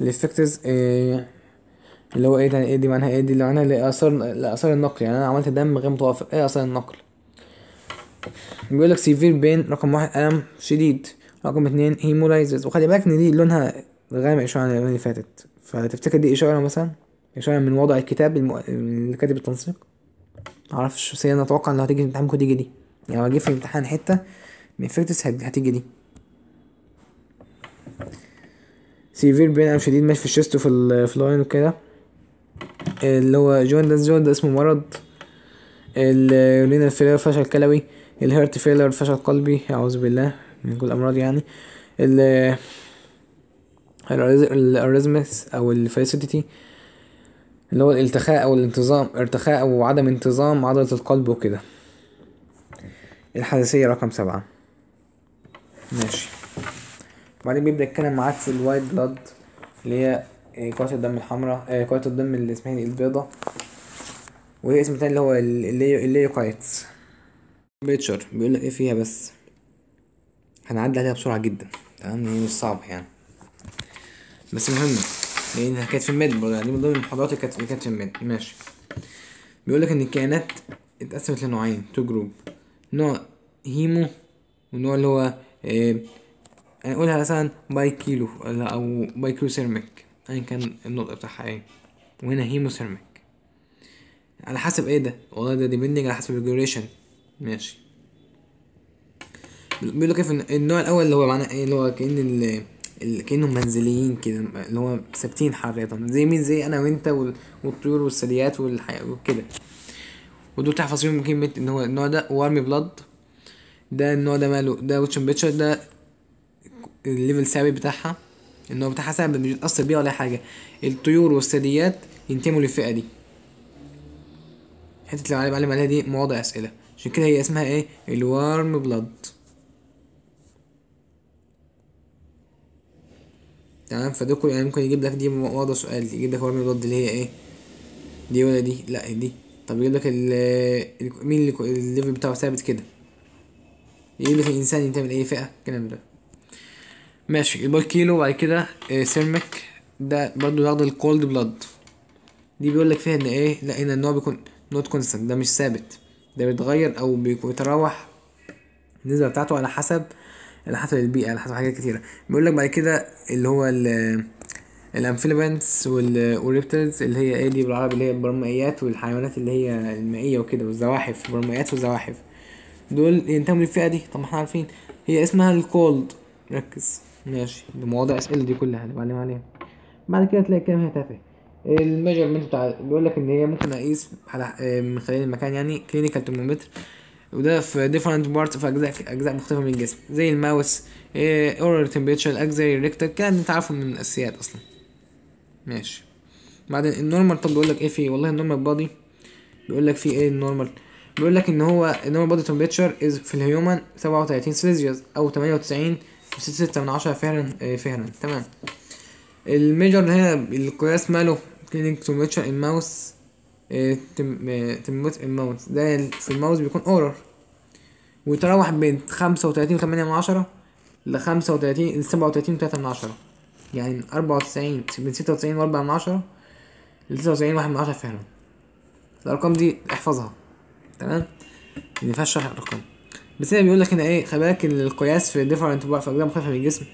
الافكتيف إيه اللي هو ايه تاني ايه دي معناها ايه دي اللي معناها الاثار اثار النقل يعني انا عملت دم غير متوافق ايه اثار النقل بيقول لك سيفير بين رقم واحد الم شديد رقم اتنين هيمولايزز وخلي بالك ان دي لونها غامق شويه عن اللي فاتت فتفتكر دي اشاره مثلا اشاره من وضع الكتاب المو... اللي كاتب التنسيق معرفش بس انا اتوقع انها هتيجي في الامتحان ممكن تيجي دي يعني لو جه في الامتحان حته من فيكتس هتيجي دي سيفير بين الم شديد ماشي في الشيست وفي الفلاين وكده اللي هو جوندس جوندس اسمه مرض الرينال فشل كلوي الهيرت فيلر فشل قلبي اعوذ بالله من كل الامراض يعني ال الاريزمس او الفيلسيتي اللي هو الالتخاء او الانتظام ارتخاء او عدم انتظام عضلة القلب وكده الحساسية رقم سبعة ماشي وبعدين بيبدأ يتكلم معاك في الوايت بلاد اللي هي كرة آه، الدم الحمراء كرة آه، الدم اللي اسمها إيه البيضة وهي اسم تاني اللي هو الليوكايتس بيتشر لك ايه فيها بس هنعدي عليها بسرعة جدا تمام هي مش صعبة يعني بس مهمة لأن كانت في الميد برضه يعني من ضمن المحاضرات اللي كانت في الميد ماشي بيقولك إن الكائنات اتقسمت لنوعين تو جروب نوع هيمو والنوع اللي هو إيه هنقولها يعني مثلا باي كيلو أو باي كيلو سيرميك أيا يعني كان النقطه بتاعها ايه وهنا هيمو سيرميك على حسب ايه ده والله ده ديبندنج على حسب الجوريشن ماشي بيقول كيف النوع الاول اللي هو معناه ايه اللي هو كان ال... ال... كانهم منزليين كده اللي هو ثابتين حريضا زي مين زي انا وانت والطيور والثدييات والحياة وكده ودول تحفظيهم ممكن بيت... ان هو النوع ده وارمي بلاد ده النوع ده ماله ده ويتشن بيتشر ده الليفل ثابت بتاعها النوع بتاعها ثابت مش بيتأثر بيها ولا حاجة الطيور والثدييات ينتموا للفئة دي حتة اللي بعلم عليها دي مواضع أسئلة عشان كده هي اسمها ايه الوارم بلاد تمام فده كله يعني ممكن يجيب لك دي واضح سؤال يجيب لك ورم بلاد اللي هي ايه دي ولا دي لا دي طب يجيب لك ال مين الليفل بتاعه ثابت كده يجيب لك الانسان ينتمي لاي فئه الكلام ده ماشي يبقى كيلو بعد كده آه، سيرمك ده برضو ياخد الكولد بلاد دي بيقول لك فيها ان ايه لا هنا النوع بيكون نوت كونستنت ده مش ثابت ده بيتغير او بيتراوح النسبه بتاعته على حسب على حسب البيئه على حسب حاجات كتيره بيقول لك بعد كده اللي هو الامفيلبنتس والريبتلز اللي هي ايه دي بالعربي اللي هي البرمائيات والحيوانات اللي هي المائيه وكده والزواحف البرمائيات والزواحف دول ينتموا للفئه دي طب ما احنا عارفين هي اسمها الكولد ركز ماشي دي مواضيع اسئله دي كلها هنبقى عليها بعد كده تلاقي الكلام هي تافه الميجرمنت بتاع بيقول لك ان هي ممكن اقيس على آه، من خلال المكان يعني كلينيكال ترمومتر وده في ديفرنت بارتس في اجزاء اجزاء مختلفه من الجسم زي الماوس اورال تمبريتشر اكزري ريكتر الكلام انت تعرفه من الاساسيات اصلا ماشي بعدين النورمال طب بيقول لك ايه فيه والله النورمال بادي بيقول لك فيه ايه النورمال بيقول لك ان هو النورمال بادي تمبريتشر از في الهيومن 37 سيلسيوس او 98 6 من عشرة فهرن آه، فهرن تمام الميجر هنا القياس ماله كلينك تو ميتشر ان ماوس تموت ان ماوس ده في الماوس بيكون اورر ويتراوح بين خمسة وتلاتين وتمانية من عشرة لخمسة وتلاتين سبعة وتلاتين وتلاتة من عشرة يعني من أربعة وتسعين من ستة وتسعين وأربعة من عشرة لتسعة وتسعين واحد من عشرة فعلا الأرقام دي احفظها تمام مينفعش شرح الأرقام بس هنا بيقول لك هنا إيه خلي بالك إن القياس في ديفرنت بقى في أجزاء مختلفة من الجسم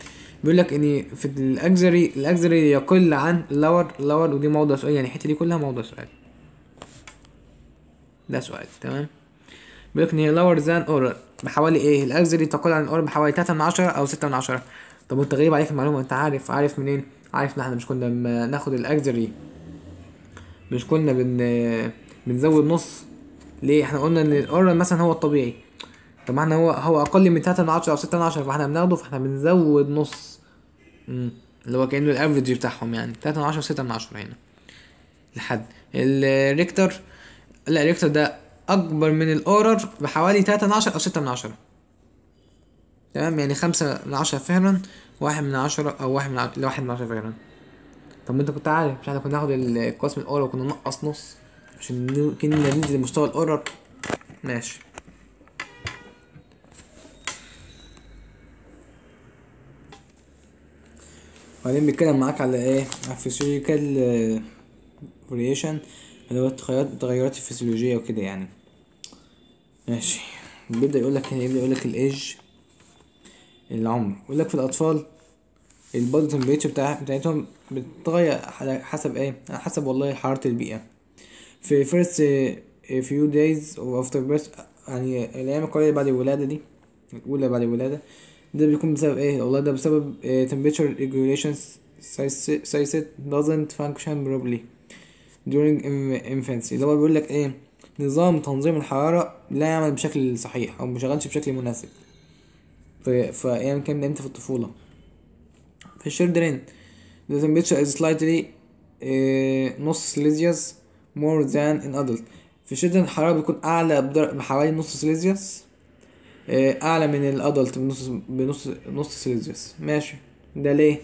بيقول لك ان في الاكزري الاكزري يقل عن اللور اللور ودي موضع سؤال يعني الحته دي كلها موضع سؤال ده سؤال تمام بيقول لك ان هي لور ذان oral بحوالي ايه الاكزري تقل عن الاورال بحوالي 3 من 10 او 6 من 10 طب وانت غريب عليك المعلومه انت عارف عارف منين عارف ان احنا مش كنا ناخد الاكزري مش كنا بن بنزود نص ليه احنا قلنا ان الاورال مثلا هو الطبيعي طب ما احنا هو هو اقل من 3 من 10 او 6 من 10 فاحنا بناخده فاحنا بنزود نص اللي هو كانه الافريج بتاعهم يعني 3 من 10 6 من 10 هنا لحد الريكتر لا الريكتر ده اكبر من الاورر بحوالي 3 من 10 او 6 من 10 تمام يعني 5 من 10 فعلا 1 من 10 او 1 من 10 واحد من 10 فعلا طب ما انت كنت عارف مش احنا كنا ناخد القسم الاورر وكنا ننقص نص عشان كنا ننزل مستوى الاورر ماشي وبعدين بيتكلم معاك على ايه على فيسيولوجيكال آه، فاريشن اللي هو التغيرات التغيرات الفسيولوجية وكده يعني ماشي بيبدأ يقولك هنا إيه؟ يبدأ يقولك الايج العمر يقولك في الأطفال البادي تمبريتشر بتاع بتاعتهم بتتغير على حسب ايه على حسب والله حرارة البيئة في فيرست فيو دايز وافتر بيرث يعني الأيام القليلة بعد الولادة دي الأولى بعد الولادة ده بيكون بسبب ايه والله ده بسبب آه، temperature regulation system doesn't function properly during infancy اللي هو بيقول لك ايه نظام تنظيم الحرارة لا يعمل بشكل صحيح او مشغلش بشكل مناسب في كان ايام امتى في الطفولة في الشيلدرين the temperature is slightly آه، نص سيليزيوس more than in adult في الشيلدرين الحرارة بتكون اعلى بحوالي نص سليزيوس آه، اعلى من الادلت بنص بنص نص سيلسيوس ماشي ده ليه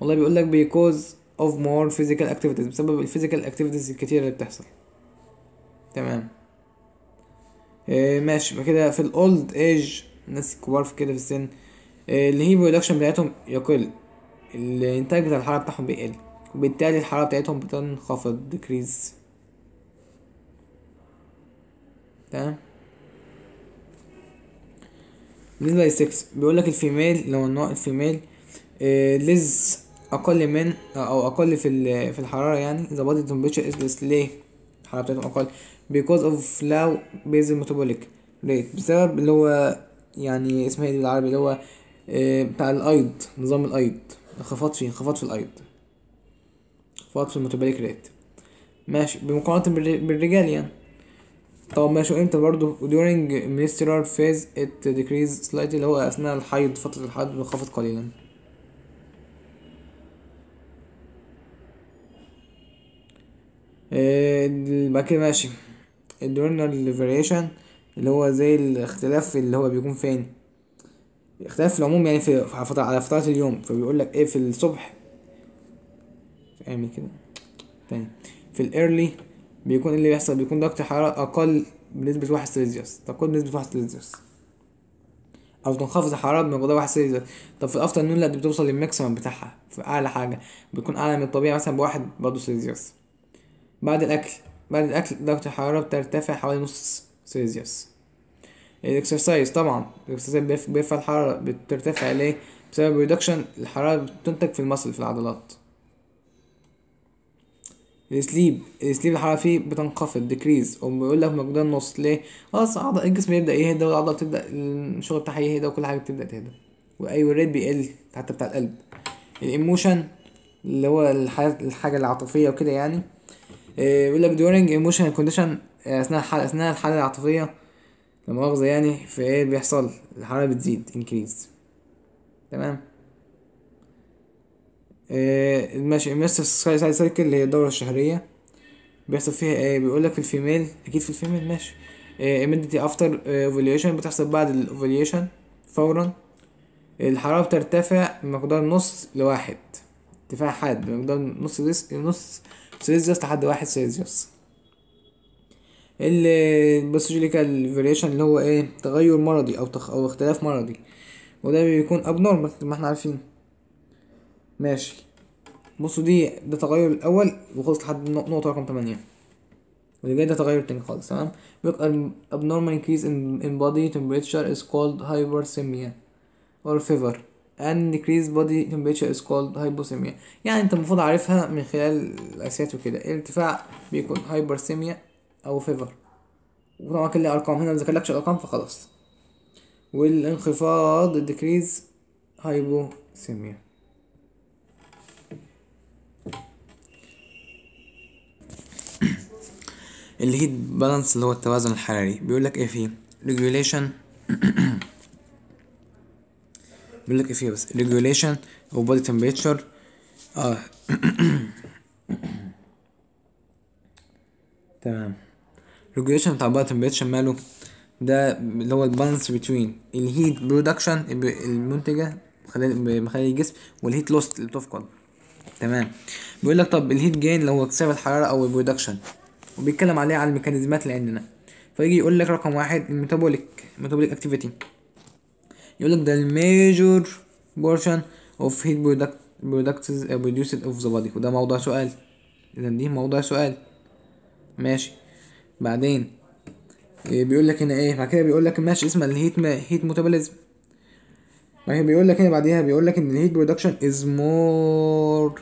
والله بيقول لك بيكوز اوف مور فيزيكال اكتيفيتيز بسبب الفيزيكال اكتيفيتيز الكتيره اللي بتحصل تمام آه، ماشي يبقى كده في الاولد ايج الناس الكبار في كده في السن إيه برودكشن بتاعتهم يقل الانتاج بتاع الحراره بتاعهم بيقل وبالتالي الحراره بتاعتهم بتنخفض ديكريز تمام بالنسبة للسكس بيقول لك الفيميل لو النوع الفيميل لز آه، اقل من او اقل في في الحراره يعني the body temperature is less ليه الحراره بتاعتهم اقل because of low basal metabolic rate بسبب اللي هو يعني اسمها ايه بالعربي اللي هو آه، بتاع الايض نظام الايض انخفاض فيه انخفاض في الايض انخفاض في الميتابوليك ريت ماشي بمقارنة بالرجال يعني طب ماشي انت برضو during menstrual phase it decreases slightly اللي هو اثناء الحيض فترة الحيض بنخفض قليلا آه، بعد كده ماشي الدورنال variation اللي هو زي الاختلاف اللي هو بيكون فين اختلاف في العموم يعني في فترة على فترات اليوم فبيقول لك ايه في الصبح اعمل كده تاني في الايرلي بيكون ايه اللي بيحصل بيكون درجة الحرارة أقل بنسبة واحد سيلسيوس تقل بنسبة واحد سيلسيوس أو تنخفض الحرارة بمقدار واحد سيلسيوس طب في الأفتر نون لا دي بتوصل للماكسيمم بتاعها في أعلى حاجة بيكون أعلى من الطبيعي مثلا بواحد برضه سيلسيوس بعد الأكل بعد الأكل درجة الحرارة بترتفع حوالي نص سيلسيوس الاكسرسايز طبعا الاكسرسايز بيرفع الحرارة بترتفع ليه بسبب ريدكشن الحرارة بتنتج في المصل في العضلات السليب السليب الحراره فيه بتنخفض ديكريز قوم بيقول لك مقدار النص ليه خلاص اعضاء الجسم يبدا يهدى والعضله تبدا الشغل بتاعها يهدى وكل حاجه بتبدا تهدى وايوه الريت بيقل حتى بتاع القلب الايموشن اللي هو الحاجه العاطفيه وكده يعني آه، بيقول لك during emotional condition آه، اثناء الحاله اثناء الحاله العاطفيه لا مؤاخذه يعني في ايه بيحصل الحراره بتزيد increase تمام آه، ماشي مستر سايد سيركل اللي هي الدورة الشهرية بيحصل فيها ايه بيقول لك في الفيميل اكيد في الفيميل ماشي ايميديتي افتر اوفيليشن بتحصل بعد الاوفيليشن فورا الحرارة بترتفع بمقدار نص لواحد ارتفاع حاد بمقدار نص ديس نص سيلسيوس لحد واحد سيلسيوس الباثوجينيكال فيريشن اللي هو ايه تغير مرضي او تخ... او اختلاف مرضي وده بيكون ابنورمال زي ما احنا عارفين ماشي بصوا دي ده تغير الاول وخلص لحد نقطه رقم 8 واللي جاي ده تغير تاني خالص تمام بيقول abnormal increase in, in body temperature is called hyperthermia or fever and decrease body temperature is called hypothermia يعني انت المفروض عارفها من خلال الاسيات وكده الارتفاع بيكون hyperthermia او fever وطبعا كان ليه ارقام هنا مذكرلكش الارقام فخلاص والانخفاض decrease hypothermia الهيت بالانس اللي هو التوازن الحراري بيقول لك ايه فيه ريجوليشن بيقول لك ايه فيه بس ريجوليشن او بودي تمبريتشر اه تمام ريجوليشن بتاع بودي تمبريتشر ماله ده اللي هو البالانس بتوين الهيت برودكشن المنتجه مخلي الجسم والهيت لوست اللي بتفقد تمام بيقول لك طب الهيت جين اللي هو اكتساب الحراره او البرودكشن وبيتكلم عليها على الميكانيزمات اللي عندنا فيجي يقول لك رقم واحد الميتابوليك ميتابوليك اكتيفيتي يقول لك ده الميجور بورشن اوف هيت برودكت برودكتس برودوسد اوف ذا بودي وده موضوع سؤال اذا دي موضوع سؤال ماشي بعدين آه، بيقول لك هنا ايه بعد كده بيقول لك ماشي اسمها الهيت ما هيت ميتابوليزم بعدين بيقول لك هنا بعديها بيقول لك ان الهيت برودكشن از مور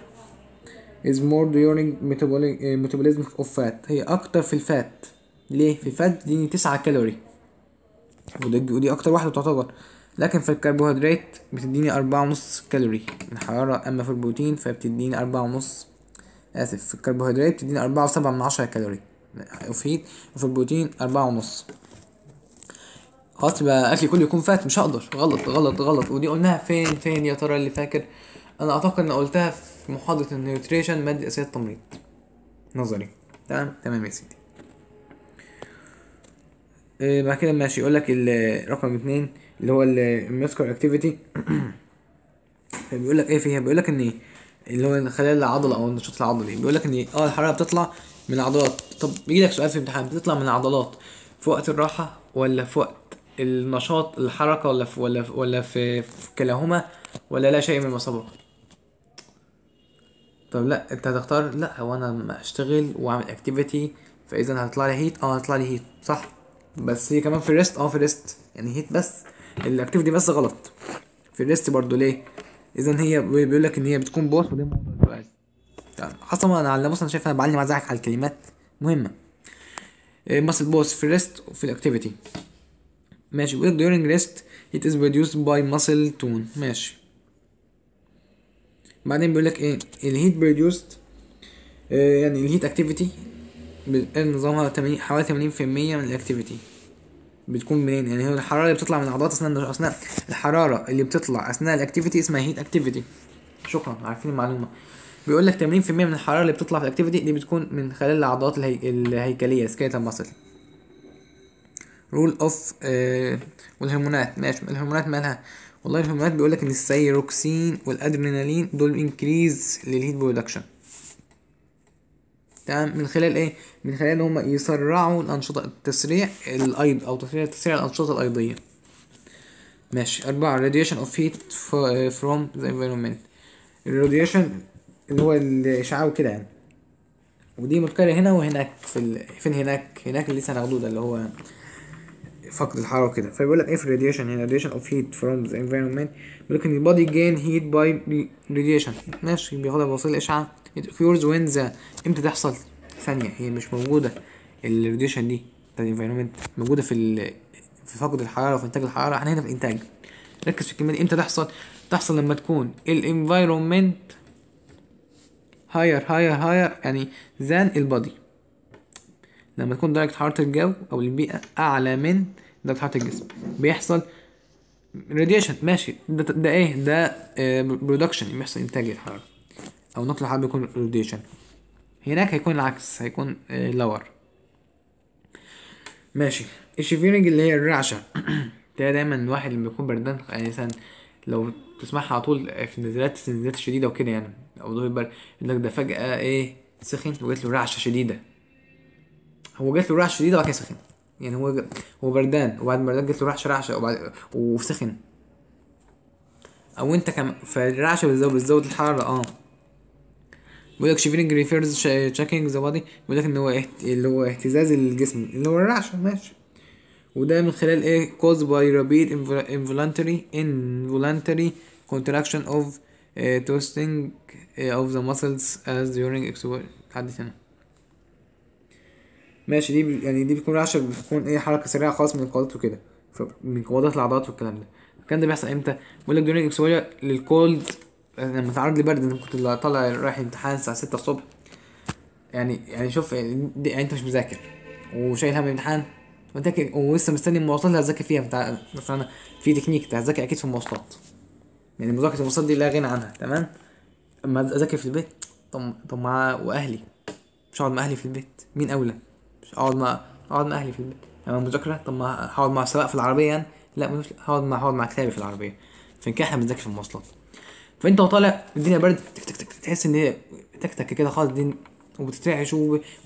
is more during metabolic eh, metabolism of fat هي اكتر في الفات ليه في الفات دي 9 كالوري ودي, ودي اكتر واحده تعتبر لكن في الكربوهيدرات بتديني أربعة ونص كالوري من حرارة أما في البروتين فبتديني أربعة ونص آسف في الكربوهيدرات بتديني أربعة وسبعة من عشرة كالوري وفي وفي البروتين أربعة ونص خلاص يبقى أكلي كله يكون فات مش هقدر غلط غلط غلط ودي قلناها فين فين يا ترى اللي فاكر أنا أعتقد إن قلتها في في محاضرة النيوتريشن مادة أساسية التمريض نظري تمام تمام يا سيدي إيه، بعد كده ماشي يقول لك رقم اتنين اللي هو الميوسكر طيب، اكتيفيتي بيقول لك ايه فيها بيقول لك ان اللي هو خلال العضلة او النشاط العضلي بيقول لك ان اه الحرارة بتطلع من العضلات طب بيجي لك سؤال في الامتحان بتطلع من العضلات في وقت الراحة ولا في وقت النشاط الحركة ولا في ولا في ولا في, في كلاهما ولا لا شيء مما سبق طب لا انت هتختار لا هو انا هشتغل واعمل اكتيفيتي فاذا هتطلع لي هيت اه هتطلع لي هيت صح بس هي كمان في ريست اه في ريست يعني هيت بس الاكتيفيتي بس غلط في ريست برضو ليه اذا هي بيقول لك ان هي بتكون بوث وده موضوع السؤال حسب انا على بص انا شايف انا بعلم ازعك على الكلمات مهمه إيه، muscle both في ريست وفي الاكتيفيتي ماشي with during rest it is produced by muscle tone ماشي بعدين بيقول لك ايه الهيت آه، بريديوست يعني الهيت اكتيفيتي نظامها حوالي تمانين في المية من الاكتيفيتي بتكون منين يعني هي الحراره اللي بتطلع من العضلات اثناء اثناء الحراره اللي بتطلع اثناء الاكتيفيتي اسمها هيت اكتيفيتي شكرا عارفين المعلومه بيقول لك 80% من الحراره اللي بتطلع في الاكتيفيتي دي بتكون من خلال العضلات الهي... الهيكليه السكيلتال ماسل رول اوف آه، والهرمونات ماشي الهرمونات مالها والله الهرمونات بيقول لك ان السيروكسين والادرينالين دول انكريز للهيت برودكشن تمام من خلال ايه من خلال ان هم يسرعوا الانشطه التسريع الايض او تسريع تسريع الانشطه الايضيه ماشي أربعة radiation of heat آه، from the environment الراديشن اللي هو الإشعاع وكده يعني ودي متكررة هنا وهناك في ال... فين هناك هناك اللي لسه هناخدوه ده اللي هو فقد الحراره وكده فبيقول لك اف radiation هنا يعني radiation of heat from the environment بيقول لك ان body gain heat by radiation ماشي بياخدها بوصيل الاشعه فيورز وين ذا امتى تحصل ثانيه هي مش موجوده الراديشن دي بتاع الانفيرمنت موجوده في ال... في فقد الحراره وفي انتاج الحراره احنا هنا في انتاج ركز في الكلمه دي امتى تحصل تحصل لما تكون الانفيرمنت هاير هاير هاير يعني than البادي لما تكون درجة حرارة الجو أو البيئة أعلى من درجة حرارة الجسم بيحصل راديشن ماشي ده, ده ايه ده برودكشن آه، يعني بيحصل انتاج الحرارة أو نقل الحرارة بيكون راديشن هناك هيكون العكس هيكون لور آه، ماشي الشيفيرنج اللي هي الرعشة تلاقي دايما الواحد لما يكون بردان يعني مثلا لو تسمعها على طول في نزلات نزلات شديده وكده يعني او ده يقول يقولك ده فجاه ايه سخن وجات له رعشه شديده هو جات له رعشه شديده وبعد كده سخن يعني هو هو بردان وبعد ما بردان جات له رعشه رعشه وبعد وسخن او انت كم فالرعشه بتزود بتزود الحراره اه بيقول لك شيفينج ريفيرز تشيكينج ذا بادي بيقول لك ان هو اهت... اللي هو اهتزاز الجسم اللي هو الرعشه ماشي وده من خلال ايه كوز by رابيد involuntary انفولنتري contraction of توستنج آه، twisting ذا آه، of the muscles as during exercise حد ماشي دي يعني دي بتكون رعشه بتكون ايه حركه سريعه خالص من القوات وكده من قوادات العضلات والكلام ده الكلام ده بيحصل امتى بيقول لك دوران اكسبوجر للكولد لما تعرض لبرد انت كنت طالع رايح امتحان الساعه 6 الصبح يعني يعني شوف يعني, يعني انت مش مذاكر وشايل هم الامتحان ولسه مستني المواصلات اللي هتذاكر فيها مثلا في تكنيك انت هتذاكر اكيد في المواصلات يعني مذاكره المواصلات دي لا غنى عنها تمام اما اذاكر في البيت طب طب مع واهلي مش هقعد مع اهلي في البيت مين اولى اقعد مع اقعد مع اهلي في البيت يعني مذاكره طب ما هقعد مع سواق في العربيه يعني لا مش هقعد مع هقعد مع كتابي في العربيه عشان كده احنا بنذاكر في المواصلات فانت وطالع الدنيا برد تك تك تك تحس ان هي تك تك كده خالص دي وبتترعش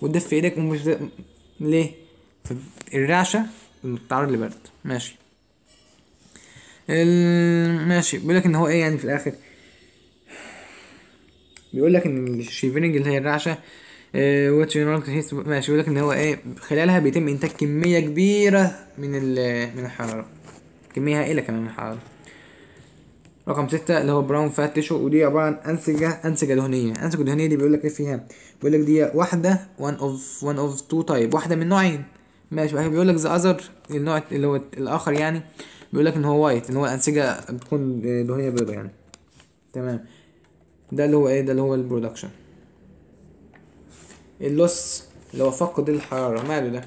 وتدفي ايدك ومش ليه؟ الرعشه بتتعرض لبرد ماشي ماشي بيقول لك ان هو ايه يعني في الاخر بيقول لك ان الشيفرنج اللي هي الرعشه واتش آه، ماشي يقول لك ان هو ايه خلالها بيتم انتاج كميه كبيره من من الحراره كميه هائله كمان من الحراره رقم ستة اللي هو براون فات تيشو ودي عبارة عن أنسجة أنسجة دهنية أنسجة دهنية دي بيقول لك إيه فيها بيقول لك دي واحدة وان أوف وان أوف تو تايب واحدة من نوعين ماشي بيقول لك ذا أذر النوع اللي هو الآخر يعني بيقول لك إن هو وايت إن هو أنسجة بتكون آه، دهنية بيضة يعني تمام ده اللي هو إيه ده اللي هو البرودكشن اللص اللي هو فقد الحرارة ماله ده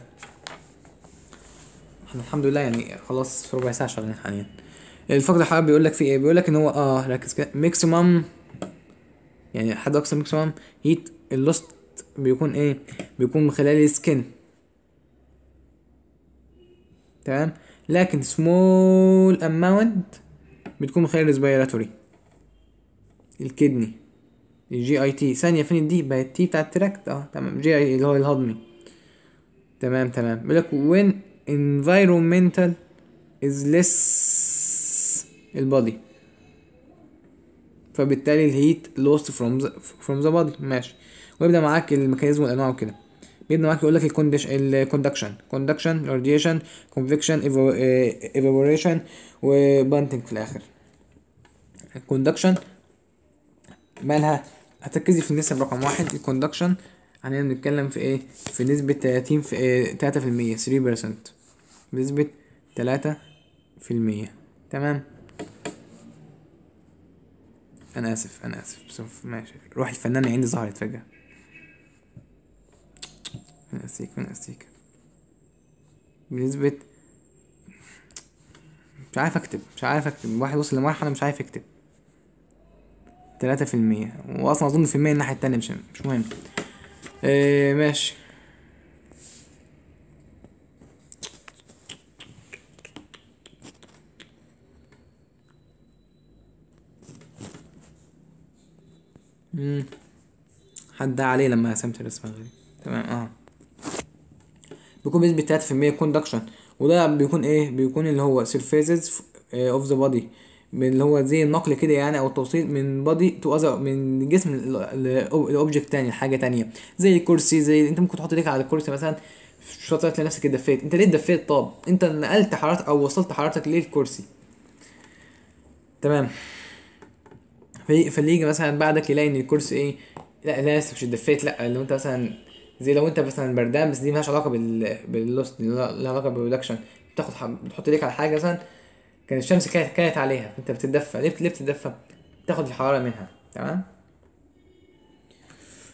احنا الحمد لله يعني خلاص في ربع ساعة شغالين حاليا الفقد الحرارة بيقول لك فيه ايه بيقول لك ان هو اه ركز كده ماكسيمم يعني حد اقصى ماكسيمم هيت اللوست بيكون ايه بيكون من خلال السكن تمام لكن سمول اماونت بتكون من خلال الريسبيراتوري الكدني جي اي تي ثانية فين الدي بقت التي بتاع التراكت اه تمام جي اي اللي هو الهضمي تمام تمام بيقولك when environmental is less البادي فبالتالي الهيت lost from the, from the body ماشي ويبدأ معاك الميكانيزم والأنواع وكده بيبدأ معاك يقولك لك الكوندكشن كوندكشن راديشن كونفكشن ايفابوريشن وبانتنج في الآخر الكوندكشن مالها هتركزي في النسب رقم واحد الكوندكشن يعني احنا بنتكلم في ايه في نسبة تلاتين في ايه؟ تلاتة في المية ثري بيرسنت بنسبة تلاتة في المية تمام انا اسف انا اسف بس ماشي روح الفنانة عندي ظهرت فجأة من اسيك من اسيك بنسبة مش عارف اكتب مش عارف اكتب واحد وصل لمرحلة مش عارف يكتب تلاتة في المية واصلا اظن في المية الناحية التانية مش مش مهم إيه ماشي مم. حد عليه لما قسمت الرسمة غير تمام اه بيكون بنسبة تلاتة في المية كوندكشن وده بيكون ايه بيكون اللي هو سيرفيسز اوف ذا بادي من اللي هو زي النقل كده يعني او التوصيل من بادي تو اذر من جسم لاوبجكت تاني لحاجه تانية زي الكرسي زي انت ممكن تحط ايدك على الكرسي مثلا شويه لنفسك نفسك اتدفيت انت ليه اتدفيت طب انت نقلت حرارتك او وصلت حرارتك للكرسي تمام فاللي يجي مثلا بعدك يلاقي ان الكرسي ايه لا لا لسه مش اتدفيت لا لو انت مثلا زي لو انت مثلا بردان بس دي مالهاش علاقه بال باللوست لها علاقه بالبرودكشن بتاخد بتحط ايديك على حاجه مثلا كان الشمس كانت كانت عليها فانت بتدفى ليه ليه تاخد الحراره منها تمام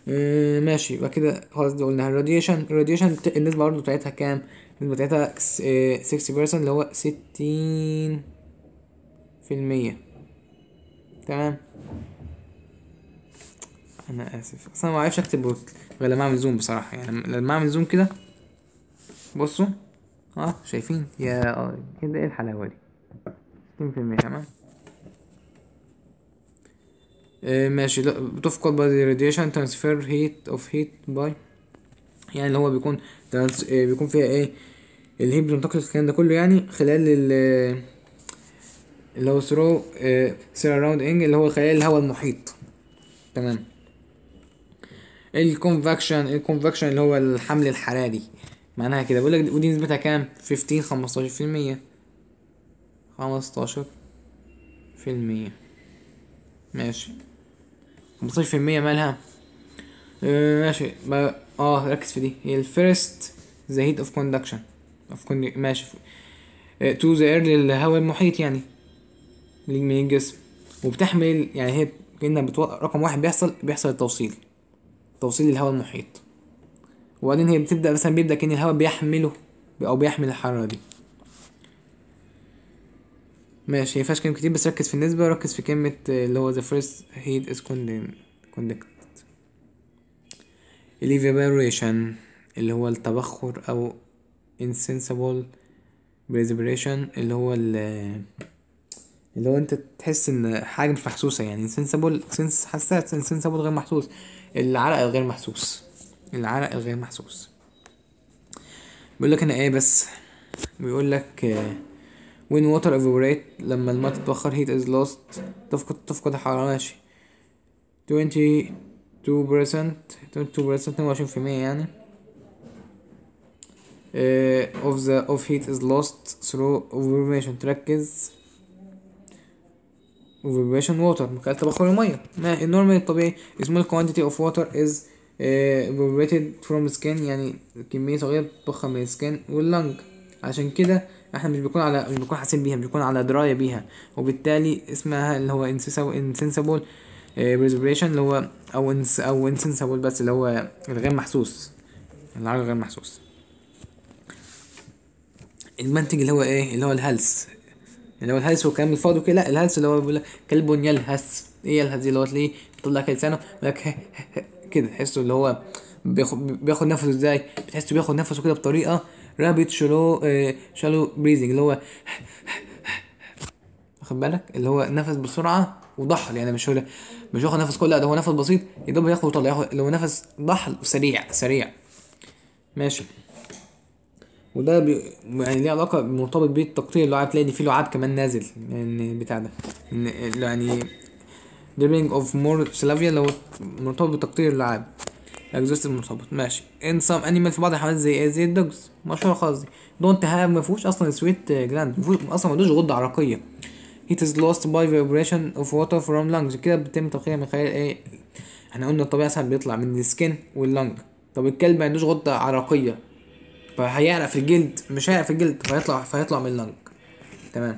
آه، ماشي يبقى كده خلاص دي قلناها الراديشن الراديشن النسبه برضه بتاعتها كام النسبه بتاعتها 60% آه، اللي هو 60 في المية تمام انا اسف اصلا ما اعرفش اكتب غير لما اعمل زوم بصراحه يعني لما اعمل زوم كده بصوا اه شايفين يا كده آه، إيه, ايه الحلاوه دي ستين 60% كمان آه ماشي لا بتفقد باي radiation transfer heat of heat by يعني اللي هو بيكون ترانس آه، بيكون فيها ايه الهيت بتنتقل الكلام ده كله يعني خلال ال آه، اللي هو ثرو سير اراوند سيراوندينج اللي هو خلال الهواء المحيط تمام الكونفكشن الكونفكشن اللي هو الحمل الحراري معناها كده بيقول لك ودي نسبتها كام 15 15% خمستاشر في المية ماشي خمستاشر في المية مالها آه، ماشي ماشي اه ركز في دي هي الفيرست ذا هيت اوف كوندكشن اوف ماشي تو ذا اير للهواء المحيط يعني من الجسم وبتحمل يعني هي كأنها بتو... رقم واحد بيحصل بيحصل التوصيل توصيل الهواء المحيط وبعدين هي بتبدأ مثلا بيبدأ كأن الهواء بيحمله أو بيحمل الحرارة دي ماشي مينفعش كلام كتير بس ركز في النسبة وركز في كلمة آه، اللي هو the first heat is conducted evaporation اللي هو التبخر أو insensible preservation اللي هو اللي هو انت تحس ان حاجة مش محسوسة يعني insensible sense حسها insensible غير محسوس العرق الغير محسوس العرق الغير محسوس بيقول لك انا ايه بس بيقول لك آه when water evaporate لما الماء تتبخر heat is lost تفقد تفقد حرارة ماشي twenty two percent twenty two percent اتنين وعشرين في يعني uh, of the of heat is lost through evaporation تركز evaporation water من تبخر المية ما النورمال الطبيعي a small quantity of water is uh, evaporated from skin يعني كمية صغيرة بتتبخر من السكان واللنج عشان كده احنا مش بنكون على مش بنكون حاسين بيها مش بنكون على درايه بيها وبالتالي اسمها اللي هو انسنسبل آه، بريزرفيشن اللي هو او انس او انسنسبل بس اللي هو الغير محسوس العرق غير محسوس المنتج اللي هو ايه اللي هو الهلس اللي هو الهلس والكلام الفاضي كده لا الهلس اللي هو بيقول لك كلب يلهس ايه يلهس دي اللي هو تلاقيه بيطلع كده لسانه يقول لك كده تحسه اللي هو بياخد نفسه ازاي بتحسه بياخد نفسه كده بطريقه رابيت شلو آه، شالو بريزنج اللي هو واخد بالك اللي هو نفس بسرعه وضحل يعني مش هو مش واخد نفس كله لا ده هو نفس بسيط يا دوب ياخد ويطلع ياخد اللي هو نفس ضحل وسريع سريع ماشي وده بي... يعني ليه علاقه مرتبط بيه اللعاب تلاقي ان في لعاب كمان نازل يعني بتاع ده يعني دريبنج اوف مور سلافيا اللي هو مرتبط بتقطيع اللعاب الاكزوست المرتبط ماشي ان سام انيمال في بعض الحيوانات زي زي الدوجز مشروع خالص دي دونت هاف ما فيهوش اصلا سويت جراند اصلا ما عندوش غده عرقيه it is lost by vibration of water from lungs كده بتتم تقييمها من خلال ايه احنا قلنا الطبيعي اصلا بيطلع من السكن واللانج طب الكلب ما عندوش غده عرقيه فهيعرق في الجلد مش هيعرق في الجلد فهيطلع فهيطلع من اللانج تمام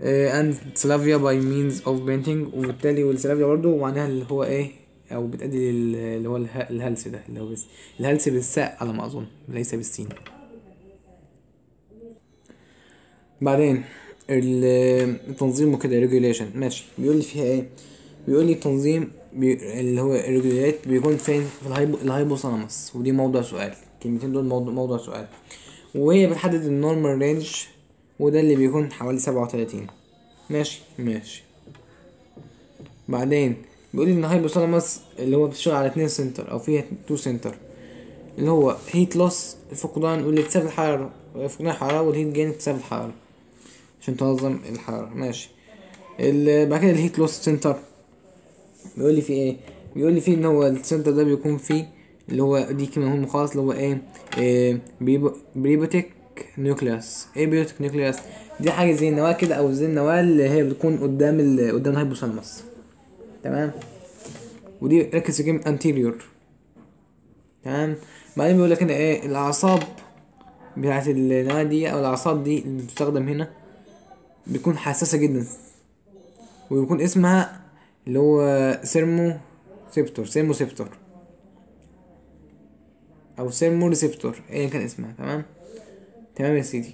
uh, and Slavia by means of painting وبالتالي والسلافيا برضو معناها اللي هو ايه او بتأدي اللي هو الهلس ده اللي هو بس الهلس بالساء على ما اظن ليس بالسين بعدين التنظيم وكده ريجوليشن ماشي بيقول لي فيها ايه بيقول لي التنظيم بي... اللي هو الريجوليت بيكون فين في الهايبو الهايبوثالامس ودي موضع سؤال الكلمتين دول موضوع, موضوع سؤال وهي بتحدد النورمال رينج وده اللي بيكون حوالي سبعة وتلاتين ماشي ماشي بعدين بيقول ان هايبوثالاموس اللي هو بتشتغل على اتنين سنتر او فيها تو سنتر اللي هو هيت لوس فقدان واللي بسبب الحرارة فقدان الحرارة والهيت جين بسبب الحرارة عشان تنظم الحرارة ماشي بعد كده الهيت لوس سنتر بيقول لي فيه ايه بيقول لي فيه ان هو السنتر ده بيكون فيه اللي هو دي كلمة مهمة خالص اللي هو ايه, إيه بريبوتيك نيوكلياس ايه بريبوتيك نيوكلياس دي حاجة زي النواة كده او زي النواة اللي هي بتكون قدام قدام الهايبوثالاموس تمام ودي ركز في جيم انتيريور تمام بعدين بيقول لك هنا ايه الاعصاب بتاعت النواه دي او الاعصاب دي اللي بتستخدم هنا بيكون حساسه جدا ويكون اسمها اللي هو سيرمو سيبتور سيرمو سيبتور او سيرمو ريسبتور ايا كان اسمها تمام تمام يا سيدي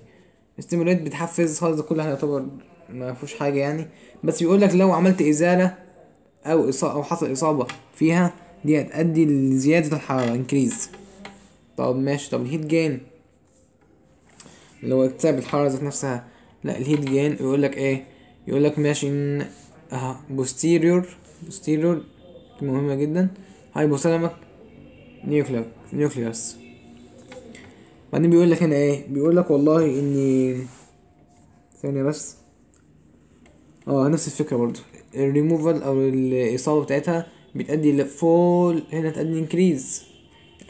الستيمولات بتحفز خالص كل حاجه يعتبر ما فيهوش حاجه يعني بس بيقول لك لو عملت ازاله أو أو حصل إصابة فيها دي هتؤدي لزيادة الحرارة انكريز طب ماشي طب الهيت جين اللي هو اكتساب الحرارة ذات نفسها لا الهيت جين يقولك ايه يقولك ماشي ان اه بوستيريور بوستيريور مهمة جدا هايبوثالامك نيوكلير نيوكليوس بعدين بيقول لك هنا ايه بيقول لك والله اني ثانية بس اه نفس الفكرة برضو الريموفال او الاصابه بتاعتها بتأدي لفول هنا تأدي انكريز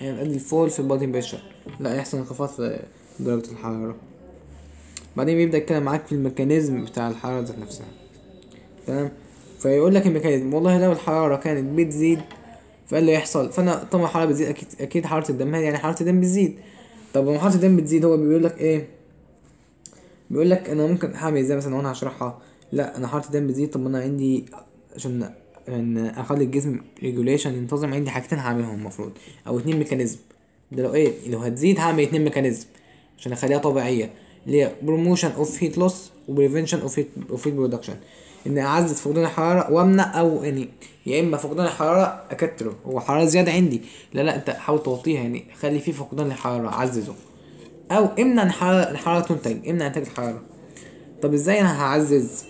يعني بتأدي لفول في البادي بريشر لا يحصل انخفاض في درجه الحراره بعدين بيبدأ يتكلم معاك في الميكانيزم بتاع الحرارة ذات نفسها تمام فيقول لك الميكانيزم والله لو الحرارة كانت بتزيد فايه اللي يحصل فانا طبعا الحرارة بتزيد اكيد اكيد حرارة الدم يعني حرارة الدم بتزيد طب لما حرارة الدم بتزيد هو بيقول لك ايه بيقول لك انا ممكن اعمل ازاي مثلا وانا هشرحها لا انا حرارة الدم بتزيد طب ما انا عندي عشان ان اخلي الجسم ريجوليشن ينتظم عندي حاجتين هعملهم المفروض او اتنين ميكانيزم ده لو ايه لو هتزيد هعمل اتنين ميكانيزم عشان اخليها طبيعيه اللي هي بروموشن اوف هيت لوس وبريفنشن اوف هيت اوف هيت برودكشن ان اعزز فقدان الحراره وامنع او يعني يا اما فقدان الحراره اكتره هو حراره زياده عندي لا لا انت حاول توطيها يعني خلي فيه فقدان الحراره عززه او امنع الحراره الحراره تنتج امنع انتاج الحراره طب ازاي انا هعزز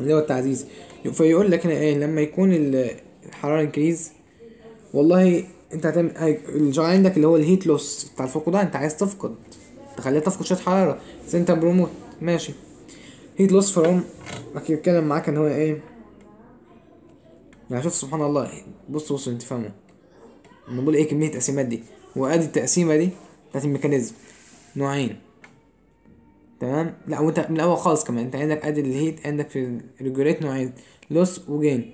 اللي هو التعزيز فيقول لك هنا ايه لما يكون الحرارة انكريز والله انت هتعمل الجار عندك اللي هو الهيت لوس بتاع الفقدان ده انت عايز تفقد تخليها تفقد شوية حرارة بس انت بروموت ماشي هيت لوس فروم بيتكلم معاك ان هو ايه يعني شوف سبحان الله بص بص انت فاهمه انا بقول ايه كمية التقسيمات دي وادي التقسيمة دي بتاعت الميكانيزم نوعين تمام لا وانت من الاول خالص كمان انت عندك ادي الهيت عندك في الريجوليت نوعين لوس وجين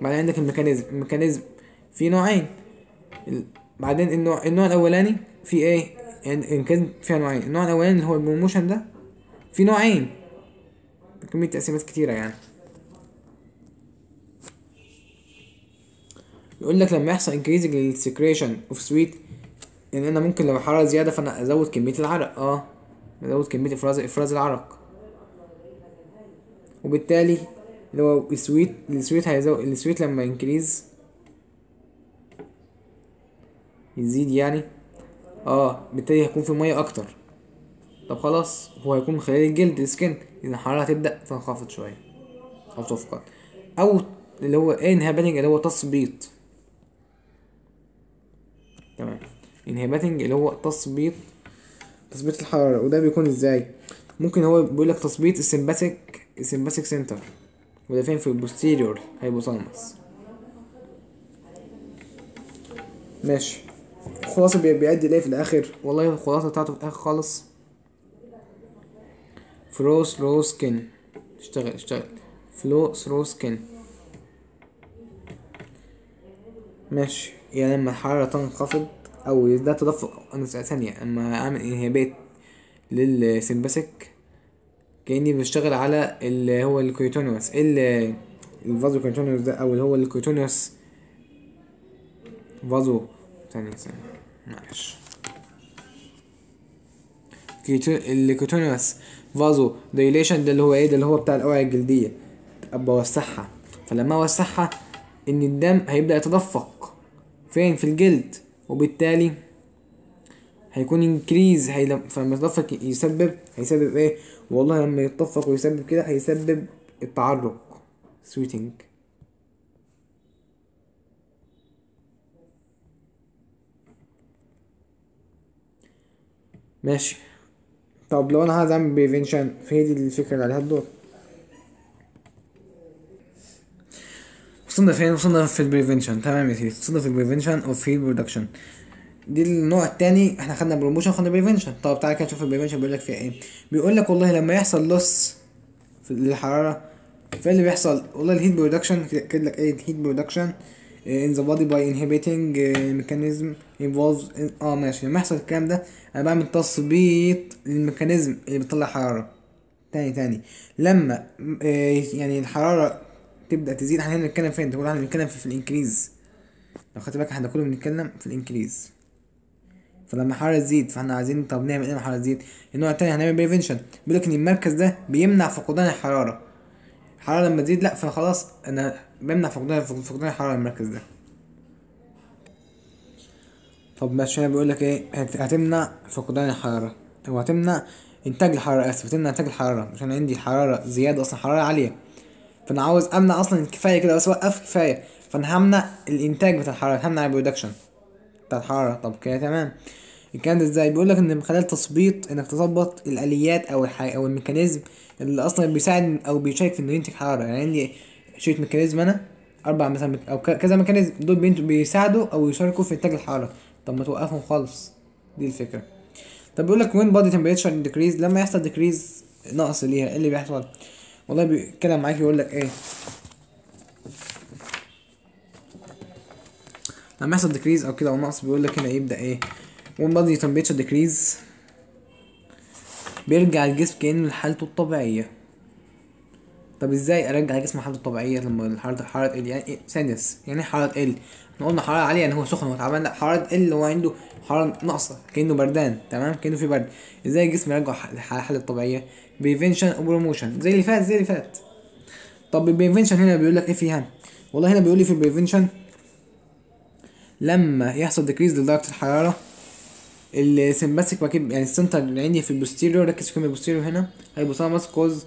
بعدين عندك الميكانيزم الميكانيزم في نوعين بعدين النوع النوع الاولاني في ايه الميكانيزم فيها نوعين النوع الاولاني اللي هو الموشن ده في نوعين كمية تقسيمات كتيرة يعني يقول لك لما يحصل increasing للسكريشن اوف سويت ان انا ممكن لو الحرارة زيادة فانا ازود كمية العرق اه نزود كمية إفراز إفراز العرق وبالتالي اللي هو السويت السويت هيزود السويت لما ينكريز يزيد يعني اه بالتالي هيكون في ميه اكتر طب خلاص هو هيكون من خلال الجلد السكن اذا الحراره هتبدا تنخفض شويه او تفقد او اللي هو انهباتنج اللي هو تثبيط تمام انهباتنج اللي هو تثبيط تثبيت الحرارة وده بيكون ازاي ممكن هو بيقول لك تثبيت السمباتيك السمباتيك سنتر وده فين في البوستيريور هايبوثالاموس ماشي الخلاصة بيأدي ليه في الآخر والله الخلاصة بتاعته في الآخر خالص فلو روسكن سكن اشتغل اشتغل فلو ثرو سكن ماشي يعني لما الحرارة تنخفض او ده تدفق انا ثانية اما اعمل انهيابات للسمباسيك كاني بشتغل على اللي هو الكويتونيوس إيه ال الفازو كويتونيوس ده او اللي هو الكويتونيوس فازو ثانية ثانية معلش الكوتونيوس فازو دايليشن ده اللي هو ايه ده اللي هو بتاع الاوعية الجلدية ابقى اوسعها فلما اوسعها ان الدم هيبدأ يتدفق فين في الجلد وبالتالي هيكون انكريز هي لما يتدفق يسبب هيسبب ايه والله لما يتدفق ويسبب كده هيسبب التعرق سويتنج ماشي طب لو انا عايز اعمل بريفنشن فهي دي الفكره اللي عليها الدور تصنف فين تصنف في البريفنشن تمام يا سيدي تصنف في البريفنشن او في البرودكشن دي النوع التاني احنا خدنا بروموشن خدنا بريفنشن طب تعالى كده نشوف البريفنشن بيقول لك فيها ايه بيقول لك والله لما يحصل لوس للحراره فايه اللي بيحصل والله الهيت برودكشن كده لك ايه الهيت برودكشن in the body by inhibiting آه، mechanism involves اه ماشي لما يحصل الكلام ده انا بعمل تثبيط للميكانيزم اللي بيطلع حراره تاني تاني لما آه، يعني الحراره تبدا تزيد احنا بنتكلم فين ده احنا بنتكلم في, الانكريز لو خدت بالك احنا كلنا بنتكلم في الانكريز فلما الحراره تزيد فاحنا عايزين طب نعمل ايه لما الحراره تزيد النوع التاني هنعمل بريفنشن بيقول لك ان المركز ده بيمنع فقدان الحراره الحراره لما تزيد لا فخلاص انا بمنع فقدان فقدان الحراره المركز ده طب ماشي هنا بيقول لك ايه هتمنع فقدان الحراره او هتمنع انتاج الحراره اسف هتمنع انتاج الحراره عشان عندي حراره زياده اصلا حراره عاليه فانا عاوز امنع اصلا كفايه كده بس وقف كفايه فانا همنع الانتاج بتاع الحراره همنع البرودكشن بتاع الحراره طب كده تمام الكلام ده ازاي بيقول لك ان من خلال تثبيط انك تظبط الاليات او الحي... او الميكانيزم اللي اصلا بيساعد او بيشارك في انه ينتج حراره يعني عندي شريط ميكانيزم انا اربع مثلا او كذا ميكانيزم دول بيساعدوا او يشاركوا في انتاج الحراره طب ما توقفهم خالص دي الفكره طب بيقول لك وين بادي تمبريتشر ديكريز لما يحصل ديكريز نقص ليها ايه اللي بيحصل والله بيتكلم معاك يقول لك ايه لما يحصل ديكريز او كده او نقص بيقول لك هنا يبدا ايه وان بادي تمبيتشر ديكريز بيرجع الجسم كانه لحالته الطبيعيه طب ازاي ارجع الجسم لحالته الطبيعيه لما الحراره الحراره تقل يعني إيه؟ ثانيه يعني إيه حراره تقل احنا قلنا حراره عاليه يعني هو سخن وتعبان لا حراره تقل هو عنده حراره ناقصه كانه بردان تمام كانه في برد ازاي الجسم يرجع الحاله الطبيعيه بريفنشن وبروموشن زي اللي فات زي اللي فات طب البريفنشن هنا بيقول لك ايه فيها والله هنا بيقول لي في البريفنشن لما يحصل ديكريز لدرجه الحراره السمباثيك واكب يعني السنتر عندي في البوستيريور ركز في البوستيريور هنا هيبوثامس كوز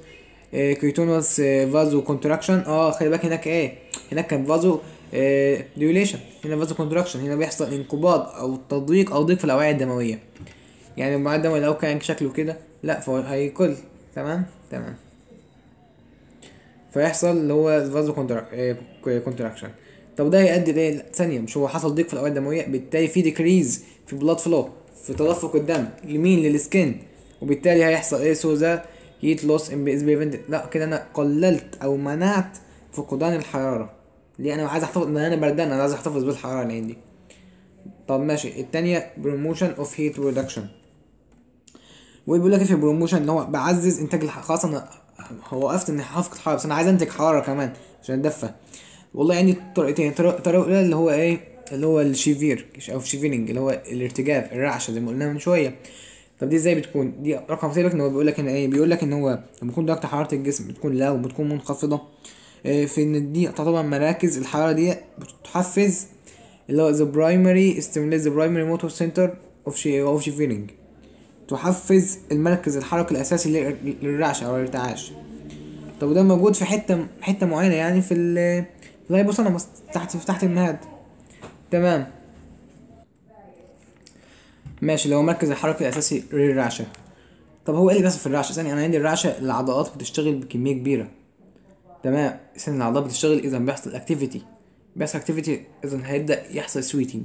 كريتونوس فازو كونتراكشن اه خلي بالك هناك ايه هناك كان فازو آه، ديوليشن هنا فازو كونتراكشن هنا بيحصل انقباض او تضييق او ضيق في الاوعيه الدمويه يعني الوعاء الدموي لو كان شكله كده لا فهو هيكل تمام تمام فيحصل اللي هو فازو آه، كونتراكشن طب ده هيؤدي لايه ثانيه مش هو حصل ضيق في الاوعيه الدمويه بالتالي في ديكريز في بلاد فلو في تدفق الدم لمين للسكن وبالتالي هيحصل ايه سوزا هيت لوس ان بي لا كده انا قللت او منعت فقدان الحراره ليه انا عايز احتفظ ان انا بردان انا عايز احتفظ بالحراره اللي يعني عندي طب ماشي التانية بروموشن اوف هيت ريدكشن وبيقول لك ايه في بروموشن اللي هو بعزز انتاج الحراره خلاص انا وقفت اني هفقد حراره بس انا عايز انتج حراره كمان عشان اتدفى والله عندي طريقتين الطريقه الاولى اللي هو ايه اللي هو الشيفير او شيفيرنج اللي هو الارتجاف الرعشه زي ما قلنا من شويه طب دي ازاي بتكون دي رقم سيبك ان هو بيقول لك ان ايه بيقول لك ان هو لما يكون درجه حراره الجسم بتكون لا بتكون منخفضه آه، في ان دي تعتبر مراكز الحرارة دي بتحفز اللي هو the primary stimulates the primary motor center of of shivering تحفز المركز الحركي الأساسي للرعشة أو الارتعاش طب وده موجود في حتة حتة معينة يعني في ال في انا تحت في تحت المهاد تمام ماشي اللي هو مركز الحركي الأساسي للرعشة طب هو ايه اللي بيحصل في الرعشة ثاني أنا عندي الرعشة العضلات بتشتغل بكمية كبيرة تمام سن الاعضاء بتشتغل اذا بيحصل اكتيفيتي بيحصل اكتيفيتي اذا هيبدا يحصل سويتنج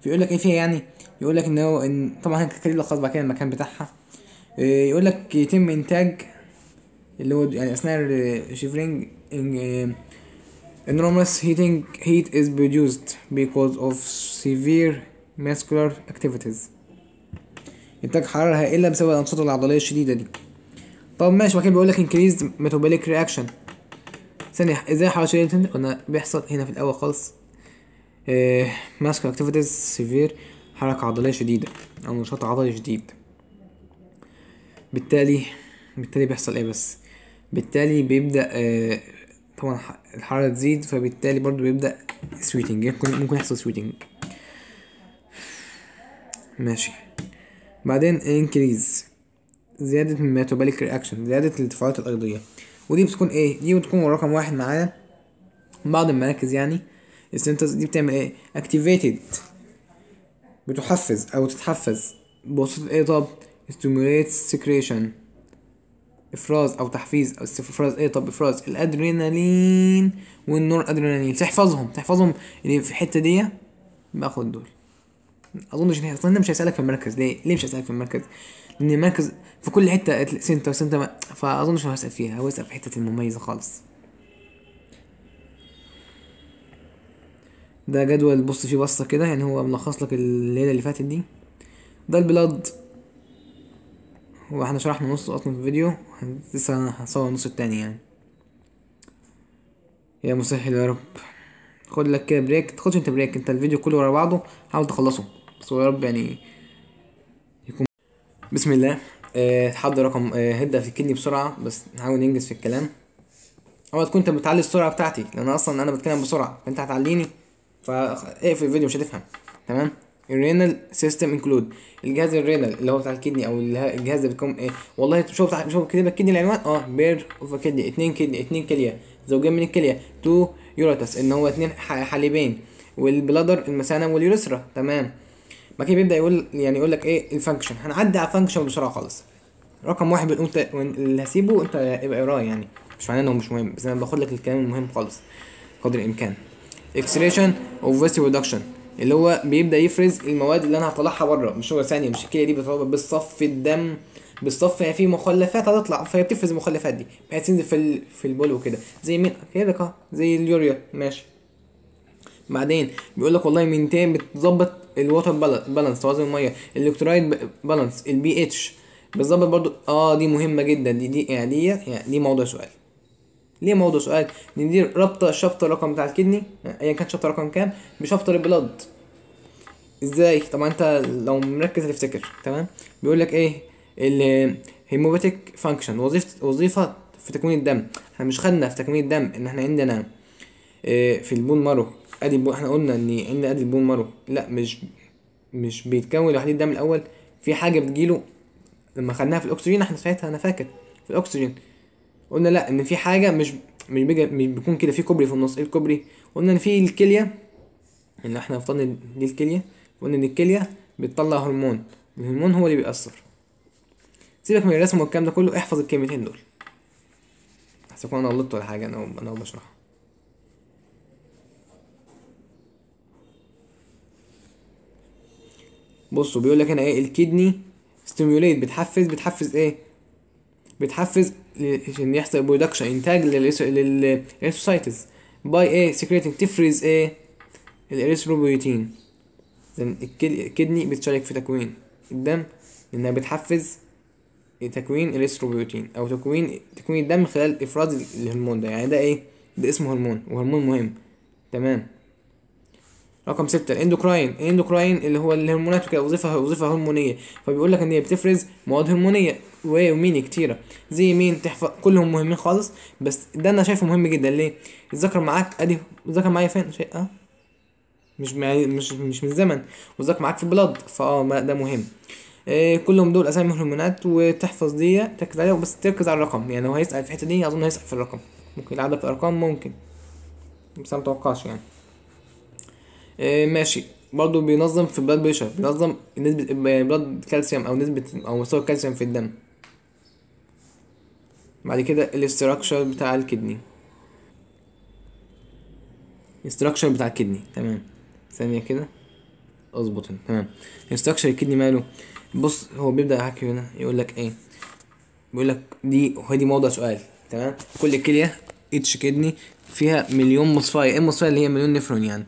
فيقول لك ايه فيها يعني يقول لك ان هو ان طبعا هي كلمه خاص بقى كده المكان بتاعها آه، يقول لك يتم انتاج اللي هو يعني اثناء الشيفرينج آه، enormous heating heat is produced because of severe muscular activities انتاج حراره هائله بسبب الانشطه العضليه الشديده دي طب ماشي بعد كده بيقول لك increased metabolic reaction ثانية ازاي احول شيء قلنا بيحصل هنا في الاول خالص ماسك اكتيفيتيز سيفير حركة عضلية شديدة او نشاط عضلي شديد بالتالي بالتالي بيحصل ايه بس بالتالي بيبدأ إيه، طبعا الحرارة تزيد فبالتالي برضو بيبدأ سويتنج يعني ممكن يحصل سويتنج ماشي بعدين انكريز زيادة من رياكشن زيادة التفاعلات الأيضية ودي بتكون ايه دي بتكون رقم واحد معايا بعض المراكز يعني السنتز دي بتعمل ايه اكتيفيتد بتحفز او تتحفز بواسطة ايه طب stimulates secretion افراز او تحفيز او افراز ايه طب افراز الادرينالين والنور ادرينالين تحفظهم تحفظهم اللي في الحته دي باخد دول اظن مش هيسالك في المركز ليه ليه مش هيسالك في المركز لان مركز في كل حته سنتر سنتر مش هسال فيها هو يسال في حته المميزه خالص ده جدول بص فيه بصه كده يعني هو ملخص لك الليله اللي فاتت دي ده البلاد هو احنا شرحنا نصه اصلا في الفيديو لسه هصور النص التاني يعني يا مسهل يا رب خد لك كده بريك تاخدش انت بريك انت الفيديو كله ورا بعضه حاول تخلصه بس يا رب يعني بسم الله اتحدى اه رقم اه هدى افتكرني بسرعه بس نحاول ننجز في الكلام او تكون انت بتعلي السرعه بتاعتي لان اصلا انا بتكلم بسرعه فانت هتعليني فاقفل الفيديو مش هتفهم تمام الرينال سيستم انكلود الجهاز الرينال اللي هو بتاع الكدني او الجهاز اللي بيكون ايه والله شوف بتاع شوف كده الكدني العنوان اه بير اوف كدني اثنين كدني اثنين كليه زوجين من الكليه تو يوراتس ان هو اثنين حليبين والبلادر المثانه واليوريثرا تمام بعد كده بيبدا يقول يعني يقول لك ايه الفانكشن هنعدي على الفانكشن بسرعه خالص رقم واحد بنقول ت... اللي هسيبه انت ابقى اقراه يعني مش معناه انه مش مهم بس انا باخد لك الكلام المهم خالص قدر الامكان اكسريشن اوف فيست برودكشن اللي هو بيبدا يفرز المواد اللي انا هطلعها بره مش هو ثانيه مش الكليه دي بتطلع بالصف الدم بالصف هي في مخلفات هتطلع فهي بتفرز المخلفات دي بحيث تنزل في ال... في البول وكده زي مين كده زي اليوريا ماشي بعدين بيقول لك والله مينتين بتظبط الوتر بالانس توازن الميه الالكترولايت بالانس البي اتش بتظبط برضو اه دي مهمه جدا دي دي يعني دي, يعني دي موضوع سؤال ليه موضوع سؤال لان دي رابطه شفطه الرقم بتاع الكدني يعني ايا يعني كان رقم كام بشفطه البلد ازاي طبعا انت لو مركز تفتكر تمام بيقول لك ايه الهيموباتيك فانكشن وظيفه وظيفه في تكوين الدم احنا مش خدنا في تكوين الدم ان احنا عندنا آه، في البون مارو ادي بو... احنا قلنا ان ان ادي البون مارو لا مش مش بيتكون لوحده الدم الاول في حاجه بتجيله لما خدناها في الاكسجين احنا ساعتها انا فاكر في الاكسجين قلنا لا ان في حاجه مش مش, بيجي مش بيكون كده في كوبري في النص ايه الكوبري قلنا ان في الكليه ان احنا فضلنا دي الكليه قلنا ان الكليه بتطلع هرمون الهرمون هو اللي بيأثر سيبك من الرسم والكلام ده كله احفظ الكلمتين دول احسن انا غلطت ولا حاجه انا انا بشرحها بصوا بيقول لك هنا ايه الكدني ستيموليت بتحفز بتحفز ايه بتحفز عشان يحصل برودكشن انتاج للاريثروسايتس باي ايه سيكريتنج تفريز ايه الاريثروبروتين لان الكدني بتشارك في تكوين الدم لانها بتحفز تكوين الاريثروبروتين او تكوين تكوين الدم خلال افراز الهرمون ده يعني ده ايه ده اسمه هرمون وهرمون مهم تمام رقم 6 الاندوكراين الاندوكراين اللي هو الهرمونات وكده وظيفه وظيفه هرمونيه فبيقول لك ان هي بتفرز مواد هرمونيه ومين كتيره زي مين تحفظ كلهم مهمين خالص بس ده انا شايفه مهم جدا ليه الذكر معاك ادي الذكر معايا فين شيء اه مش يعني مش مش من زمن والذكر معاك في البلاد فاه ده مهم إيه كلهم دول اسامي هرمونات وتحفظ دي تركز عليها بس تركز على الرقم يعني لو هيسال في الحته دي اظن هيسال في الرقم ممكن يلعب في الارقام ممكن بس ما متوقعش يعني آه، ماشي برضه بينظم في بلاد بريشر بينظم نسبة بلاد يعني كالسيوم أو نسبة أو مستوى الكالسيوم في الدم بعد كده الاستراكشر بتاع الكدني الاستراكشر بتاع الكدني تمام ثانية كده اظبط هنا تمام الاستراكشر الكدني ماله بص هو بيبدأ يحكي هنا يقول لك ايه بيقول لك دي هو دي موضع سؤال تمام كل كلية اتش كدني فيها مليون مصفاية ايه المصفاية اللي هي مليون نفرون يعني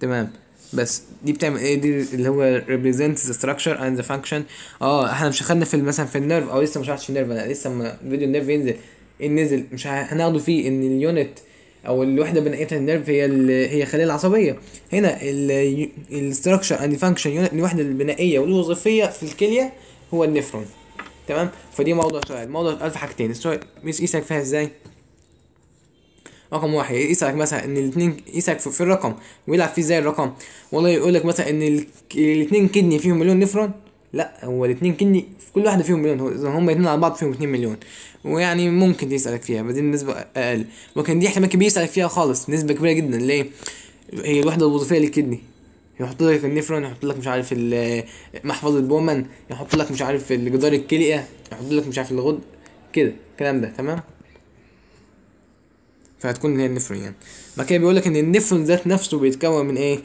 تمام بس دي بتعمل ايه دي اللي هو represent the structure and the function اه احنا مش خدنا في مثلا في النيرف او لسه مش شرحتش النيرف انا لسه ما فيديو النيرف ينزل ايه نزل مش هناخده فيه ان اليونت او الوحده بنقيتها النيرف هي هي الخليه العصبيه هنا الستراكشر اند فانكشن يونت الوحده البنائيه والوظيفيه في الكليه هو النفرون تمام فدي موضوع سؤال موضوع سؤال في حاجتين السؤال مش قيسك فيها ازاي رقم واحد يسألك مثلا ان الاتنين يسألك في الرقم ويلعب فيه زي الرقم والله يقول لك مثلا ان الاتنين كدني فيهم مليون نفرون لا هو الاتنين كدني في كل واحدة فيهم مليون هما الاتنين على بعض فيهم اتنين مليون ويعني ممكن يسألك فيها دي النسبة اقل ممكن دي احتمال كبير يسألك فيها خالص نسبة كبيرة جدا ليه هي الوحدة الوظيفية للكدني يحط لك النفرون يحط لك مش عارف محفظة بومن يحط لك مش عارف جدار الكلية يحط لك مش عارف الغد كده الكلام ده تمام فهتكون هي النفرون يعني بعد كده بيقول لك ان النفرون ذات نفسه بيتكون من ايه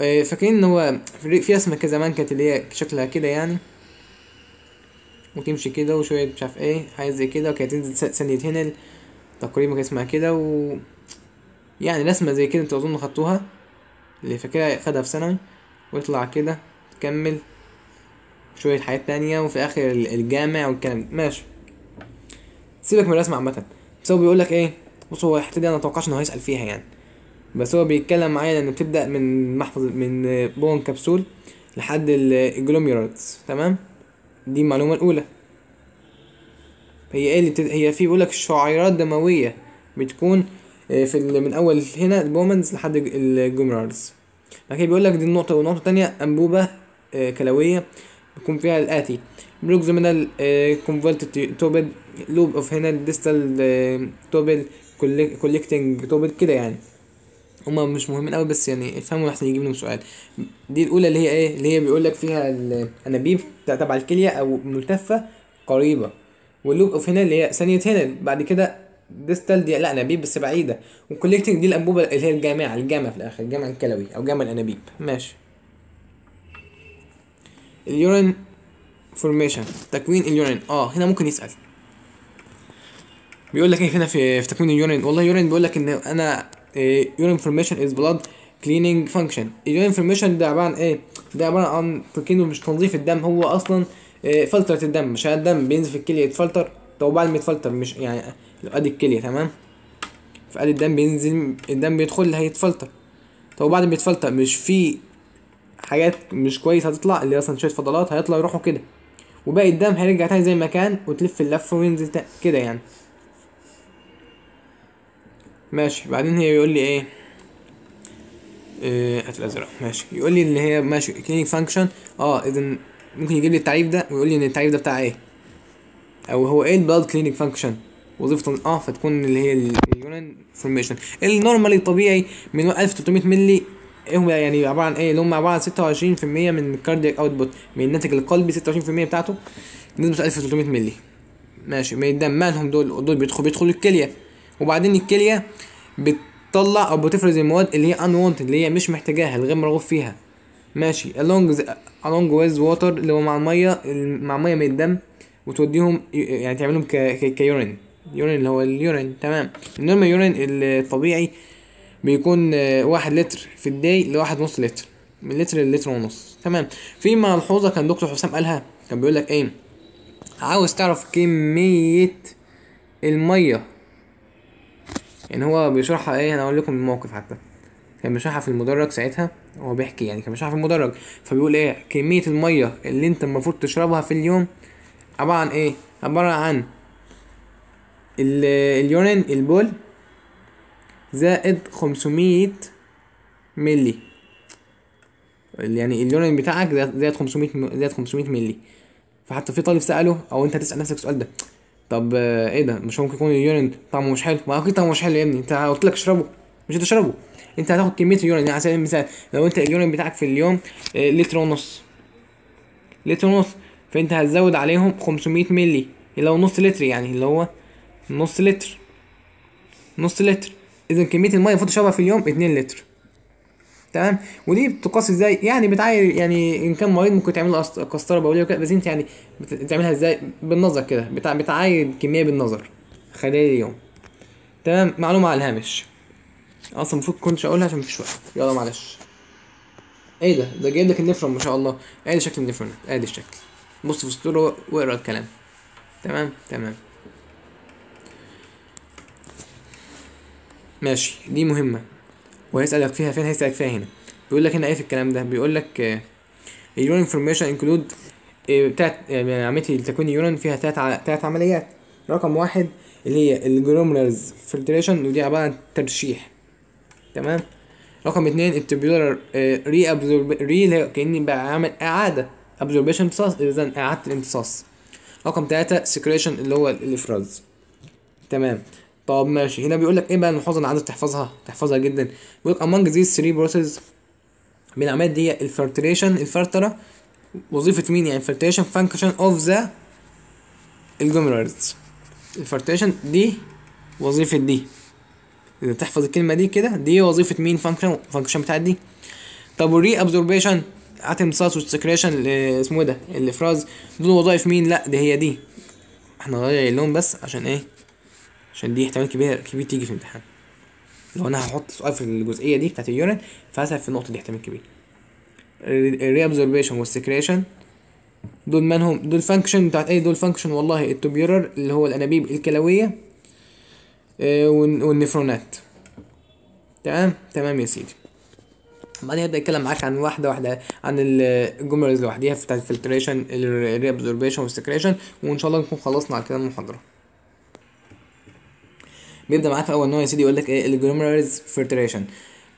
آه، فاكرين ان هو في اسمه كده زمان كانت اللي هي شكلها كده يعني وتمشي كده وشويه مش عارف ايه حاجه زي كده وكانت تنزل ثانيه هنل تقريبا كان اسمها كده و يعني رسمه زي كده انتوا اظن خدتوها اللي فاكرها خدها في ثانوي ويطلع كده تكمل شويه حاجات تانية وفي اخر الجامع والكلام ماشي سيبك من الرسمه عامه بس هو بيقول لك ايه بص هو الحته دي انا متوقعش ان هو هيسال فيها يعني بس هو بيتكلم معايا لان بتبدا من محفظ من بون كبسول لحد الجلوميرولز تمام دي المعلومه الاولى هي ايه اللي بتد... هي في بيقولك شعيرات دمويه بتكون آه، في من اول هنا البومنز لحد الجلوميرولز بعد كده بيقولك دي النقطه والنقطه الثانيه انبوبه آه، كلويه بيكون فيها الاتي بروكزيمال كونفولت توبل لوب اوف هنا ديستال آه، توبل كوليكتنج توبك كده يعني هما مش مهمين قوي بس يعني افهموا احسن يجيب لهم سؤال دي الاولى اللي هي ايه اللي هي بيقول لك فيها الانابيب تبع الكليه او ملتفه قريبه واللوب اوف هنا اللي هي ثانيه هنا بعد كده ديستال دي لا انابيب بس بعيده والكوليكتنج دي الانبوبه اللي هي الجامعه الجامعه في الاخر الجامع الكلوي او جامع الانابيب ماشي اليورين فورميشن تكوين اليورين اه هنا ممكن يسال بيقول لك ايه هنا في في تكوين اليورين والله اليورين بيقول لك ان انا إيه، يورين انفورميشن از بلاد كليننج فانكشن اليورين انفورميشن ده عباره عن ايه ده عباره عن تكوين مش تنظيف الدم هو اصلا إيه، فلترة الدم مش الدم بينزل في الكليه يتفلتر طب وبعد ما يتفلتر مش يعني ادي الكليه تمام فادي الدم بينزل الدم بيدخل هيتفلتر طب وبعد ما يتفلتر مش في حاجات مش كويس هتطلع اللي اصلا شويه فضلات هيطلع يروحوا كده وباقي الدم هيرجع تاني زي ما كان وتلف اللفه وينزل كده يعني ماشي بعدين هي بيقول لي ايه آه، هات الازرق ماشي يقول لي ان هي ماشي كلينيك فانكشن اه اذا ممكن يجيب لي التعريف ده ويقول لي ان التعريف ده بتاع ايه او هو ايه البلد كلينيك فانكشن وظيفته اه فتكون اللي هي اليونان فورميشن النورمال الطبيعي من 1300 مللي ايه هم يعني عباره عن ايه اللي هم عباره عن 26% من الكاردياك اوتبوت من الناتج القلبي 26% بتاعته نسبه 1300 مللي ماشي من الدم مالهم دول دول بيدخلوا بيدخلوا الكليه وبعدين الكليه بتطلع او بتفرز المواد اللي هي unwanted اللي هي مش محتاجاها الغير مرغوب فيها ماشي along along with water اللي هو مع الميه مع الميه من الدم وتوديهم يعني تعملهم كيورين يورين اللي هو اليورين تمام النورمال يورين الطبيعي بيكون آه، واحد لتر في الداي لواحد ونص لتر من لتر للتر ونص تمام في ملحوظة كان دكتور حسام قالها كان بيقول لك ايه عاوز تعرف كمية المية يعني هو بيشرحها ايه انا اقول لكم الموقف حتى كان بيشرحها في المدرج ساعتها هو بيحكي يعني كان بيشرحها في المدرج فبيقول ايه كميه الميه اللي انت المفروض تشربها في اليوم عباره عن ايه عباره عن اليورين البول زائد 500 ملي يعني اليورين بتاعك زائد 500 زائد 500 ملي فحتى في طالب ساله او انت هتسال نفسك السؤال ده طب آه، ايه ده مش ممكن يكون اليورين طعمه مش حلو ما اكيد طعمه مش حلو يا ابني انت قلت لك اشربه مش هتشربه انت هتاخد كميه اليورين يعني على سبيل المثال لو انت اليورين بتاعك في اليوم آه، لتر ونص لتر ونص فانت هتزود عليهم 500 مللي اللي هو نص لتر يعني اللي هو نص لتر نص لتر اذا كميه الميه المفروض تشربها في اليوم 2 لتر تمام ودي بتقاس ازاي يعني بتعاير يعني ان كان مريض ممكن تعمل له قسطره بوليه وكده بس انت يعني بتعملها ازاي بالنظر كده بتعاير الكميه بالنظر خلال اليوم تمام معلومه على الهامش اصلا المفروض كنتش اقولها عشان مفيش وقت يلا معلش ايه ده ده جايب لك النفرون ما شاء الله ادي شكل النفرون ادي الشكل بص في السطور واقرا الكلام تمام تمام ماشي دي مهمه وهيسألك فيها فين هيسألك فيها هنا بيقول لك هنا ايه في الكلام ده بيقول لك اليورين انفورميشن انكلود بتاعت يعني عمليه لتكوين اليورين فيها تلات تلات عمليات رقم واحد اللي هي الجرومرز فلتريشن ودي عباره عن ترشيح تمام رقم اتنين التبيولر ري ابزورب ري اللي هي كاني بعمل اعاده ابزوربشن امتصاص اذا اعاده الامتصاص رقم تلاتة سكريشن اللي هو الافراز تمام طب ماشي هنا بيقول لك ايه بقى المحفظه اللي عايز تحفظها تحفظها جدا بيقول لك among these three processes من العمليات دي الفلتريشن الفلتره وظيفه مين يعني الفلتريشن فانكشن اوف ذا الجمرالز الفلتريشن دي وظيفه دي اذا تحفظ الكلمه دي كده دي وظيفه مين فانكشن فانكشن بتاعت دي طب والري ابزوربيشن اتم ساس والسكريشن اسمه ايه ده الافراز دول وظائف مين لا دي هي دي احنا غير اللون بس عشان ايه عشان دي احتمال كبير كبير تيجي في الامتحان لو انا هحط سؤال في الجزئيه دي بتاعت اليورين فهسأل في النقطه دي احتمال كبير الريابزوربيشن والسكريشن دول منهم دول فانكشن بتاعت ايه دول فانكشن والله التوبيرر اللي هو الانابيب الكلويه آه، والنفرونات تمام تمام يا سيدي بعدين هبدا اتكلم معاك عن واحده واحده عن الجمل لوحديها بتاعت الفلتريشن الريابزوربيشن والسكريشن وان شاء الله نكون خلصنا على كده المحاضره بيبدا معاك اول نوع يا سيدي يقول لك ايه الجلوميرز فلتريشن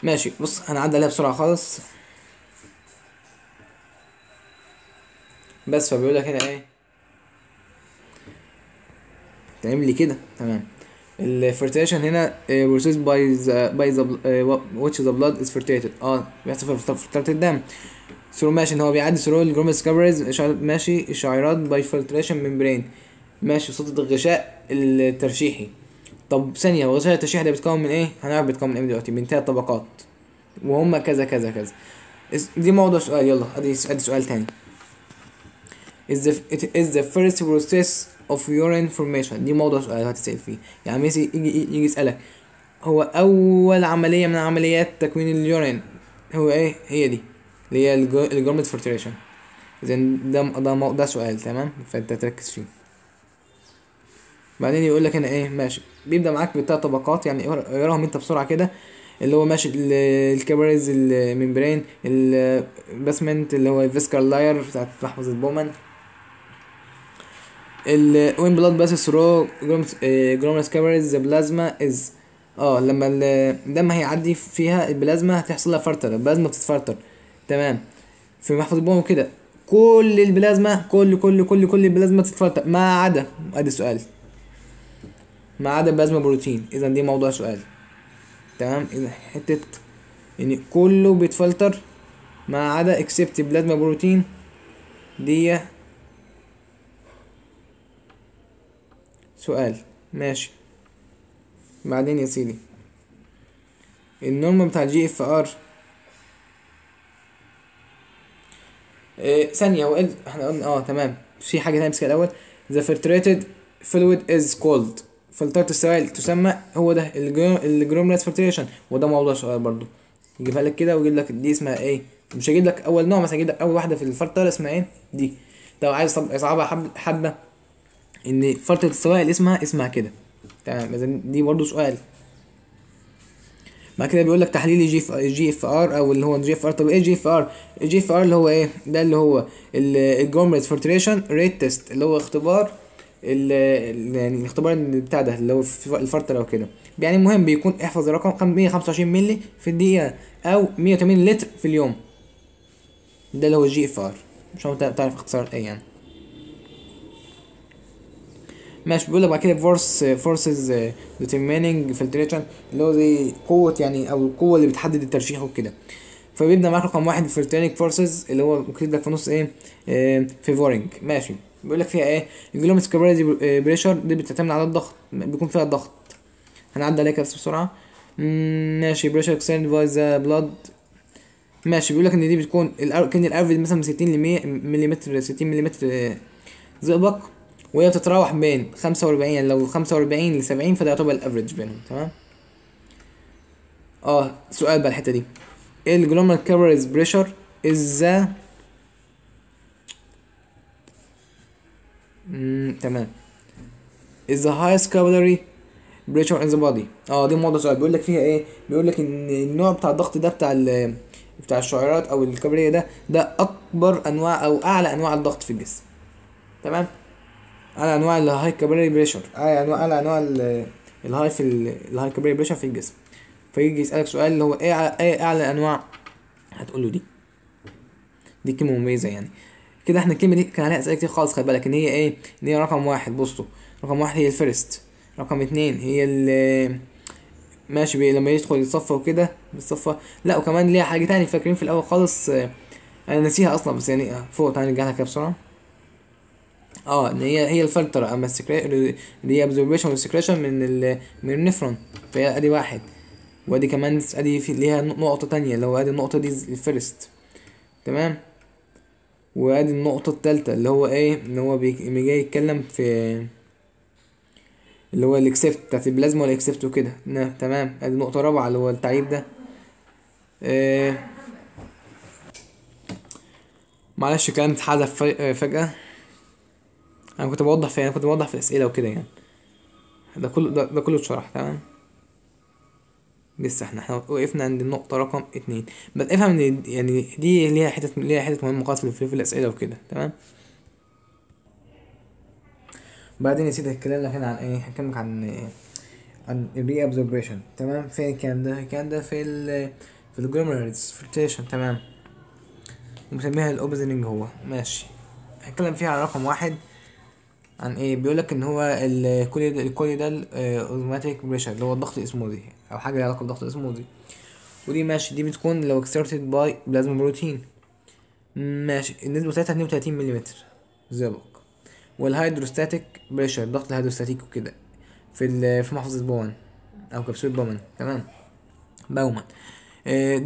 ماشي بص هنعدي عليها بسرعه خالص بس فبيقول لك هنا ايه تعمل لي كده تمام الفرتيشن هنا بروسيس باي ذا باي ذا واتش ذا بلاد از فرتيتد اه بيحصل فلترة الدم ثرو ماشي ان هو بيعدي ثرو الجرومس كفرز ماشي الشعيرات باي فلتريشن ميمبرين ماشي صوت الغشاء الترشيحي طب ثانية وظيفة التشريح ده بيتكون من ايه؟ هنعرف بيتكون من ايه دلوقتي من تلات طبقات وهم كذا كذا كذا دي موضوع سؤال يلا ادي ادي سؤال تاني is the it is the first process of your information دي موضوع سؤال هتسأل فيه يعني ميسي يجي يجي يسألك هو أول عملية من عمليات تكوين اليورين هو إيه هي دي اللي هي الجرمت فلتريشن إذا ده ده ده سؤال تمام فأنت تركز فيه بعدين يقول لك انا ايه ماشي بيبدا معاك بالتلات طبقات يعني اقراهم انت بسرعه كده اللي هو ماشي الكابريز الممبرين الباسمنت اللي هو الفيسكال لاير بتاعت محفظه بومان الوين بلاد باسس رو جرومس آه، كابريز بلازما از اه لما الدم هيعدي فيها البلازما هتحصل لها فرتر البلازما بتتفرتر تمام في محفظه بومان كده كل البلازما كل كل كل كل البلازما تتفرتر ما عدا ادي سؤال ما عدا بلازما بروتين اذا دي موضوع سؤال تمام اذا حته ان كله بيتفلتر ما عدا اكسبت بلازما بروتين دي سؤال ماشي بعدين يا سيدي النورم بتاع الجي اف ار ثانية وقلت احنا قلنا اه تمام في حاجة تانية بس الاول the filtrated fluid is cold فلترة السوائل تسمى هو ده الجروملاس فلتريشن وده موضوع سؤال برضو يجيبها لك كده ويجيب لك دي اسمها ايه مش هجيب لك اول نوع مثلا هجيب لك اول واحده في الفلتره اسمها ايه دي لو عايز اصعبها حبه حبه ان فلتره السوائل اسمها اسمها كده تمام دي برضو سؤال بعد كده بيقول لك تحليل الجي جي اف ار او اللي هو الجي اف ار طب ايه جي اف ار الجي اف ار اللي هو ايه ده اللي هو الجومريت فلتريشن ريت تيست اللي هو اختبار يعني الاختبار بتاع ده لو الفرط لو كده يعني المهم بيكون احفظ الرقم 125 مللي في الدقيقة أو 180 لتر في اليوم ده اللي هو الجي اف ار مش تعرف اختصار ايه يعني ماشي بيقول لك بعد كده فورس فورسز ديترميننج فلتريشن اللي هو زي قوة يعني او القوة اللي بتحدد الترشيح وكده فبيبدأ معاك رقم واحد فلتريشن فورسز اللي هو مكتوب لك في نص ايه, إيه فيفورنج ماشي بيقول لك فيها ايه الجلوميس كبراليزي آه، بريشر دي بتعتمد على الضغط بيكون فيها الضغط هنعدي عليها كده بسرعه ماشي بريشر اكسيرن فايز بلاد ماشي بيقول لك ان دي بتكون كان الافريج مثلا من 60 ل 100 ملم 60 ملم زئبق وهي بتتراوح بين 45 يعني لو 45 ل 70 فده يعتبر الافريج بينهم تمام اه سؤال بقى الحته دي إيه الجلومال كابرز بريشر از تمام is the highest capillary pressure in the body اه دي موضوع سؤال بيقول لك فيها ايه بيقول لك ان النوع بتاع الضغط ده بتاع ال بتاع الشعيرات او الكبريه ده ده اكبر انواع او اعلى انواع الضغط في الجسم تمام اعلى انواع الهاي كابيلاري بريشر اعلى انواع اعلى انواع الهاي في الهاي كابيلاري بريشر في الجسم فيجي يسالك سؤال اللي هو ايه ايه اعلى انواع هتقول له دي دي كلمه مميزه يعني كده احنا الكلمه دي كان عليها اسئله كتير خالص خلي بالك ان هي ايه ان هي رقم واحد بصوا رقم واحد هي الفيرست رقم اتنين هي ال ماشي لما يدخل الصفه وكده بالصفه لا وكمان ليها حاجه تاني فاكرين في الاول خالص اه انا نسيها اصلا بس يعني فوق تعالى نرجع لها كده بسرعه اه ان هي هي الفلتر اما اللي هي والسكريشن من ال من النفرون فهي ادي واحد وادي كمان ادي في ليها نقطه تانية اللي هو ادي النقطه دي الفيرست تمام وادي النقطة التالتة اللي هو ايه اللي هو بيجي جاي يتكلم في اللي هو الاكسبت بتاعت البلازما والاكسبت وكده نعم تمام ادي نقطة رابعة اللي هو التعريب ده إيه معلش الكلام اتحذف آه، فجأة انا كنت بوضح في انا كنت بوضح في الاسئلة وكده يعني ده كله ده, ده كله اتشرح تمام لسه احنا احنا وقفنا عند النقطه رقم اتنين بس افهم ان يعني دي ليها حتت ليها حتت مهمه خالص في الاسئله وكده تمام بعدين يا سيدي اتكلمنا هنا عن ايه هكلمك عن عن الري ابزوربشن تمام فين الكلام ده الكلام ده في ال في الجلوميرلز فلتريشن تمام ومسميها الاوبزنج هو ماشي هتكلم فيها عن رقم واحد عن ايه بيقولك ان هو الكولي ده الكولي ده اوتوماتيك بريشر اللي هو الضغط اسمه دي او حاجه ليها علاقه بضغط الاسموزي ودي ماشي دي بتكون لو اكسرتد باي بلازما بروتين ماشي النسبه بتاعتها 32 ملم زي بقى والهيدروستاتيك بريشر الضغط الهيدروستاتيك وكده في في محفظه بومن او كبسوله بومن تمام بومن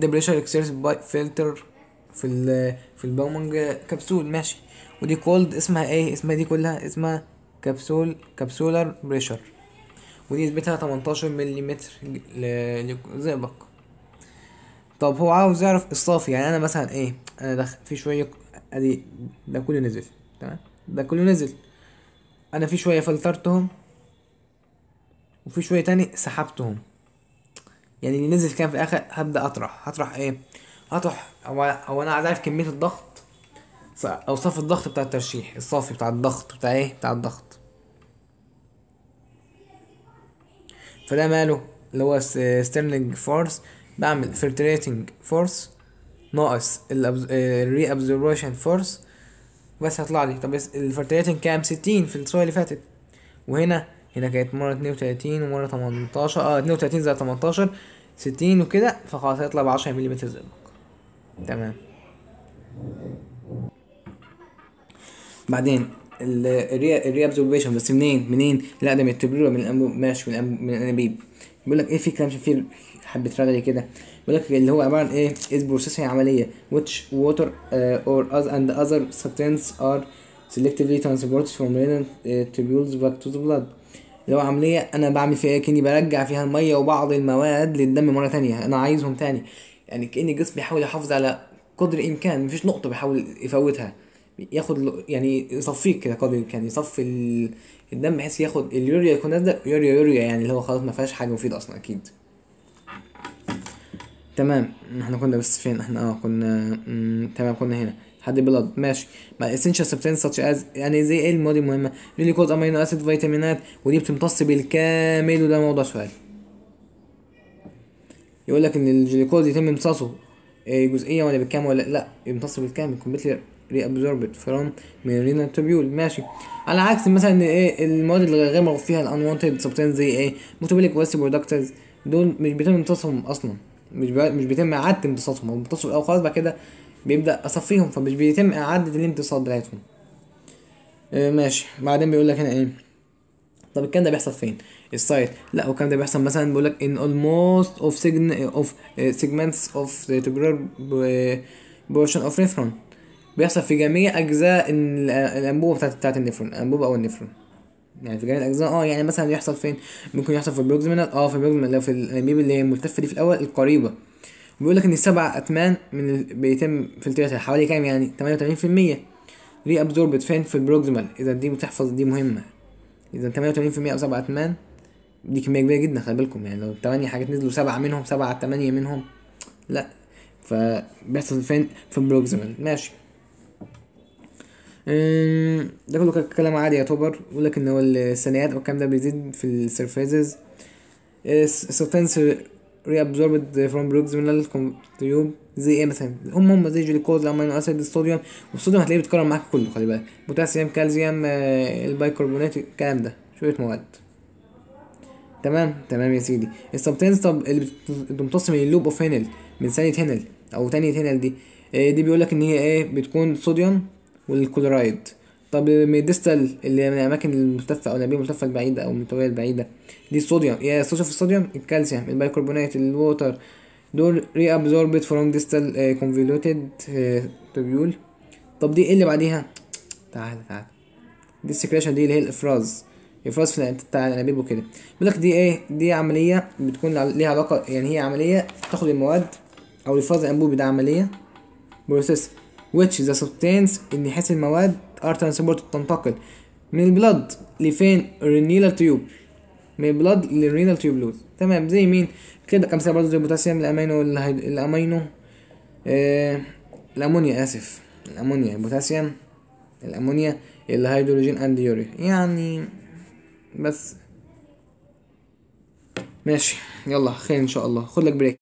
ده بريشر اكسرتد باي فلتر في الـ في البومنج كبسول ماشي ودي كولد اسمها ايه اسمها دي كلها اسمها كبسول كبسولر بريشر ونسبتها 18 ملم لزئبق طب هو عاوز يعرف الصافي يعني انا مثلا ايه انا دخل في شويه ادي ده كله نزل تمام ده كله نزل انا في شويه فلترتهم وفي شويه تاني سحبتهم يعني اللي نزل كام في الاخر هبدا اطرح هطرح ايه هطرح او, أو انا عايز اعرف كميه الضغط او صافي الضغط بتاع الترشيح الصافي بتاع الضغط بتاع ايه بتاع الضغط فده ماله اللي هو ستيرلينج فورس بعمل فلتريتنج فورس ناقص الري ابزورشن فورس بس هيطلع لي طب الفلتريتنج كام 60 في الصوره اللي فاتت وهنا هنا كانت مره 32 ومره 18 اه 32 زائد 18 60 وكده فخلاص هيطلع ب 10 ملم زئبق تمام بعدين الريابزوربيشن بس منين منين لا ده من التبرير من ماشي من الانابيب بيقول لك ايه في كلام في حبه رغي كده بيقول لك اللي هو عباره عن ايه از بروسيسنج عمليه which water uh, or as and other substance are selectively transported from renal uh, tubules back to the blood اللي هو عملية أنا بعمل فيها إيه؟ كأني برجع فيها المية وبعض المواد للدم مرة تانية أنا عايزهم تاني يعني كأن الجسم بيحاول يحافظ على قدر الإمكان مفيش نقطة بيحاول يفوتها ياخد يعني يصفيك كده قدر الامكان يعني يصفي الدم بحيث ياخد اليوريا يكون ازرق يوريا يوريا يعني اللي هو خلاص ما فيهاش حاجه مفيده اصلا اكيد تمام احنا كنا بس فين احنا اه كنا تمام كنا هنا حد بلاد ماشي ما اسينشال سبتين ساتش از يعني زي ايه المواد المهمه كوز امينو اسيد فيتامينات ودي بتمتص بالكامل وده موضوع سؤال يقول لك ان الجليكوز يتم امتصاصه آه، جزئيا ولا بالكامل ولا لا يمتص بالكامل كومبليتلي reabsorbed from marina tubule ماشي على عكس مثلا ايه المواد اللي غير مرغوب فيها الانوانتد سبستانس زي ايه موتوبيليك ويست برودكتز دول مش بيتم امتصاصهم اصلا مش مش بيتم اعاده امتصاصهم هم بيمتصوا الاول خلاص بعد كده بيبدا اصفيهم فمش بيتم اعاده الامتصاص بتاعتهم آه، ماشي بعدين بيقول لك هنا ايه طب الكلام ده بيحصل فين السايت لا والكلام ده بيحصل مثلا بيقول لك ان almost of sign of آه، segments of the tubular آه، portion of nephron بيحصل في جميع اجزاء الانبوبه بتاعت بتاعت النفرون الانبوبه او النفرون يعني في جميع الاجزاء اه يعني مثلا يحصل فين ممكن يحصل في البروكسيمال اه في البروكسيمال لو في الانابيب اللي هي الملتفه دي في الاول القريبه بيقول لك ان سبع اتمان من ال... بيتم فلترتها حوالي كام يعني 88% ري ابزوربت فين في البروكسيمال اذا دي بتحفظ دي مهمه اذا 88% او سبع اتمان دي كميه كبيره جدا خلي بالكم يعني لو 8 حاجات نزلوا سبعه منهم سبعه 8 منهم لا فبيحصل فين في البروكسيمال ماشي ده كله كان كلام عادي يعتبر ولكن هو الثانيات او الكلام ده بيزيد في السيرفيسز سبتنس ريابزوربد فروم بروكسيمال تيوب زي ايه مثلا هم هم زي جلوكوز الامينو اسيد الصوديوم والصوديوم هتلاقيه بيتكرر معاك كله خلي بالك بوتاسيوم كالسيوم أه، البايكربونات الكلام ده شويه مواد تمام تمام يا سيدي السبتانس طب اللي بتمتص من اللوب اوف هينل من ثانيه هينل او ثانيه هينل دي أه، دي بيقول لك ان هي ايه بتكون صوديوم والكلورايد طب الميديستال اللي من الاماكن الملتفه او الانابيب الملتفه البعيده او المتويه البعيده دي الصوديوم يا في الصوديوم الكالسيوم البيكربونات الووتر دول ري ابزوربت فروم ديستال كونفولوتد تبيول طب دي ايه اللي بعديها تعال تعال دي السكريشن دي اللي هي الافراز افراز في بتاع الانابيب وكده بيقول لك دي ايه دي عمليه بتكون ليها علاقه يعني هي عمليه تاخد المواد او الافراز الانبوبي ده عمليه بروسيسنج which the substance النحاس المواد are transported تنتقل من البلد لفين الرينيلال تيوب من البلد للرينال لوز تمام زي مين كده كم سبب زي البوتاسيوم الامينو الامينو آه الامونيا اسف الامونيا البوتاسيوم الامونيا الهيدروجين اند يوريا يعني بس ماشي يلا خير ان شاء الله خد لك بريك